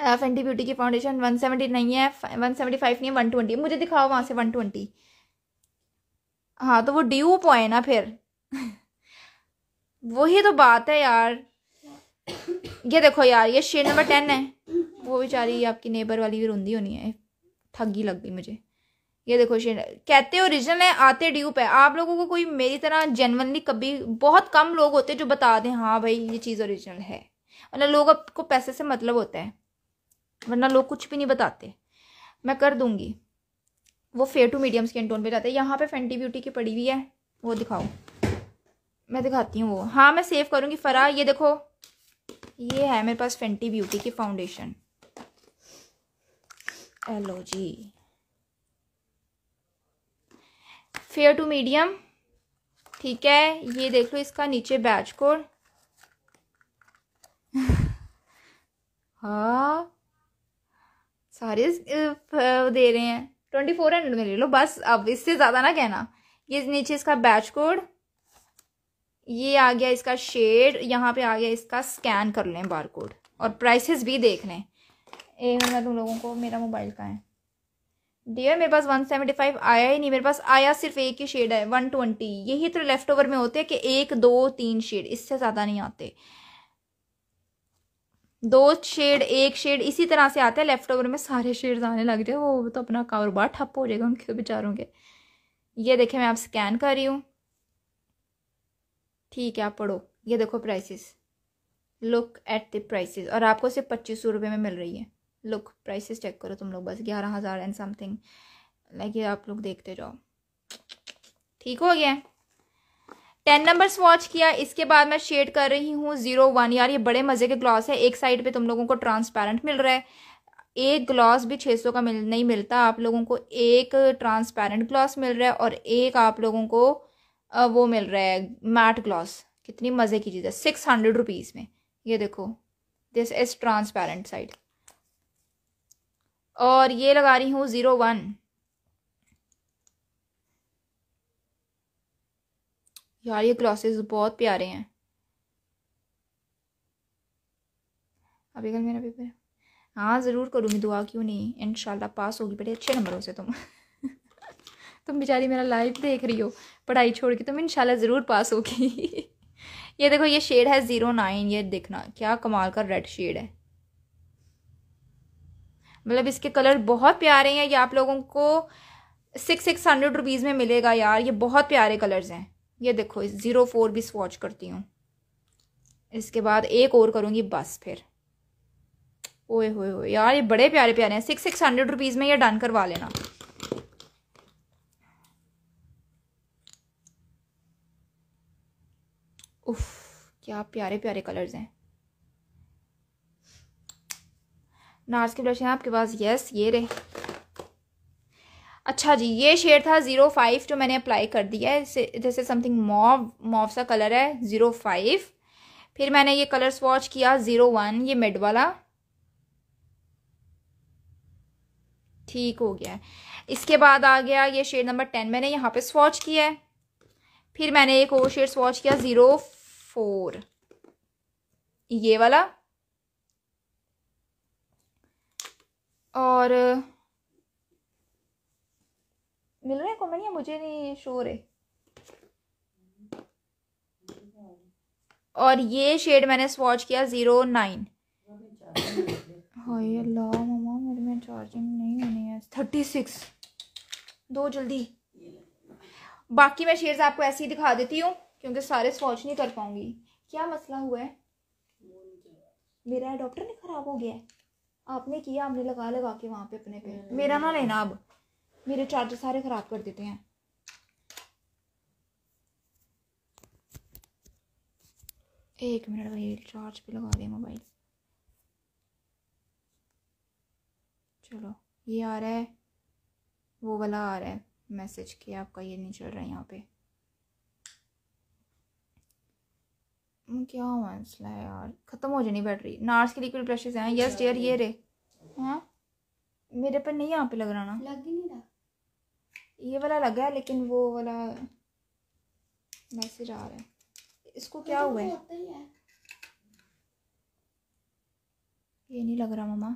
A: फेंटी ब्यूटी की फाउंडेशन वन सेवेंटी नहीं है वन सेवेंटी फाइव नहीं है वन ट्वेंटी मुझे दिखाओ वहाँ से वन ट्वेंटी हाँ तो वो ड्यूप है ना फिर वही तो बात है यार ये देखो यार ये शेड नंबर टेन है वो बेचारी आपकी नेबर वाली भी रोंदी होनी है ठगी लग गई मुझे ये देखो शेड कहते ओरिजिनल है आते ड्यूप है आप लोगों को कोई मेरी तरह जेनवनली कभी बहुत कम लोग होते जो बता दें हाँ भाई ये चीज़ ओरिजिनल है मतलब लोग आपको पैसे से मतलब होता है वरना लोग कुछ भी नहीं बताते मैं कर दूंगी वो fair to medium skin tone पे जाते हैं यहाँ पे फेंटी ब्यूटी की पड़ी हुई है वो दिखाओ मैं दिखाती हूँ वो हाँ मैं सेव करूँगी फ़रा ये देखो ये है मेरे पास फेंटी ब्यूटी की फाउंडेशन एलो जी फेयर टू मीडियम ठीक है ये देख लो इसका नीचे बैच कोड हाँ सारे दे रहे हैं ट्वेंटी फोर हंड्रेड में ले लो बस अब इससे ज़्यादा ना कहना ये नीचे इसका बैच कोड ये आ गया इसका शेड यहाँ पे आ गया इसका स्कैन कर लें बार कोड और प्राइसेस भी देख लें ए मैं तुम लोगों को मेरा मोबाइल का है डियर मेरे पास वन सेवेंटी फाइव आया ही नहीं मेरे पास आया सिर्फ एक ही शेड है वन ट्वेंटी यही तो लेफ्ट ओवर में होते हैं कि एक दो तीन शेड इससे ज़्यादा नहीं आते दो शेड एक शेड इसी तरह से आते हैं लेफ्ट ओवर में सारे शेड्स आने लग जाए वो तो अपना कारोबार ठप हो जाएगा उनके बेचारों के ये देखें मैं आप स्कैन कर रही हूँ ठीक है आप पढ़ो ये देखो prices look at the prices और आपको सिर्फ पच्चीस सौ रुपये में मिल रही है लुक प्राइसेस चेक करो तुम लोग बस ग्यारह हज़ार एंड समथिंग लाइक ये आप लोग देखते जाओ ठीक हो गया टेन नंबर्स वॉच किया इसके बाद मैं शेड कर रही हूँ जीरो वन यार ये बड़े मज़े के ग्लॉस है एक साइड पे तुम लोगों को ट्रांसपेरेंट मिल रहा है एक ग्लॉस भी छः सौ का मिल नहीं मिलता आप लोगों को एक ट्रांसपेरेंट ग्लॉस मिल रहा है और एक आप लोगों को वो मिल रहा है मैट ग्लॉस कितनी मज़े की चीज़ है सिक्स हंड्रेड रुपीज़ में ये देखो दिस इज़ ट्रांसपेरेंट साइड और ये लगा रही हूँ ज़ीरो वन यार ये ग्लासेस बहुत प्यारे हैं अभी कल मेरा पेपर हाँ ज़रूर करूँगी दुआ क्यों नहीं इन पास होगी बड़े अच्छे नंबरों से तुम तुम बेचारी मेरा लाइव देख रही हो पढ़ाई छोड़ के तुम इन ज़रूर पास होगी ये देखो ये शेड है ज़ीरो नाइन ये देखना क्या कमाल का रेड शेड है मतलब इसके कलर बहुत प्यारे हैं ये आप लोगों को सिक्स सिक्स हंड्रेड रुपीज़ में मिलेगा यार ये बहुत प्यारे कलर्स हैं ये देखो ज़ीरो फोर भी स्वॉच करती हूँ इसके बाद एक और करूँगी बस फिर ओए होए होए यार ये बड़े प्यारे प्यारे हैं सिक्स सिक्स हंड्रेड रुपीज़ में ये डन करवा लेना उफ क्या प्यारे प्यारे कलर्स हैं नार्स के ब्रश हैं आपके पास यस ये रहे अच्छा जी ये शेड था ज़ीरो फाइव जो मैंने अप्लाई कर दिया है जैसे समथिंग मॉव मॉव सा कलर है ज़ीरो फाइव फिर मैंने ये कलर स्वॉच किया ज़ीरो वन ये मिड वाला ठीक हो गया इसके बाद आ गया ये शेड नंबर टेन मैंने यहाँ पे स्वॉच किया है फिर मैंने एक और शेड स्वॉच किया ज़ीरो फोर ये वाला और मिल रहे हैं कमेंट या मुझे नहीं शोर है और ये शेड मैंने स्वॉच किया ज़ीरो नाइन हाय अल्लाह मामा मेरे में चार्जिंग नहीं होनी है थर्टी सिक्स दो जल्दी बाकी मैं शेड्स आपको ऐसे ही दिखा देती हूँ क्योंकि सारे स्वॉच नहीं कर पाऊंगी क्या मसला हुआ है मेरा डॉक्टर ने ख़राब हो गया आपने किया आपने लगा लगा के वहाँ पे अपने पे मेरा ना लेना अब मेरे चार्जर सारे ख़राब कर देते हैं एक मिनट भाई चार्ज पे लगा दिया मोबाइल चलो ये आ रहा है वो वाला आ रहा है मैसेज कि आपका ये नहीं चल रहा है यहाँ पे हम्म, क्या मसला है यार ख़त्म हो जानी बैटरी नार्स के लिक्विड ब्रशेज हैं यस डियर ये रे हाँ मेरे पर नहीं यहाँ पे लग रहा ना लग ही नहीं रहा ये वाला लगा है लेकिन वो वाला मैसेज आ रहा है इसको क्या हुआ है ये नहीं लग रहा मामा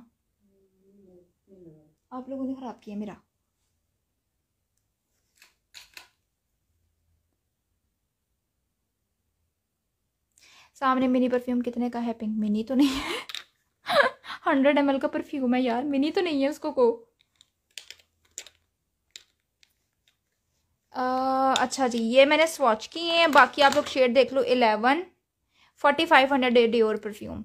A: आप लोगों ने ख़राब किया मेरा सामने मिनी परफ्यूम कितने का है पिंक मिनी तो नहीं है हंड्रेड एम का परफ्यूम है यार मिनी तो नहीं है उसको को आ, अच्छा जी ये मैंने स्वॉच किए हैं बाकी आप लोग शेड देख लो eleven forty five hundred day और परफ्यूम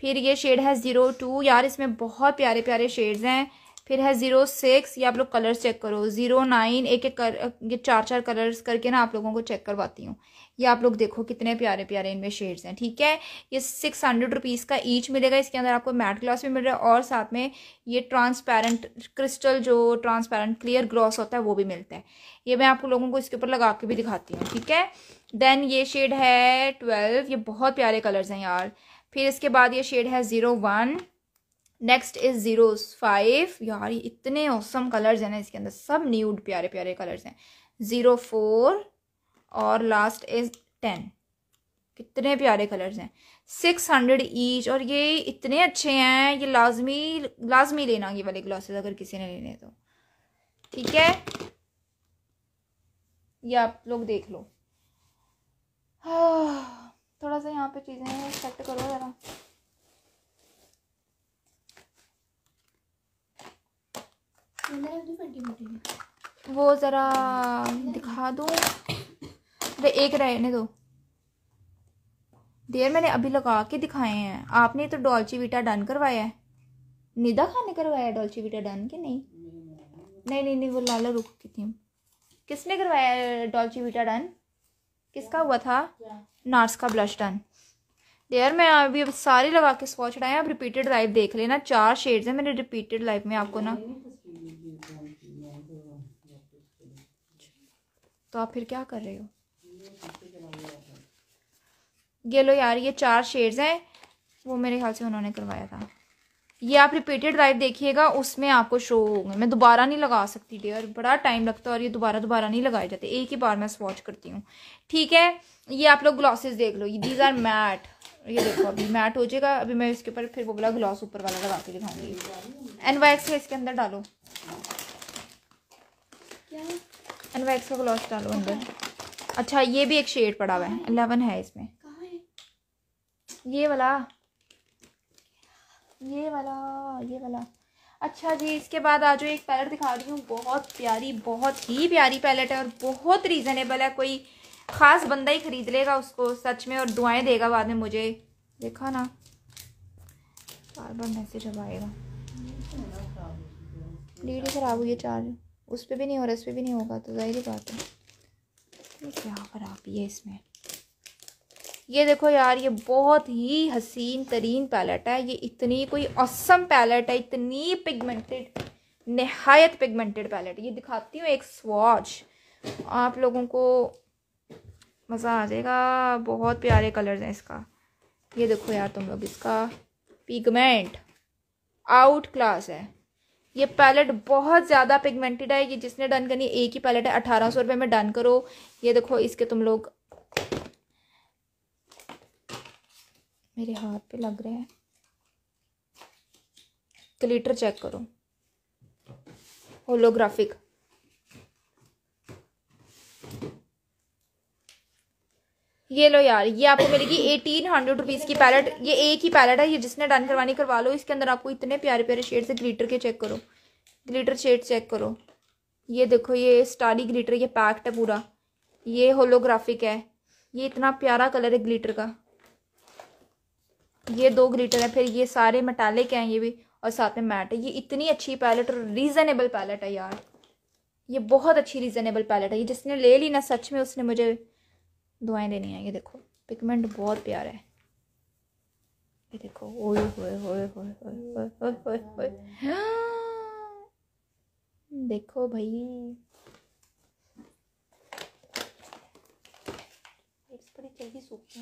A: फिर ये शेड है ज़ीरो टू यार इसमें बहुत प्यारे प्यारे शेड्स हैं फिर है ज़ीरो सिक्स ये आप लोग कलर्स चेक करो ज़ीरो नाइन एक एक कर ये चार चार कलर्स करके ना आप लोगों को चेक करवाती हूँ ये आप लोग देखो कितने प्यारे प्यारे इनमें शेड्स हैं ठीक है ये सिक्स हंड्रेड रुपीज़ का ईच मिलेगा इसके अंदर आपको मैट ग्लास भी मिल रहा है और साथ में ये ट्रांसपेरेंट क्रिस्टल जो ट्रांसपेरेंट क्लियर ग्लॉस होता है वो भी मिलता है ये मैं आप लोगों को इसके ऊपर लगा के भी दिखाती हूँ ठीक है देन ये शेड है ट्वेल्व ये बहुत प्यारे कलर्स हैं यार फिर इसके बाद ये शेड है zero one next is zero five यार ये इतने औसम कलर्स हैं ना इसके अंदर सब न्यूड प्यारे प्यारे कलर्स हैं ज़ीरो फोर और लास्ट इज टेन कितने प्यारे कलर्स हैं सिक्स हंड्रेड ईच और ये इतने अच्छे हैं ये लाजमी लाजमी लेना ये वाले ग्लासेस अगर किसी ने लेने तो ठीक है ये आप लोग देख लो थोड़ा सा यहाँ पे चीज़ें सेट करो ज़रा वो ज़रा दिखा दो अरे एक रहने दो देर मैंने अभी लगा के दिखाए हैं आपने तो डॉल्ची वीटा डन करवाया है निदा खान ने करवाया डॉल्ची वीटा डन के नहीं नहीं नहीं नहीं वो लाला रुक की थी किसने करवाया डॉल्ची वीटा डन किसका हुआ था नार्स का ब्लश डन देर मैं अभी अब सारे लगा के स्वॉच चढ़ाए आप रिपीटेड लाइव देख लेना चार शेड्स हैं मैंने रिपीटेड लाइव में आपको ना तो आप फिर क्या कर रहे हो ये लो यार ये चार शेड्स हैं वो मेरे ख्याल से उन्होंने करवाया था ये आप रिपीटेड लाइव देखिएगा उसमें आपको शो होंगे मैं दोबारा नहीं लगा सकती और बड़ा टाइम लगता है और ये दोबारा दोबारा नहीं लगाए जाते एक ही बार मैं स्वॉच करती हूँ ठीक है ये आप लोग ग्लॉसेस देख लो दीज आर मैट ये देखो अभी मैट हो जाएगा अभी मैं इसके ऊपर फिर वो बोला ग्लॉस ऊपर वाला लगा के दिखाऊंगी एनवाइक्स है इसके अंदर डालो क्या एंड वैक्स का ग्लॉस डालो अंदर अच्छा ये भी एक शेड पड़ा हुआ है एलेवन है इसमें ये वाला ये वाला ये वाला अच्छा जी इसके बाद आज एक पैलेट दिखा रही हूँ बहुत प्यारी बहुत ही प्यारी पैलेट है और बहुत रीज़नेबल है कोई ख़ास बंदा ही ख़रीद लेगा उसको सच में और दुआएं देगा बाद में मुझे देखा ना बार बार मैसेज अब आएगा लीड खराब हुई है चार्ज उस पर भी नहीं हो रहा इस पर भी नहीं होगा तो जाहिर बात है ये क्या खराबी है इसमें ये देखो यार ये बहुत ही हसीन तरीन पैलेट है ये इतनी कोई असम पैलेट है इतनी पिगमेंटेड नहायत पिगमेंटेड पैलेट ये दिखाती हूँ एक स्वाच आप लोगों को मज़ा आ जाएगा बहुत प्यारे कलर्स हैं इसका ये देखो यार तुम लोग इसका पिगमेंट आउट क्लास है ये पैलेट बहुत ज़्यादा पिगमेंटेड है ये जिसने डन करनी एक ही पैलेट है अठारह सौ रुपये में डन करो ये देखो इसके तुम लोग मेरे हाथ पे लग रहे हैं क्लीटर चेक करो होलोग्राफिक ये लो यार ये आपको मिलेगी एटीन हंड्रेड रुपीज की पैलेट ये एक ही पैलेट है ये जिसने डन करवानी करवा लो इसके अंदर आपको इतने प्यारे प्यारे शेड से ग्लिटर के चेक करो ग्लिटर शेड चेक करो ये देखो ये स्टारी ग्लिटर ये पैक्ड है पूरा ये होलोग्राफिक है ये इतना प्यारा कलर है ग्लिटर का ये दो ग्लिटर है फिर ये सारे मटालिक हैं ये भी और साथ में मैट है ये इतनी अच्छी पैलेट और रीज़नेबल पैलेट है यार ये बहुत अच्छी रीज़नेबल पैलेट है ये जिसने ले ली ना सच में उसने मुझे दुआएं देनी है ये देखो पिगमेंट बहुत प्यारा है ये देखो ओए होए होए होए होए देखो भाई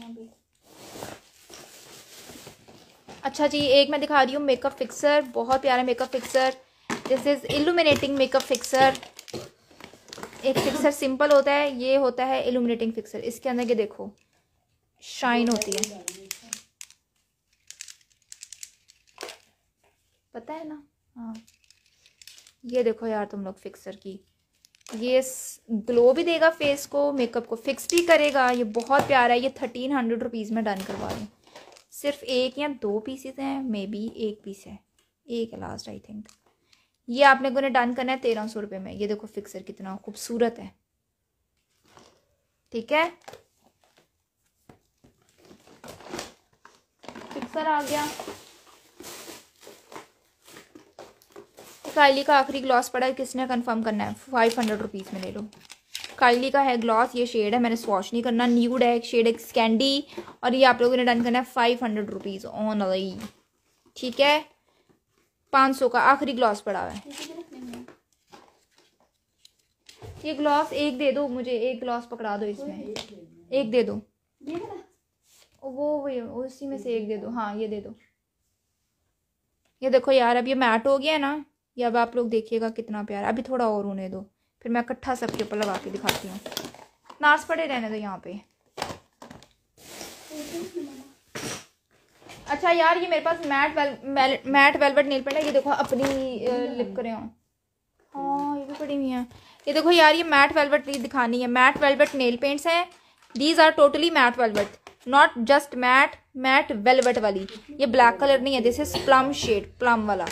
A: अभी अच्छा जी एक मैं दिखा रही हूँ मेकअप फिक्सर बहुत प्यारा makeup fixer this is illuminating makeup fixer एक फिक्सर सिंपल होता है ये होता है इल्यूमिनेटिंग फिक्सर इसके अंदर ये देखो शाइन होती है पता है ना हाँ ये देखो यार तुम लोग फिक्सर की ये ग्लो भी देगा फेस को मेकअप को फिक्स भी करेगा ये बहुत प्यारा है ये थर्टीन हंड्रेड रुपीज़ में डन करवा रही हूँ सिर्फ एक या दो पीसेस हैं मे बी एक पीस है एक है लास्ट आई थिंक ये आप लोगों ने डन करना है तेरह सौ रुपये में ये देखो फिक्सर कितना खूबसूरत है ठीक है फिक्सर आ गया काइली का आखिरी ग्लॉस पड़ा है किसने कंफर्म करना है फाइव हंड्रेड रुपीज़ में ले लो काइली का है ग्लॉस ये शेड है मैंने स्वॉश नहीं करना न्यूड है एक शेड एक स्कैंडी और ये आप लोगों ने डन करना है फाइव हंड्रेड रुपीज़ ऑन ठीक है पाँच सौ का आखिरी ग्लास पड़ा हुआ है ये ग्लास एक दे दो मुझे एक ग्लास पकड़ा दो इसमें एक दे दो वो वही उसी में से एक दे दो हाँ ये दे दो ये देखो यार अब ये मैट हो गया ना ये अब आप लोग देखिएगा कितना प्यारा अभी थोड़ा और होने दो फिर मैं इकट्ठा सबके ऊपर लगा के दिखाती हूँ नाश पड़े रहने दो यहाँ पे अच्छा यार ये मेरे पास matte well matte velvet nail paint है ये देखो अपनी लिप करें
B: हाँ
A: ये भी पड़ी हुई है ये देखो यार ये मैट वेलवेट दिखानी है मैट वेलवेट नेल पेंट्स हैं these are totally matte velvet not just matte matte velvet वाली ये ब्लैक कलर नहीं है this is plum shade plum वाला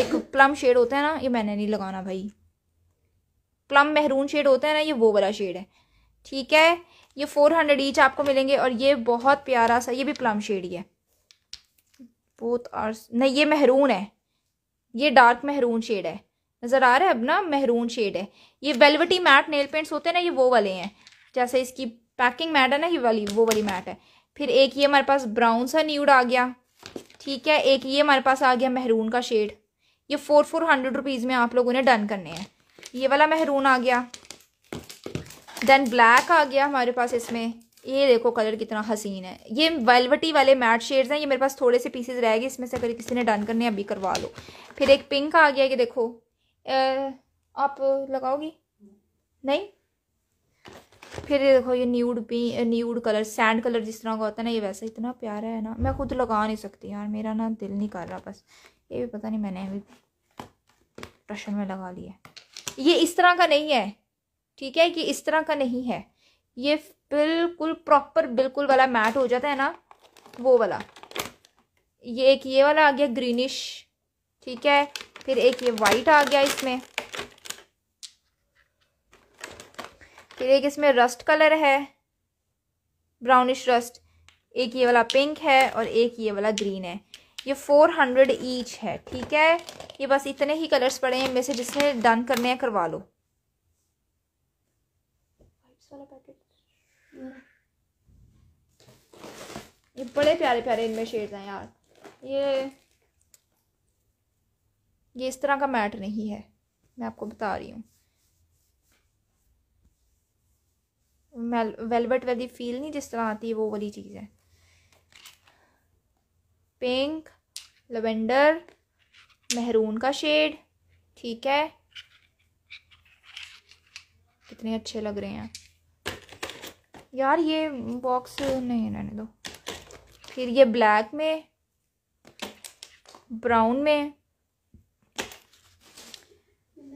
A: एक प्लम शेड होता है ना ये मैंने नहीं लगाना भाई प्लम महरून शेड होता है ना ये वो वाला शेड है ठीक है ये फोर हंड्रेड ईच आपको मिलेंगे और ये बहुत प्यारा सा ये भी प्लम शेड ही है बोथ आर नहीं ये महरून है ये डार्क महरून शेड है नज़र आ रहा है अब ना महरून शेड है ये वेलवटी मैट नेल पेंट्स होते हैं ना ये वो वाले हैं जैसे इसकी पैकिंग मैट है ना ये वाली वो वाली मैट है फिर एक ये हमारे पास ब्राउन सा न्यूड आ गया ठीक है एक ये हमारे पास आ गया महरून का शेड ये फोर फोर हंड्रेड रुपीज़ में आप लोगों ने डन करने हैं ये वाला महरून आ गया देन ब्लैक आ गया हमारे पास इसमें ये देखो कलर कितना हसीन है ये वेलवटी वाले मैट शेड्स हैं ये मेरे पास थोड़े से पीसेज रह गए इसमें से अगर किसी ने डन करने अभी करवा लो फिर एक पिंक आ गया कि देखो आ, आप लगाओगी नहीं फिर ये देखो ये न्यूड पी न्यूड कलर सैंड कलर जिस तरह का होता है ना ये वैसा इतना प्यारा है ना मैं खुद लगा नहीं सकती यार मेरा ना दिल नहीं कर रहा बस ये भी पता नहीं मैंने अभी प्रश्न में लगा लिया ये इस तरह का नहीं है ठीक है कि इस तरह का नहीं है ये बिल्कुल प्रॉपर बिल्कुल वाला मैट हो जाता है ना वो वाला ये एक ये वाला आ गया ग्रीनिश ठीक है फिर एक ये वाइट आ गया इसमें फिर एक इसमें रस्ट कलर है ब्राउनिश रस्ट एक ये वाला पिंक है और एक ये वाला ग्रीन है ये फोर हंड्रेड ईच है ठीक है ये बस इतने ही कलर्स पड़े हैं मेरे से जिसने डन करने हैं करवा लो ये बड़े प्यारे प्यारे इनमें शेड्स हैं यार ये ये इस तरह का मैट नहीं है मैं आपको बता रही हूँ वेलवेट वाली फील नहीं जिस तरह आती है वो वाली चीज़ है पिंक लवेंडर मेहरून का शेड ठीक है कितने अच्छे लग रहे हैं यार ये बॉक्स नहीं रहने दो फिर ये ब्लैक में ब्राउन में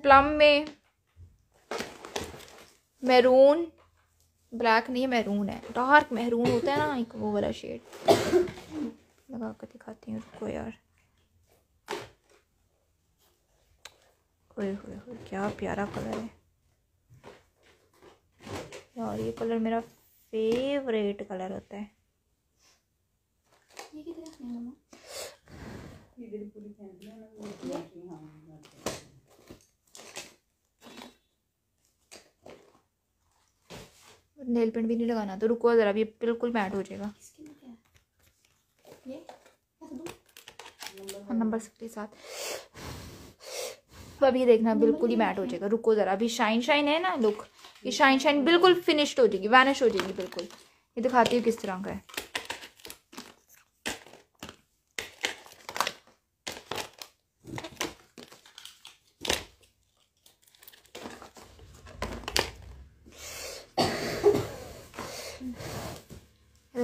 A: प्लम में मैरून ब्लैक नहीं है मैरून है डार्क मैरून होता है ना एक वो वाला शेड लगा कर दिखाती हूँ रुको यार ओए होए क्या प्यारा कलर है यार ये कलर मेरा फेवरेट कलर होता है नेल पेंट भी नहीं लगाना तो रुको ज़रा ये बिल्कुल मैट हो जाएगा हाँ, नंबर सिक्स के साथ अब ये देखना बिल्कुल ही मैट हो जाएगा रुको ज़रा अभी शाइन शाइन है ना लुक ये शाइन शाइन बिल्कुल फिनिश्ड हो जाएगी वैनिश हो जाएगी बिल्कुल ये दिखाती हूँ किस तरह का है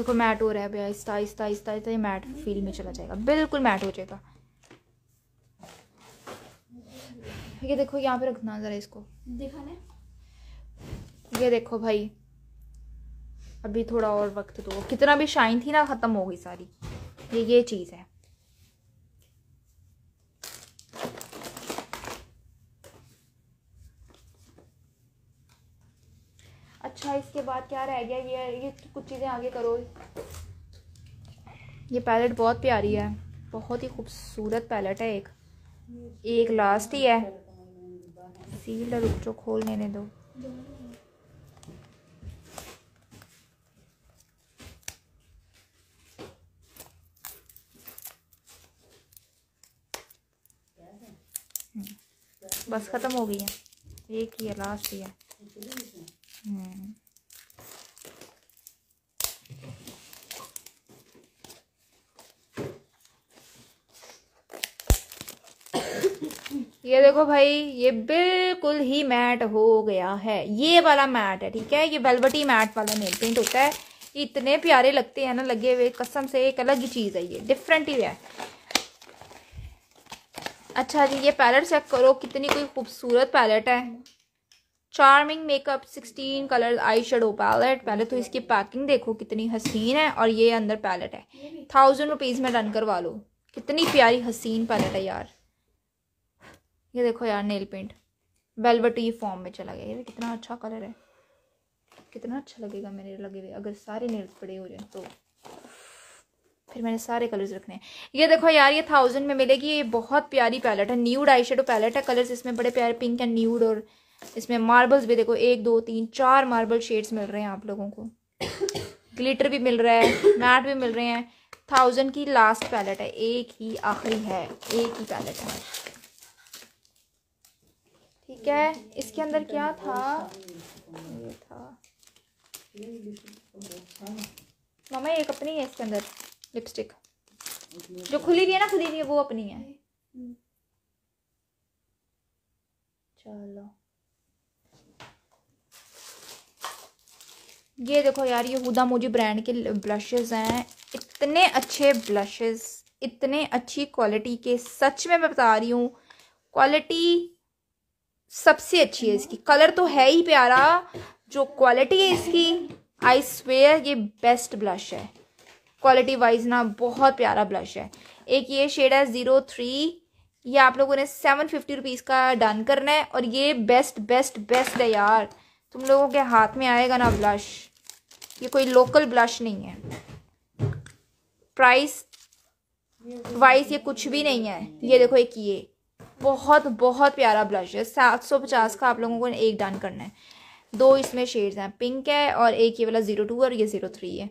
A: देखो मैट हो रहा है भैया आहिस्ता आहिस्ता आहिस्ता आहिस्ता ये मैट फील में चला जाएगा बिल्कुल मैट हो जाएगा ये देखो यहाँ पे रखना ज़रा इसको दिखाने ये देखो भाई अभी थोड़ा और वक्त दो तो, कितना भी शाइन थी ना ख़त्म हो गई सारी ये ये चीज़ है इसके बाद क्या रह गया ये ये कुछ चीज़ें आगे करो ये पैलेट बहुत प्यारी है बहुत ही खूबसूरत पैलेट है एक एक लास्ट ही है सील रुक जो खोल लेने दो हम्म।
B: बस ख़त्म हो गई
A: है एक ही है लास्ट ही है हम्म। ये देखो भाई ये बिल्कुल ही मैट हो गया है ये वाला मैट है ठीक है ये वेलवटी मैट वाला नेल पेंट होता है इतने प्यारे लगते हैं ना लगे हुए कसम से एक अलग ही चीज़ है ये डिफरेंट ही है अच्छा जी ये पैलेट चेक करो कितनी कोई खूबसूरत पैलेट है charming makeup sixteen colour eye shadow palette पहले तो इसकी पैकिंग देखो कितनी हसीन है और ये अंदर पैलेट है थाउजेंड रुपीज़ में रन करवा लो कितनी प्यारी हसीन पैलेट है यार ये देखो यार नेल पेंट वेलवटी फॉर्म में चला गया ये कितना अच्छा कलर है कितना अच्छा लगेगा मेरे लगे हुए अगर सारे नेल्स पड़े हो जाए तो फिर मैंने सारे कलर्स रखने हैं ये देखो यार ये थाउजेंड में मिलेगी ये बहुत प्यारी पैलेट है न्यूड आई शेडो पैलेट है कलर्स इसमें बड़े प्यारे पिंक एंड न्यूड और इसमें मार्बल्स भी देखो एक दो तीन चार मार्बल शेड्स मिल रहे हैं आप लोगों को ग्लिटर भी मिल रहा है मैट भी मिल रहे हैं थाउजेंड की लास्ट पैलेट है एक ही आखिरी है एक ही पैलेट है ठीक है इसके अंदर क्या था ये था मामा एक अपनी है इसके अंदर लिपस्टिक जो खुली हुई है ना खुली भी है वो अपनी है चलो ये देखो यार ये हुदा मुझे ब्रांड के ब्लशेस हैं इतने अच्छे ब्लशेस इतने अच्छी क्वालिटी के सच में मैं बता रही हूँ क्वालिटी सबसे अच्छी है इसकी कलर तो है ही प्यारा जो क्वालिटी है इसकी आई स्वेयर ये बेस्ट ब्लश है क्वालिटी वाइज ना बहुत प्यारा ब्लश है एक ये शेड है ज़ीरो थ्री ये आप लोगों ने सेवन फिफ्टी रुपीज़ का डन करना है और ये बेस्ट बेस्ट बेस्ट है यार तुम लोगों के हाथ में आएगा ना ब्लश ये कोई लोकल ब्लश नहीं है प्राइस वाइज ये कुछ भी नहीं है ये देखो एक ये बहुत बहुत प्यारा ब्लश है सात सौ पचास का आप लोगों को एक डन करना है दो इसमें शेड्स हैं पिंक है और एक ये वाला ज़ीरो टू और ये ज़ीरो थ्री है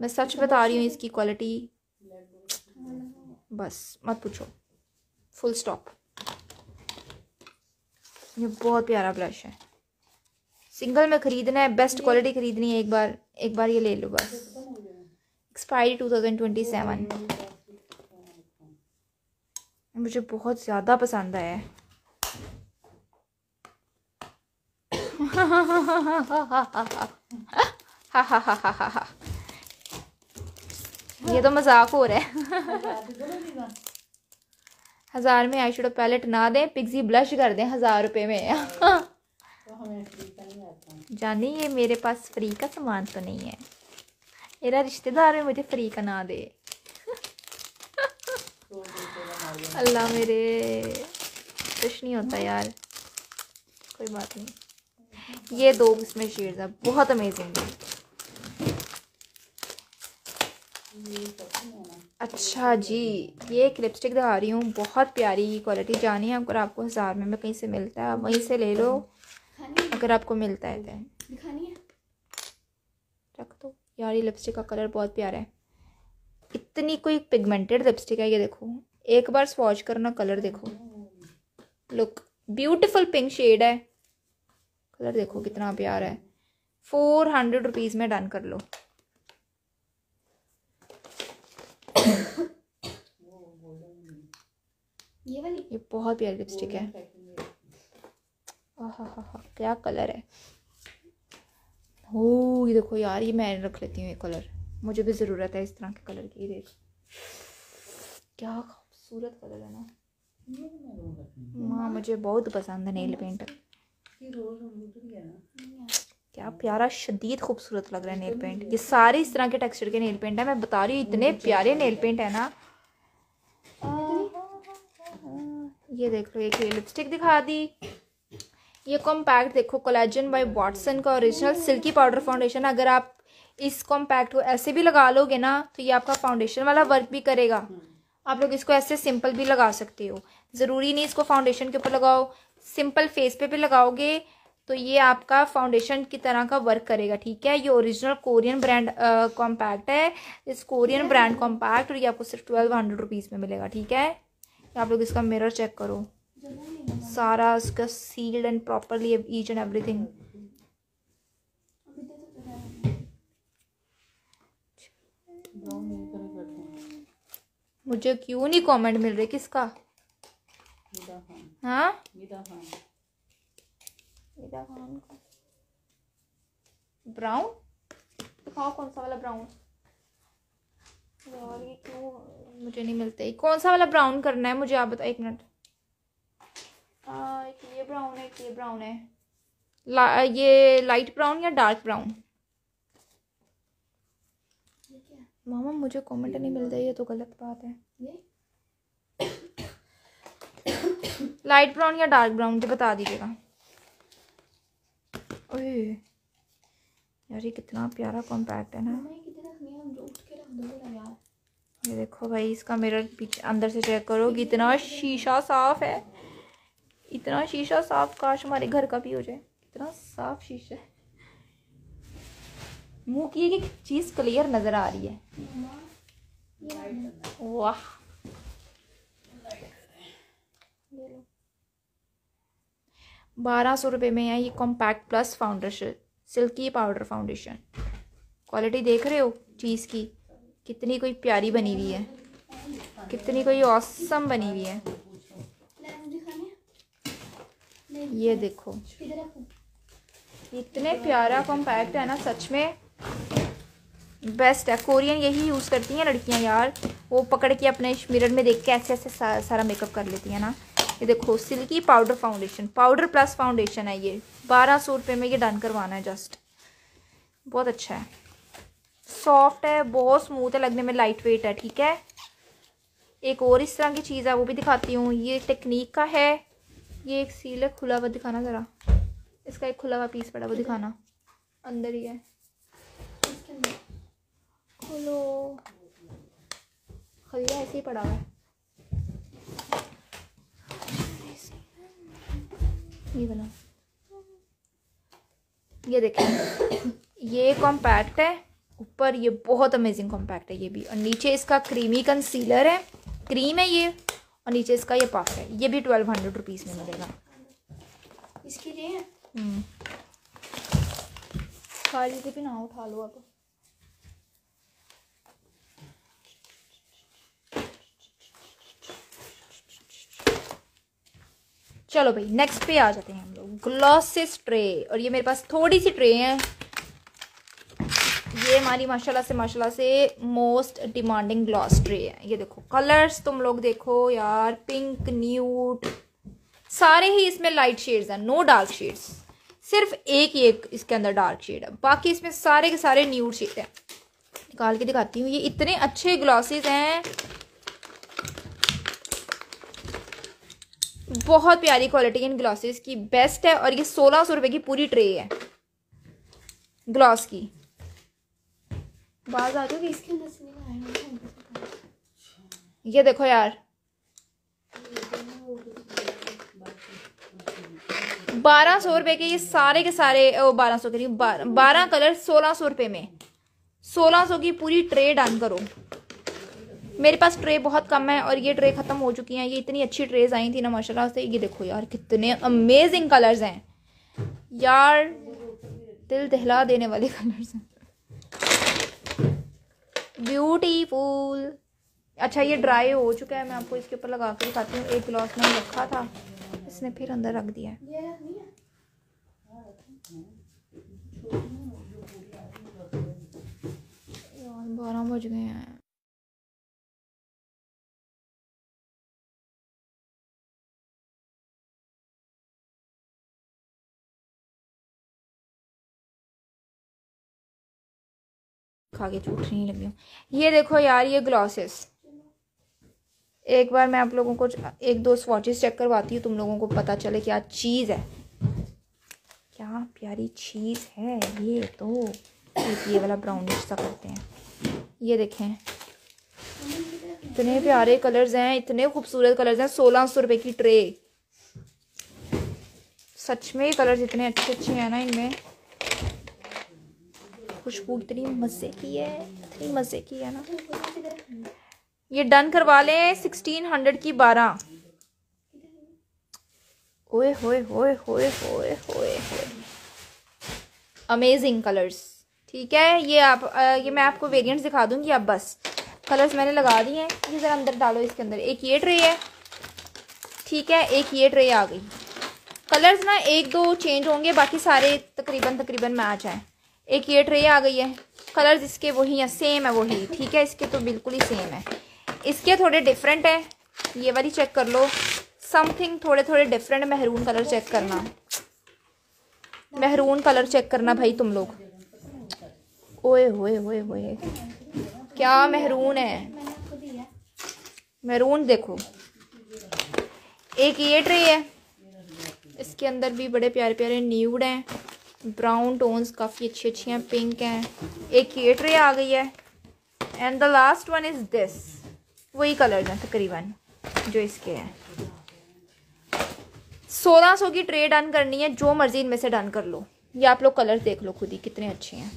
A: मैं सच बता रही हूँ इसकी क्वालिटी बस मत पूछो फुल स्टॉप ये बहुत प्यारा ब्लश है सिंगल में ख़रीदना है बेस्ट क्वालिटी ख़रीदनी है एक बार एक बार ये ले लो बस expiry two thousand twenty seven मुझे बहुत ज़्यादा पसंद आया ये तो मजाक हो रहा है हज़ार में आई शुडो पैलेट ना दे पिग्जी ब्लश कर दें हज़ार रुपये में जानी ये मेरे पास फ्री का सामान तो नहीं है मेरा रिश्तेदार भी मुझे फ्री का ना दे अल्लाह मेरे कुछ नहीं होता यार कोई बात नहीं ये दो इसमें शेड्स है बहुत अमेजिंग है अच्छा जी ये एक लिपस्टिक दिखा रही हूँ बहुत प्यारी क्वालिटी जानी है अगर आपको हज़ार में, में कहीं से मिलता है वहीं से ले लो अगर आपको मिलता है तो रख दो यार ये लिपस्टिक का कलर बहुत प्यारा है इतनी कोई पिगमेंटेड लिपस्टिक है ये देखो एक बार स्वॉच करना कलर देखो लुक ब्यूटिफुल पिंक शेड है कलर देखो कितना प्यारा है फोर हंड्रेड रुपीज़ में डन कर लो ये वाली ये बहुत प्यारी लिपस्टिक है क्या कलर है ओ ये देखो यार ये मैं रख लेती हूँ ये कलर मुझे भी ज़रूरत है इस तरह के कलर की देख क्या खूबसूरत कलर है ना माँ मुझे बहुत पसंद है नेल पेंट क्या प्यारा शदीद खूबसूरत लग रहा है नेल पेंट ये सारे इस तरह के टेक्सचर के नेल पेंट है मैं बता रही हूँ इतने प्यारे नेल पेंट है ना ये देख लो एक ये लिपस्टिक दिखा दी ये कॉम्पैक्ट देखो कोलेजन बाय वॉटसन का ओरिजिनल सिल्की पाउडर फाउंडेशन अगर आप इस कॉम्पैक्ट को ऐसे भी लगा लोगे ना तो ये आपका फाउंडेशन वाला वर्क भी करेगा आप लोग इसको ऐसे सिंपल भी लगा सकते हो ज़रूरी नहीं इसको फाउंडेशन के ऊपर लगाओ सिंपल फेस पे भी लगाओगे तो ये आपका फाउंडेशन की तरह का वर्क करेगा ठीक है ये ओरिजिनल कोरियन ब्रांड कॉम्पैक्ट है इस कोरियन ब्रांड कॉम्पैक्ट और ये आपको सिर्फ ट्वेल्व हंड्रेड रुपीज़ में मिलेगा ठीक है आप लोग इसका मिरर चेक करो सारा उसका sealed and properly each and everything brown मुझे क्यों नहीं कमेंट मिल रहे किसका हाँ ब्राउन दिखाओ हाँ, कौन सा वाला ब्राउन यार ये क्यों मुझे नहीं मिलते कौन सा वाला ब्राउन करना है मुझे आप बताओ एक मिनट एक ये ब्राउन है एक ये ब्राउन है ला, ये लाइट ब्राउन या डार्क ब्राउन मामा मुझे कमेंट नहीं मिल रही है तो गलत बात है ये लाइट ब्राउन या डार्क ब्राउन जो बता दीजिएगा यार ये कितना प्यारा कॉम्पैक्ट है ना ये देखो भाई इसका मिरर पीछे अंदर से चेक करो कि इतना शीशा साफ है इतना शीशा साफ काश हमारे घर का भी हो जाए इतना साफ शीशा है मुंह की एक चीज़ क्लियर नज़र आ रही है वाह बारह सौ रुपये में है ये compact plus foundation silky powder foundation quality देख रहे हो चीज़ की कितनी कोई प्यारी बनी हुई है कितनी कोई औसम बनी हुई है ये देखो इतने प्यारा कॉम्पैक्ट है ना सच में बेस्ट है कोरियन यही यूज़ करती हैं लड़कियां यार वो पकड़ के अपने मिरर में देख के ऐसे ऐसे सा, सारा मेकअप कर लेती हैं ना ये देखो silky powder foundation powder plus foundation है ये बारह सौ रुपये में ये डन करवाना है जस्ट बहुत अच्छा है सॉफ्ट है बहुत स्मूथ है लगने में लाइट वेट है ठीक है एक और इस तरह की चीज़ है वो भी दिखाती हूँ ये टेक्निक का है ये एक सील है खुला हुआ दिखाना ज़रा इसका एक खुला हुआ पीस पड़ा वो दिखाना अंदर ही है खोलो खलिया ऐसे ही पड़ा हुआ है ये वाला ये देखें ये कॉम्पैक्ट है ऊपर ये बहुत अमेजिंग कॉम्पैक्ट है ये भी और नीचे इसका क्रीमी कंसीलर है क्रीम है ये और नीचे इसका ये पफ है ये भी ट्वेल्व हंड्रेड रुपीज़ में मिलेगा इसके लिए हम्म। खाली भी ना उठा लो अब चलो भाई नेक्स्ट पे आ जाते हैं हम लोग ग्लॉसिस ट्रे और ये मेरे पास थोड़ी सी ट्रे है ये हमारी माशाल्लाह से माशाल्लाह से मोस्ट डिमांडिंग ग्लॉस ट्रे है ये देखो कलर्स तुम लोग देखो यार पिंक न्यूट सारे ही इसमें लाइट शेड्स हैं नो डार्क शेड्स सिर्फ एक ही एक इसके अंदर डार्क शेड है बाकी इसमें सारे के सारे न्यूट शेड हैं निकाल के दिखाती हूँ ये इतने अच्छे ग्लासेस हैं बहुत प्यारी क्वालिटी इन ग्लासेस की बेस्ट है और ये सोलह सौ रुपए की पूरी ट्रे है ग्लास की बाज आ जाओगे इसके अंदर से ये देखो यार बारह सौ रुपये के ये सारे के सारे बारह सौ के बारह कलर सोलह सौ रुपये में सोलह सौ की पूरी ट्रे डन करो मेरे पास ट्रे बहुत कम है और ये ट्रे ख़त्म हो चुकी हैं ये इतनी अच्छी ट्रेज आई थी ना माशाल्लाह से ये देखो यार कितने अमेजिंग कलर्स हैं यार दिल दहला देने वाले कलर्स हैं ब्यूटीफुल अच्छा ये ड्राई हो चुका है मैं आपको इसके ऊपर लगा कर दिखाती हूँ एक ग्लास में रखा था इसने फिर अंदर रख दिया बारह बज गए हैं खा के नहीं लगी हूँ ये देखो यार ये ग्लासेस एक बार मैं आप लोगों को एक दो स्वाचेस चेक करवाती हूँ तुम लोगों को पता चले क्या चीज़ है क्या प्यारी चीज़ है ये तो एक ये वाला ब्राउनिश सा करते हैं ये देखें इतने प्यारे कलर्स हैं इतने खूबसूरत कलर्स हैं सोलह सौ रुपये की ट्रे सच में ये कलर्स इतने अच्छे अच्छे हैं ना इनमें खुशबू इतनी मज़े की है इतनी मज़े की है ना ये डन करवा लें सिक्सटीन हंड्रेड की बारह ओए होए होए होए होए होए होए अमेजिंग कलर्स ठीक है ये आप आ, ये मैं आपको वेरिएंट्स दिखा दूंगी आप बस कलर्स मैंने लगा दिए हैं ये ज़रा अंदर डालो इसके अंदर एक ये ट्रे है ठीक है एक ये ट्रे आ गई कलर्स ना एक दो चेंज होंगे बाकी सारे तकरीबन तकरीबन मैच हैं एक ये ट्रे आ गई है कलर्स इसके वही हैं सेम है वही ठीक है इसके तो बिल्कुल ही सेम है इसके थोड़े डिफरेंट है ये वाली चेक कर लो समथिंग थोड़े थोड़े डिफरेंट महरून कलर चेक करना महरून कलर चेक करना भाई तुम लोग ओए होए होए होए क्या महरून है महरून देखो एक ये ट्रे है इसके अंदर भी बड़े प्यारे प्यारे न्यूड हैं ब्राउन टोन्स काफ़ी अच्छी अच्छी हैं पिंक हैं एक ये ट्रे आ गई है and the last one is this वही कलर हैं तकरीबन जो इसके हैं सोलह सौ की ट्रे डन करनी है जो मर्जी इनमें से डन कर लो ये आप लोग कलर देख लो खुद ही कितने अच्छे हैं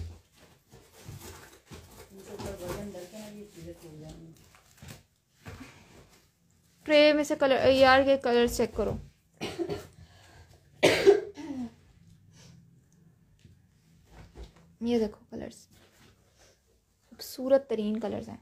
A: ट्रे में से कलर यार के कलर चेक करो ये देखो कलर्स खूबसूरत तरीन कलर्स हैं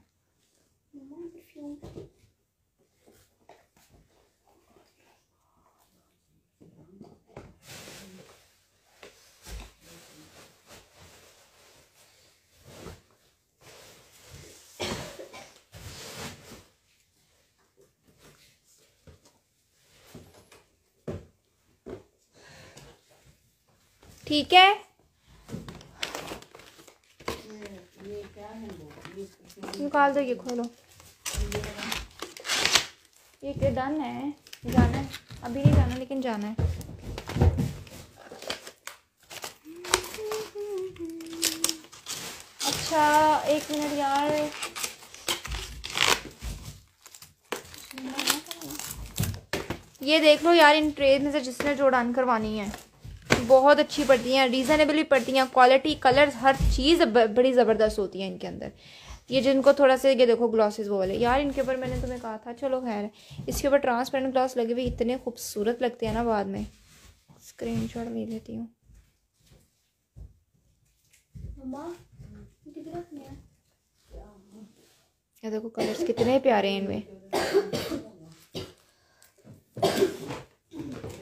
A: ठीक है निकाल दो ये खोलो ये के डन है जाना है अभी नहीं जाना लेकिन जाना है अच्छा एक मिनट यार ये देख लो यार इन ट्रेन में से जिसने जो करवानी है बहुत अच्छी पड़ती हैं रीज़नेबल भी पड़ती हैं क्वालिटी कलर्स हर चीज़ बड़ी ज़बरदस्त होती है इनके अंदर ये जिनको थोड़ा सा ये देखो ग्लासेस वो वाले यार इनके ऊपर मैंने तुम्हें कहा था चलो खैर इसके ऊपर ट्रांसपेरेंट ग्लास लगे हुए इतने खूबसूरत लगते हैं ना बाद में स्क्रीन शॉट ले लेती हूँ ये देखो कलर्स कितने प्यारे हैं इनमें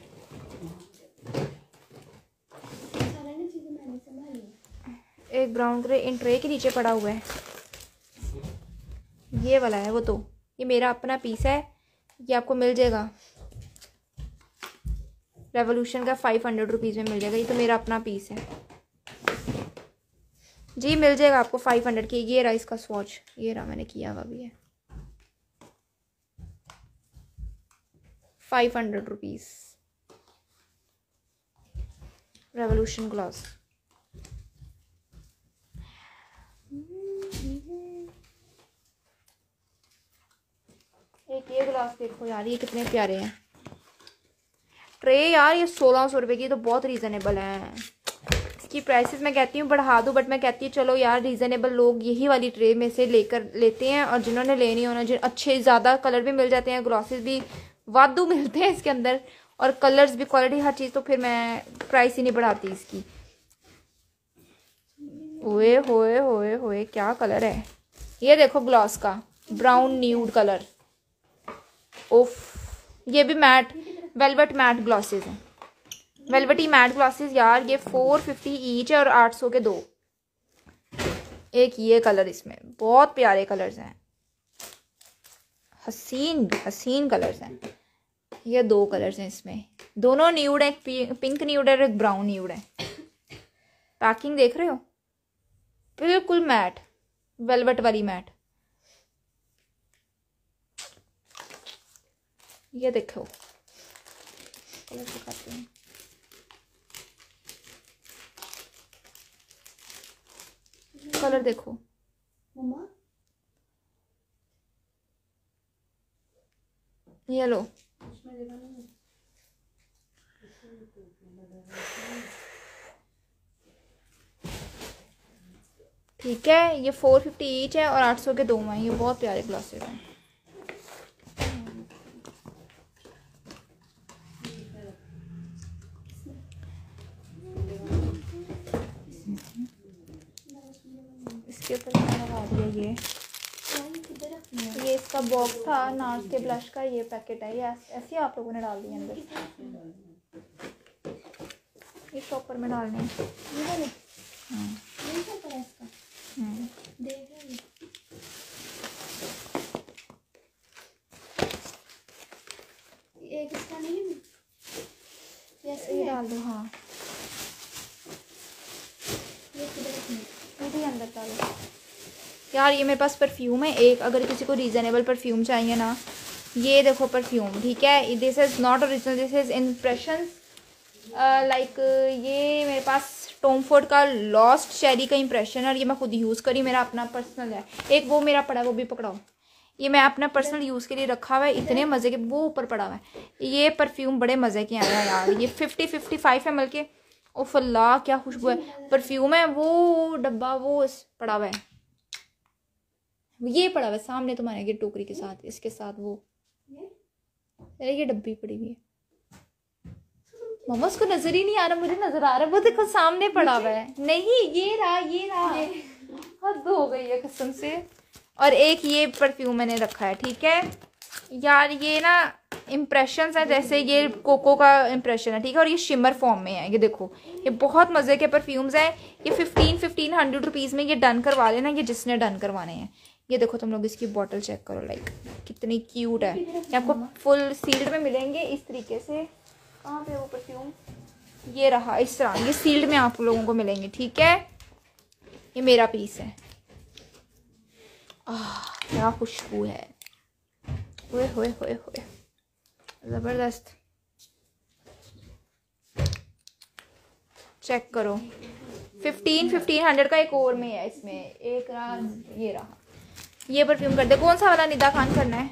A: एक ब्राउन कलर इन ट्रे के नीचे पड़ा हुआ है ये वाला है वो तो ये मेरा अपना पीस है ये आपको मिल जाएगा रेवोल्यूशन का फाइव हंड्रेड रुपीज़ में मिल जाएगा ये तो मेरा अपना पीस है जी मिल जाएगा आपको फाइव हंड्रेड की ये रहा इसका स्वॉच ये रहा मैंने किया हुआ भी है five hundred rupees revolution glass एक ये गिलास देखो यार ये कितने प्यारे हैं ट्रे यार ये सोलह सौ रुपये की तो बहुत रीज़नेबल है इसकी प्राइसेस मैं कहती हूँ बढ़ा दूँ बट मैं कहती हूँ चलो यार रीज़नेबल लोग यही वाली ट्रे में से लेकर लेते हैं और जिन्होंने लेनी होना जिन अच्छे ज़्यादा कलर भी मिल जाते हैं ग्लासेस भी वादू मिलते हैं इसके अंदर और कलर्स भी क्वालिटी हर चीज़ तो फिर मैं प्राइस ही नहीं बढ़ाती इसकी ओए होए होए होए क्या कलर है ये देखो ग्लॉस का ब्राउन न्यूड कलर ओफ ये भी मैट वेलवेट मैट ग्लॉसेस हैं वेलवेटी मैट ग्लॉसेस यार ये फोर फिफ्टी ईच है और आठ सौ के दो एक ये कलर इसमें बहुत प्यारे कलर्स हैं हसीन हसीन कलर्स हैं ये दो कलर्स हैं इसमें दोनों न्यूड है पिंक न्यूड है और एक ब्राउन न्यूड है पैकिंग देख रहे हो बिल्कुल मैट वेलवेट वाली मैट ये देखो कलर देखो येलो ये लो ठीक है ये फोर फिफ्टी ईच है और आठ सौ के दो हैं ये बहुत प्यारे ग्लासेस हैं इसके ऊपर लगा दिया ये ये इसका बॉक्स था नार्स के ब्लश का ये पैकेट है ये ऐसे आप लोगों ने डाल दिया अंदर ये शॉपर में डालने ये ये मेरे पास परफ्यूम है एक अगर किसी को रीज़नेबल परफ्यूम चाहिए ना ये देखो परफ्यूम ठीक है this is not original this is impression like ये मेरे पास टोम फोर्ड का लॉस्ट शेरी का इंप्रेशन और ये मैं खुद यूज़ करी मेरा अपना पर्सनल है एक वो मेरा पड़ा है वो भी पकड़ाओ ये मैं अपना पर्सनल यूज़ के लिए रखा हुआ है इतने मज़े के वो ऊपर पड़ा हुआ है ये परफ्यूम बड़े मज़े के आया यार ये फिफ्टी फिफ्टी फाइव है मल्कि ओ फल्लाह क्या खुशबू है परफ्यूम है वो डब्बा वो पड़ा हुआ है ये पड़ा हुआ सामने तुम्हारे आगे टोकरी के साथ इसके साथ वो अरे ये डब्बी पड़ी हुई है मम्मा उसको नजर ही नहीं आ रहा मुझे नजर आ रहा वो देखो सामने पड़ा हुआ है नहीं ये रहा ये रहा हद हो गई है कसम से और एक ये परफ्यूम मैंने रखा है ठीक है यार ये ना इम्प्रेशन है जैसे ये कोको का इम्प्रेशन है ठीक है और ये शिमर फॉर्म में है ये देखो ये बहुत मज़े के परफ्यूम्स हैं ये फिफ्टीन फिफ्टीन हंड्रेड रुपीज़ में ये डन करवा लेना ये जिसने डन करवाने हैं ये देखो तुम लोग इसकी बॉटल चेक करो लाइक कितनी क्यूट है ये आपको फुल सील्ड में मिलेंगे इस तरीके से कहाँ पे वो परफ्यूम ये रहा इस तरह ये सील्ड में आप लोगों को मिलेंगे ठीक है ये मेरा पीस है आ, क्या खुशबू है होए होए होए होए ज़बरदस्त चेक करो फिफ्टीन फिफ्टीन हंड्रेड का एक और में है इसमें एक रहा ये रहा ये परफ्यूम कर दे कौन सा वाला निदा खान करना है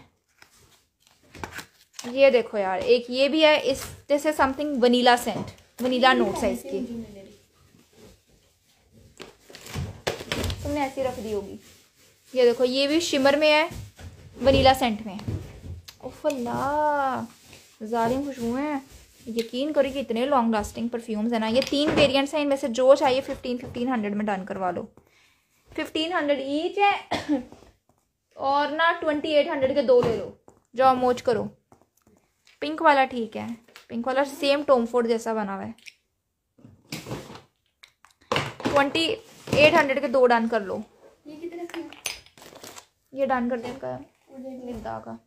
A: ये देखो यार एक ये भी है इस this is something vanilla scent
B: vanilla notes है इसकी
A: तुमने ऐसी रख दी होगी ये देखो ये भी शिमर में है वनीला सेंट में ओफल्ला जालिम खुशबू है यकीन करो कि इतने लॉन्ग लास्टिंग परफ्यूम्स है ना ये तीन वेरिएंट्स हैं इनमें से जो चाहिए फिफ्टीन फिफ्टीन हंड्रेड में डन करवा लो फिफ्टीन हंड्रेड ईच है और ना ट्वेंटी एट हंड्रेड के दो ले लो जाओ मोच करो पिंक वाला ठीक है पिंक वाला सेम टोमफोर्ड जैसा बना हुआ है ट्वेंटी एट हंड्रेड के दो डन कर लो ये डन कर देगा का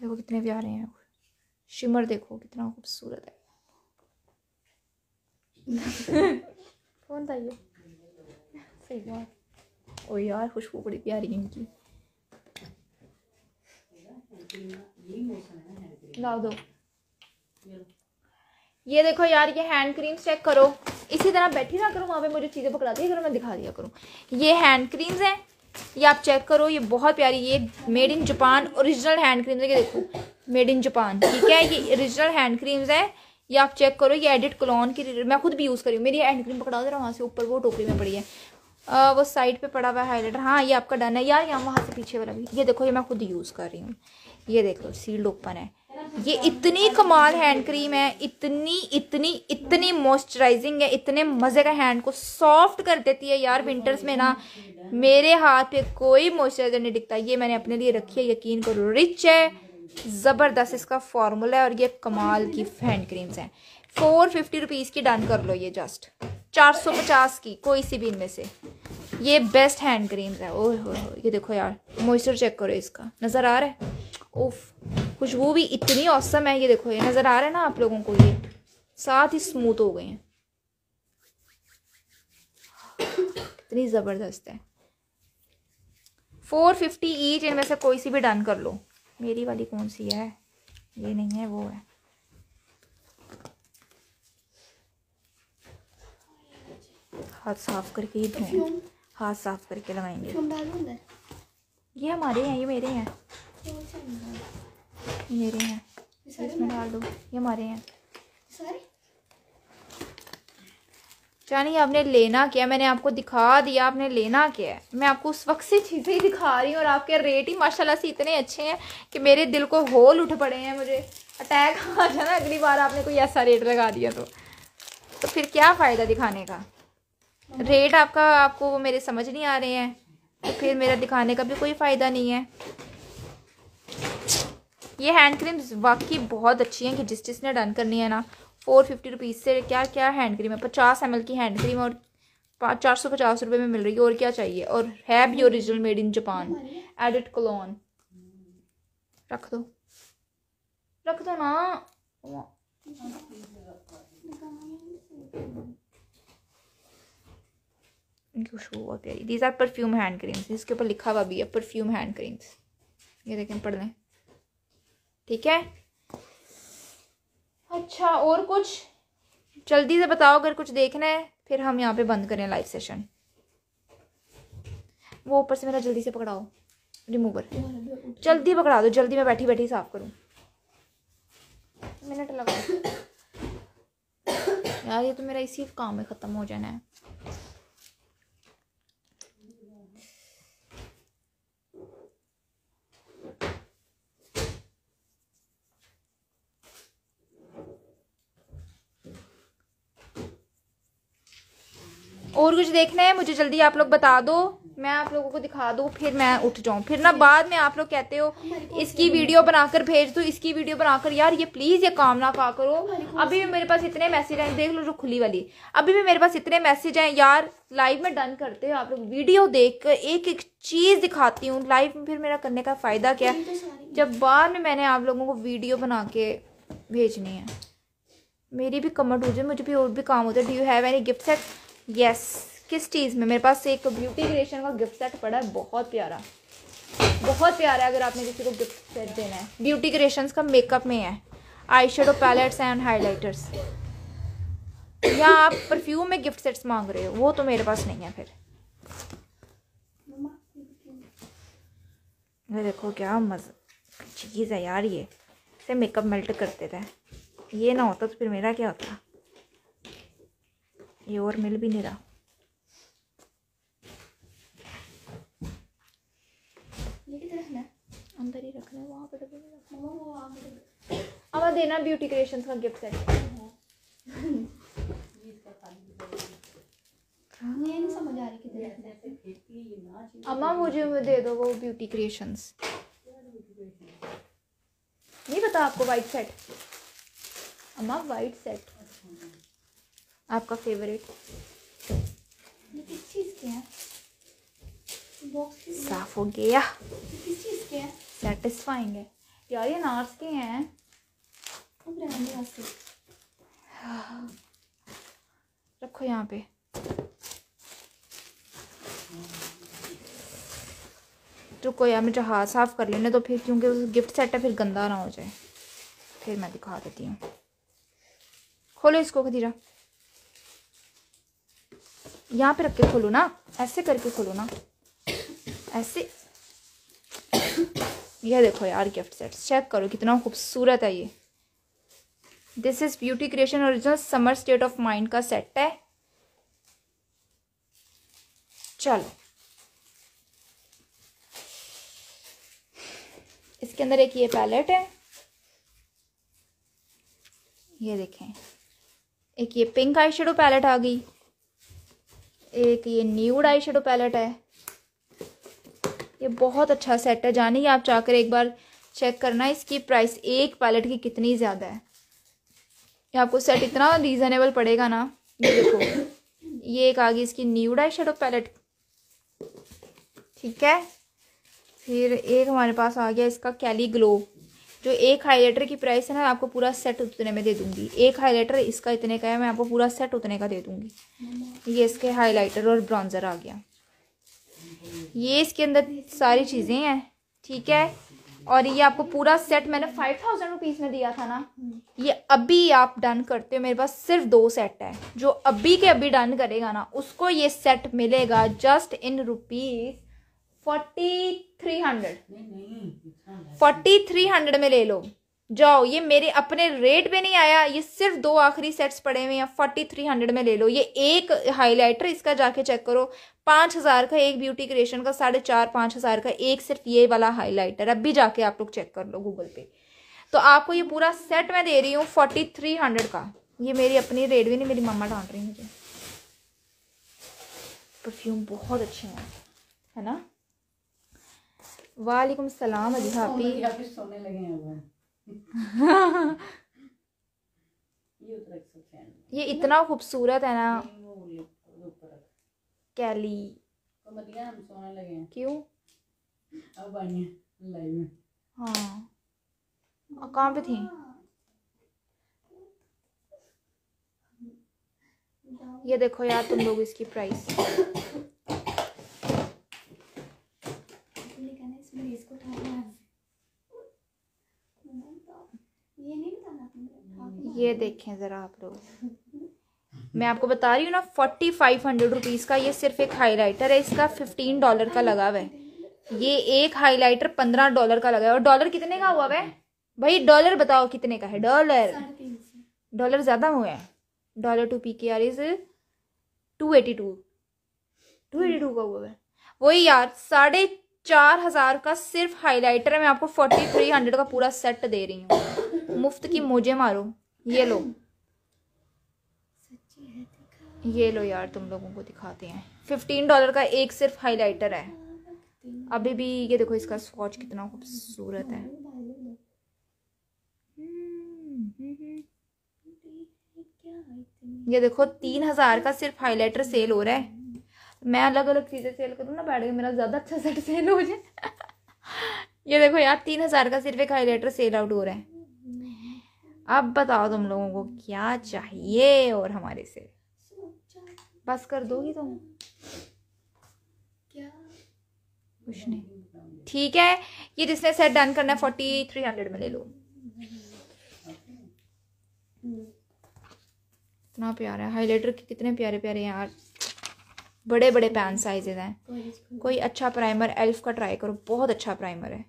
A: देखो कितने प्यारे हैं शिमर देखो कितना खूबसूरत है कौन था ये सही बात और यार खुशबू बड़ी प्यारी है इनकी ला दो ये देखो यार ये हैंड क्रीम चेक करो इसी तरह बैठी ना करो वहाँ पे मुझे चीज़ें पकड़ा दी करो मैं दिखा दिया करूँ ये हैंड क्रीम्स हैं ये आप चेक करो ये बहुत प्यारी ये made in Japan original hand cream है ये देखो मेड इन जापान ठीक है ये ओरिजिनल हैंड क्रीम्स है ये आप चेक करो ये एडिट क्लोन की मैं खुद भी यूज़ करी हूँ मेरी हैंड क्रीम पकड़ा दे रहा वहाँ से ऊपर वो टोकरी में पड़ी है आ, वो साइड पे पड़ा हुआ है हाईलाइटर हाँ ये आपका डन है यार यहाँ वहाँ से पीछे वाला भी ये देखो ये मैं खुद यूज़ कर रही हूँ ये देखो सील्ड ओपन है ये इतनी कमाल हैंड क्रीम है इतनी इतनी इतनी मॉइस्चराइजिंग है इतने मज़े का हैंड को सॉफ्ट कर देती है यार विंटर्स में ना मेरे हाथ पे कोई मॉइस्चराइजर नहीं दिखता ये मैंने अपने लिए रखी है यकीन करो रिच है ज़बरदस्त इसका फॉर्मूला है और ये कमाल की हैंड क्रीम्स हैं फोर फिफ्टी रुपीज़ की डन कर लो ये जस्ट चार सौ पचास की कोई सी भी इनमें से ये बेस्ट हैंड क्रीम है ओह हो ये देखो यार मॉइस्चर चेक करो इसका नज़र आ रहा है ओफ खुशबू भी इतनी औसम है ये देखो ये नज़र आ रहा है ना आप लोगों को ये साथ ही स्मूथ हो गए हैं इतनी ज़बरदस्त है फोर फिफ्टी ईच इनमें से कोई सी भी डन कर लो मेरी वाली कौन सी है ये नहीं है वो है हाथ साफ करके ही धोएं हाथ साफ करके लगाएंगे ये हमारे हैं ये मेरे हैं मेरे हैं इसमें डाल दो ये हमारे हैं चानी आपने लेना क्या मैंने आपको दिखा दिया आपने लेना क्या है मैं आपको उस वक्त से चीज़ें ही दिखा रही हूँ और आपके रेट ही माशाल्लाह से इतने अच्छे हैं कि मेरे दिल को होल उठ पड़े हैं मुझे अटैक आ जाना अगली बार आपने कोई ऐसा रेट लगा दिया तो तो फिर क्या फ़ायदा दिखाने का हम्म। रेट आपका आपको वो मेरे समझ नहीं आ रहे हैं तो फिर मेरा दिखाने का भी कोई फ़ायदा नहीं है ये हैंड क्रीम्स वाकई बहुत अच्छी हैं कि जिस जिसने डन करनी है ना फोर फिफ्टी रुपीज़ से क्या क्या हैंड क्रीम है पचास एम की हैंड क्रीम और चार सौ पचास रुपये में मिल रही है और क्या चाहिए और है भी original made in Japan edit cologne रख दो रख दो ना इनकी खुशबू बहुत प्यारी these are perfume hand creams इसके ऊपर लिखा हुआ भी है परफ्यूम हैंड क्रीम्स ये देखें पढ़ लें ठीक है अच्छा और कुछ जल्दी से बताओ अगर कुछ देखना है फिर हम यहाँ पे बंद करें लाइव सेशन वो ऊपर से मेरा जल्दी से पकड़ाओ रिमूवर जल्दी पकड़ा दो जल्दी मैं बैठी बैठी साफ करूँ मिनट लगा यार ये तो मेरा इसी काम में ख़त्म हो जाना है और कुछ देखना है मुझे जल्दी आप लोग बता दो मैं आप लोगों को दिखा दूँ फिर मैं उठ जाऊँ फिर ना बाद में आप लोग कहते हो इसकी वीडियो बनाकर भेज दो इसकी वीडियो बनाकर यार ये प्लीज़ ये काम ना का करो अभी भी मेरे पास इतने मैसेज आए देख लो जो खुली वाली अभी भी मेरे पास इतने मैसेज आए यार लाइव में डन करते हो आप लोग वीडियो देख कर एक एक चीज़ दिखाती हूँ लाइव में फिर मेरा करने का फ़ायदा क्या है जब बाद में मैंने आप लोगों को वीडियो बना के भेजनी है मेरी भी कमर टूट जाए मुझे भी और भी काम होता है do have any gift set yes yes, किस चीज़ में मेरे पास एक ब्यूटी क्रिएशन का गिफ्ट सेट पड़ा है बहुत प्यारा बहुत प्यारा है अगर आपने किसी को गिफ्ट सेट देना है ब्यूटी क्रिएशन का मेकअप में है eye shadow palettes and highlighters या आप परफ्यूम में गिफ्ट सेट्स मांग रहे हो वो तो मेरे पास नहीं है फिर देखो क्या मज़ा चीज़ है यार ये से मेकअप मेल्ट करते थे ये ना होता तो फिर मेरा क्या होता ये और मिल भी नहीं रहा अंदर ही रखना है वहाँ पे भी नहीं रखना वो आगे अब देना ब्यूटी क्रिएशन का गिफ्ट सेट नहीं समझ आ रही अम्मा मुझे दे दो वो ब्यूटी क्रिएशंस नहीं पता आपको वाइट सेट अम्मा वाइट सेट आपका फेवरेट साफ हो गया सेटिस्फाइंग है यार ये नार्स के हैं रखो यहाँ पे रुको यार मुझे हाथ साफ कर लेने तो फिर क्योंकि गिफ्ट सेट है फिर गंदा ना हो जाए फिर मैं दिखा देती हूँ खोलो इसको खदीरा यहाँ पे रख के खोलो ना ऐसे करके खोलो ना ऐसे यह देखो यार गिफ्ट सेट चेक करो कितना खूबसूरत है ये this is beauty creation original summer state of mind का सेट है चलो इसके अंदर एक ये पैलेट है ये देखें एक ये पिंक आई पैलेट आ गई एक ये न्यूड आई शेडो पैलेट है ये बहुत अच्छा सेट है जानिए आप चाहकर एक बार चेक करना इसकी प्राइस एक पैलेट की कितनी ज़्यादा है ये आपको सेट इतना रीज़नेबल पड़ेगा ना ये देखो ये एक आ गई इसकी न्यूड आई शेडो पैलेट ठीक है फिर एक हमारे पास आ गया इसका कैली ग्लो जो एक हाईलाइटर की प्राइस है ना आपको पूरा सेट उतने में दे दूंगी एक हाईलाइटर इसका इतने का है मैं आपको पूरा सेट उतने का दे दूंगी ये इसके हाईलाइटर और ब्राउन्जर आ गया ये इसके अंदर सारी चीज़ें हैं ठीक है और ये आपको पूरा सेट मैंने फाइव थाउजेंड रुपीज़ में दिया था ना ये अभी आप डन करते हो मेरे पास सिर्फ दो सेट है जो अभी के अभी डन करेगा ना उसको ये सेट मिलेगा just in rupees forty three hundred forty three hundred में ले लो जाओ ये मेरे अपने रेट पे नहीं आया ये सिर्फ दो आखिरी सेट्स पड़े हुए हैं फोर्टी थ्री हंड्रेड में ले लो ये एक हाईलाइटर इसका जाके चेक करो पांच हज़ार का एक ब्यूटी क्रिएशन का साढ़े चार पांच हज़ार का एक सिर्फ ये वाला हाईलाइटर अब भी जाके आप लोग चेक कर लो गूगल पे तो आपको ये पूरा सेट मैं दे रही हूँ फोर्टी थ्री हंड्रेड का ये मेरी अपनी रेट भी नहीं मेरी मम्मा डांट रही मुझे परफ्यूम बहुत अच्छे हैं है ना वालेकुम सलाम अजी हाफी सोने लगे ये इतना खूबसूरत है ना कैली क्यों अब हाँ कहाँ पे थी ये देखो यार तुम लोग इसकी प्राइस ये देखें ज़रा आप लोग मैं आपको बता रही हूँ ना फोर्टी फाइव हंड्रेड रुपीज़ का ये सिर्फ एक हाइलाइटर है इसका फिफ्टीन डॉलर का लगा हुआ है ये एक हाइलाइटर पंद्रह डॉलर का लगा है और डॉलर कितने का हुआ है भाई डॉलर बताओ कितने का है डॉलर डॉलर ज़्यादा हुआ है dollar to P K R is two eighty two two eighty two का हुआ है वही यार साढ़े चार हजार का सिर्फ हाईलाइटर है मैं आपको फोर्टी थ्री हंड्रेड का पूरा सेट दे रही हूँ मुफ्त की मोजे मारो ये लो ये लो यार तुम लोगों को दिखाते हैं फिफ्टीन डॉलर का एक सिर्फ हाईलाइटर है अभी भी ये देखो इसका स्वॉच कितना खूबसूरत है ये देखो तीन हजार का सिर्फ हाईलाइटर सेल हो रहा है मैं अलग अलग चीज़ें सेल करूँ ना बैठ के मेरा ज़्यादा अच्छा सेट सेल हो जाए ये देखो यार तीन हज़ार का सिर्फ एक हाईलाइटर सेल आउट हो रहा है अब बताओ तुम लोगों को क्या चाहिए और हमारे से बस कर दोगी तुम कुछ नहीं ठीक है ये जिसने सेट डन करना है फोर्टी थ्री हंड्रेड में ले लो इतना प्यारा है हाईलाइटर कितने प्यारे प्यारे हैं यार बड़े बड़े पैन साइजेज हैं कोई अच्छा प्राइमर एल्फ का ट्राई करो बहुत अच्छा प्राइमर है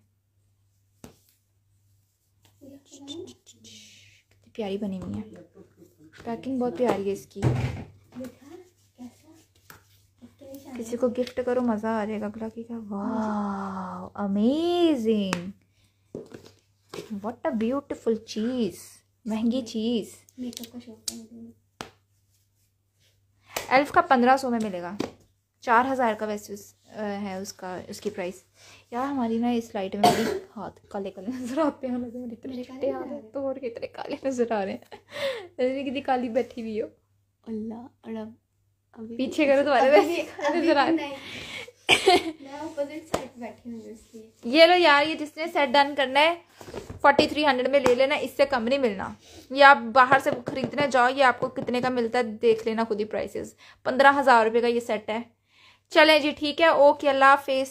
A: कितनी प्यारी बनी हुई है
B: पैकिंग बहुत प्यारी
A: है इसकी किसी को गिफ्ट करो मज़ा आ जाएगा अगला की वाह अमेजिंग व्हाट अ ब्यूटीफुल चीज़ महंगी चीज़ मेकअप का शौक एल्फ का पंद्रह सौ में मिलेगा चार हज़ार का वैसे उस, आ, है उसका उसकी प्राइस यार हमारी ना इस लाइट में मेरी हाथ काले काले नज़र आते हैं लगे मतलब मेरे इतने चिट्टे हाथ तो और कितने काले नज़र आ रहे हैं कितनी काली बैठी हुई हो अल्लाह पीछे करो तुम्हारे वैसे नज़र आ रहे हैं ये लो यार ये जिसने सेट डन करना है फोर्टी थ्री हंड्रेड में ले लेना इससे कम नहीं मिलना ये आप बाहर से खरीदने जाओ ये आपको कितने का मिलता है देख लेना खुद ही प्राइसेस पंद्रह हज़ार रुपये का ये सेट है चले जी ठीक है ओके अल्लाह हाफिज़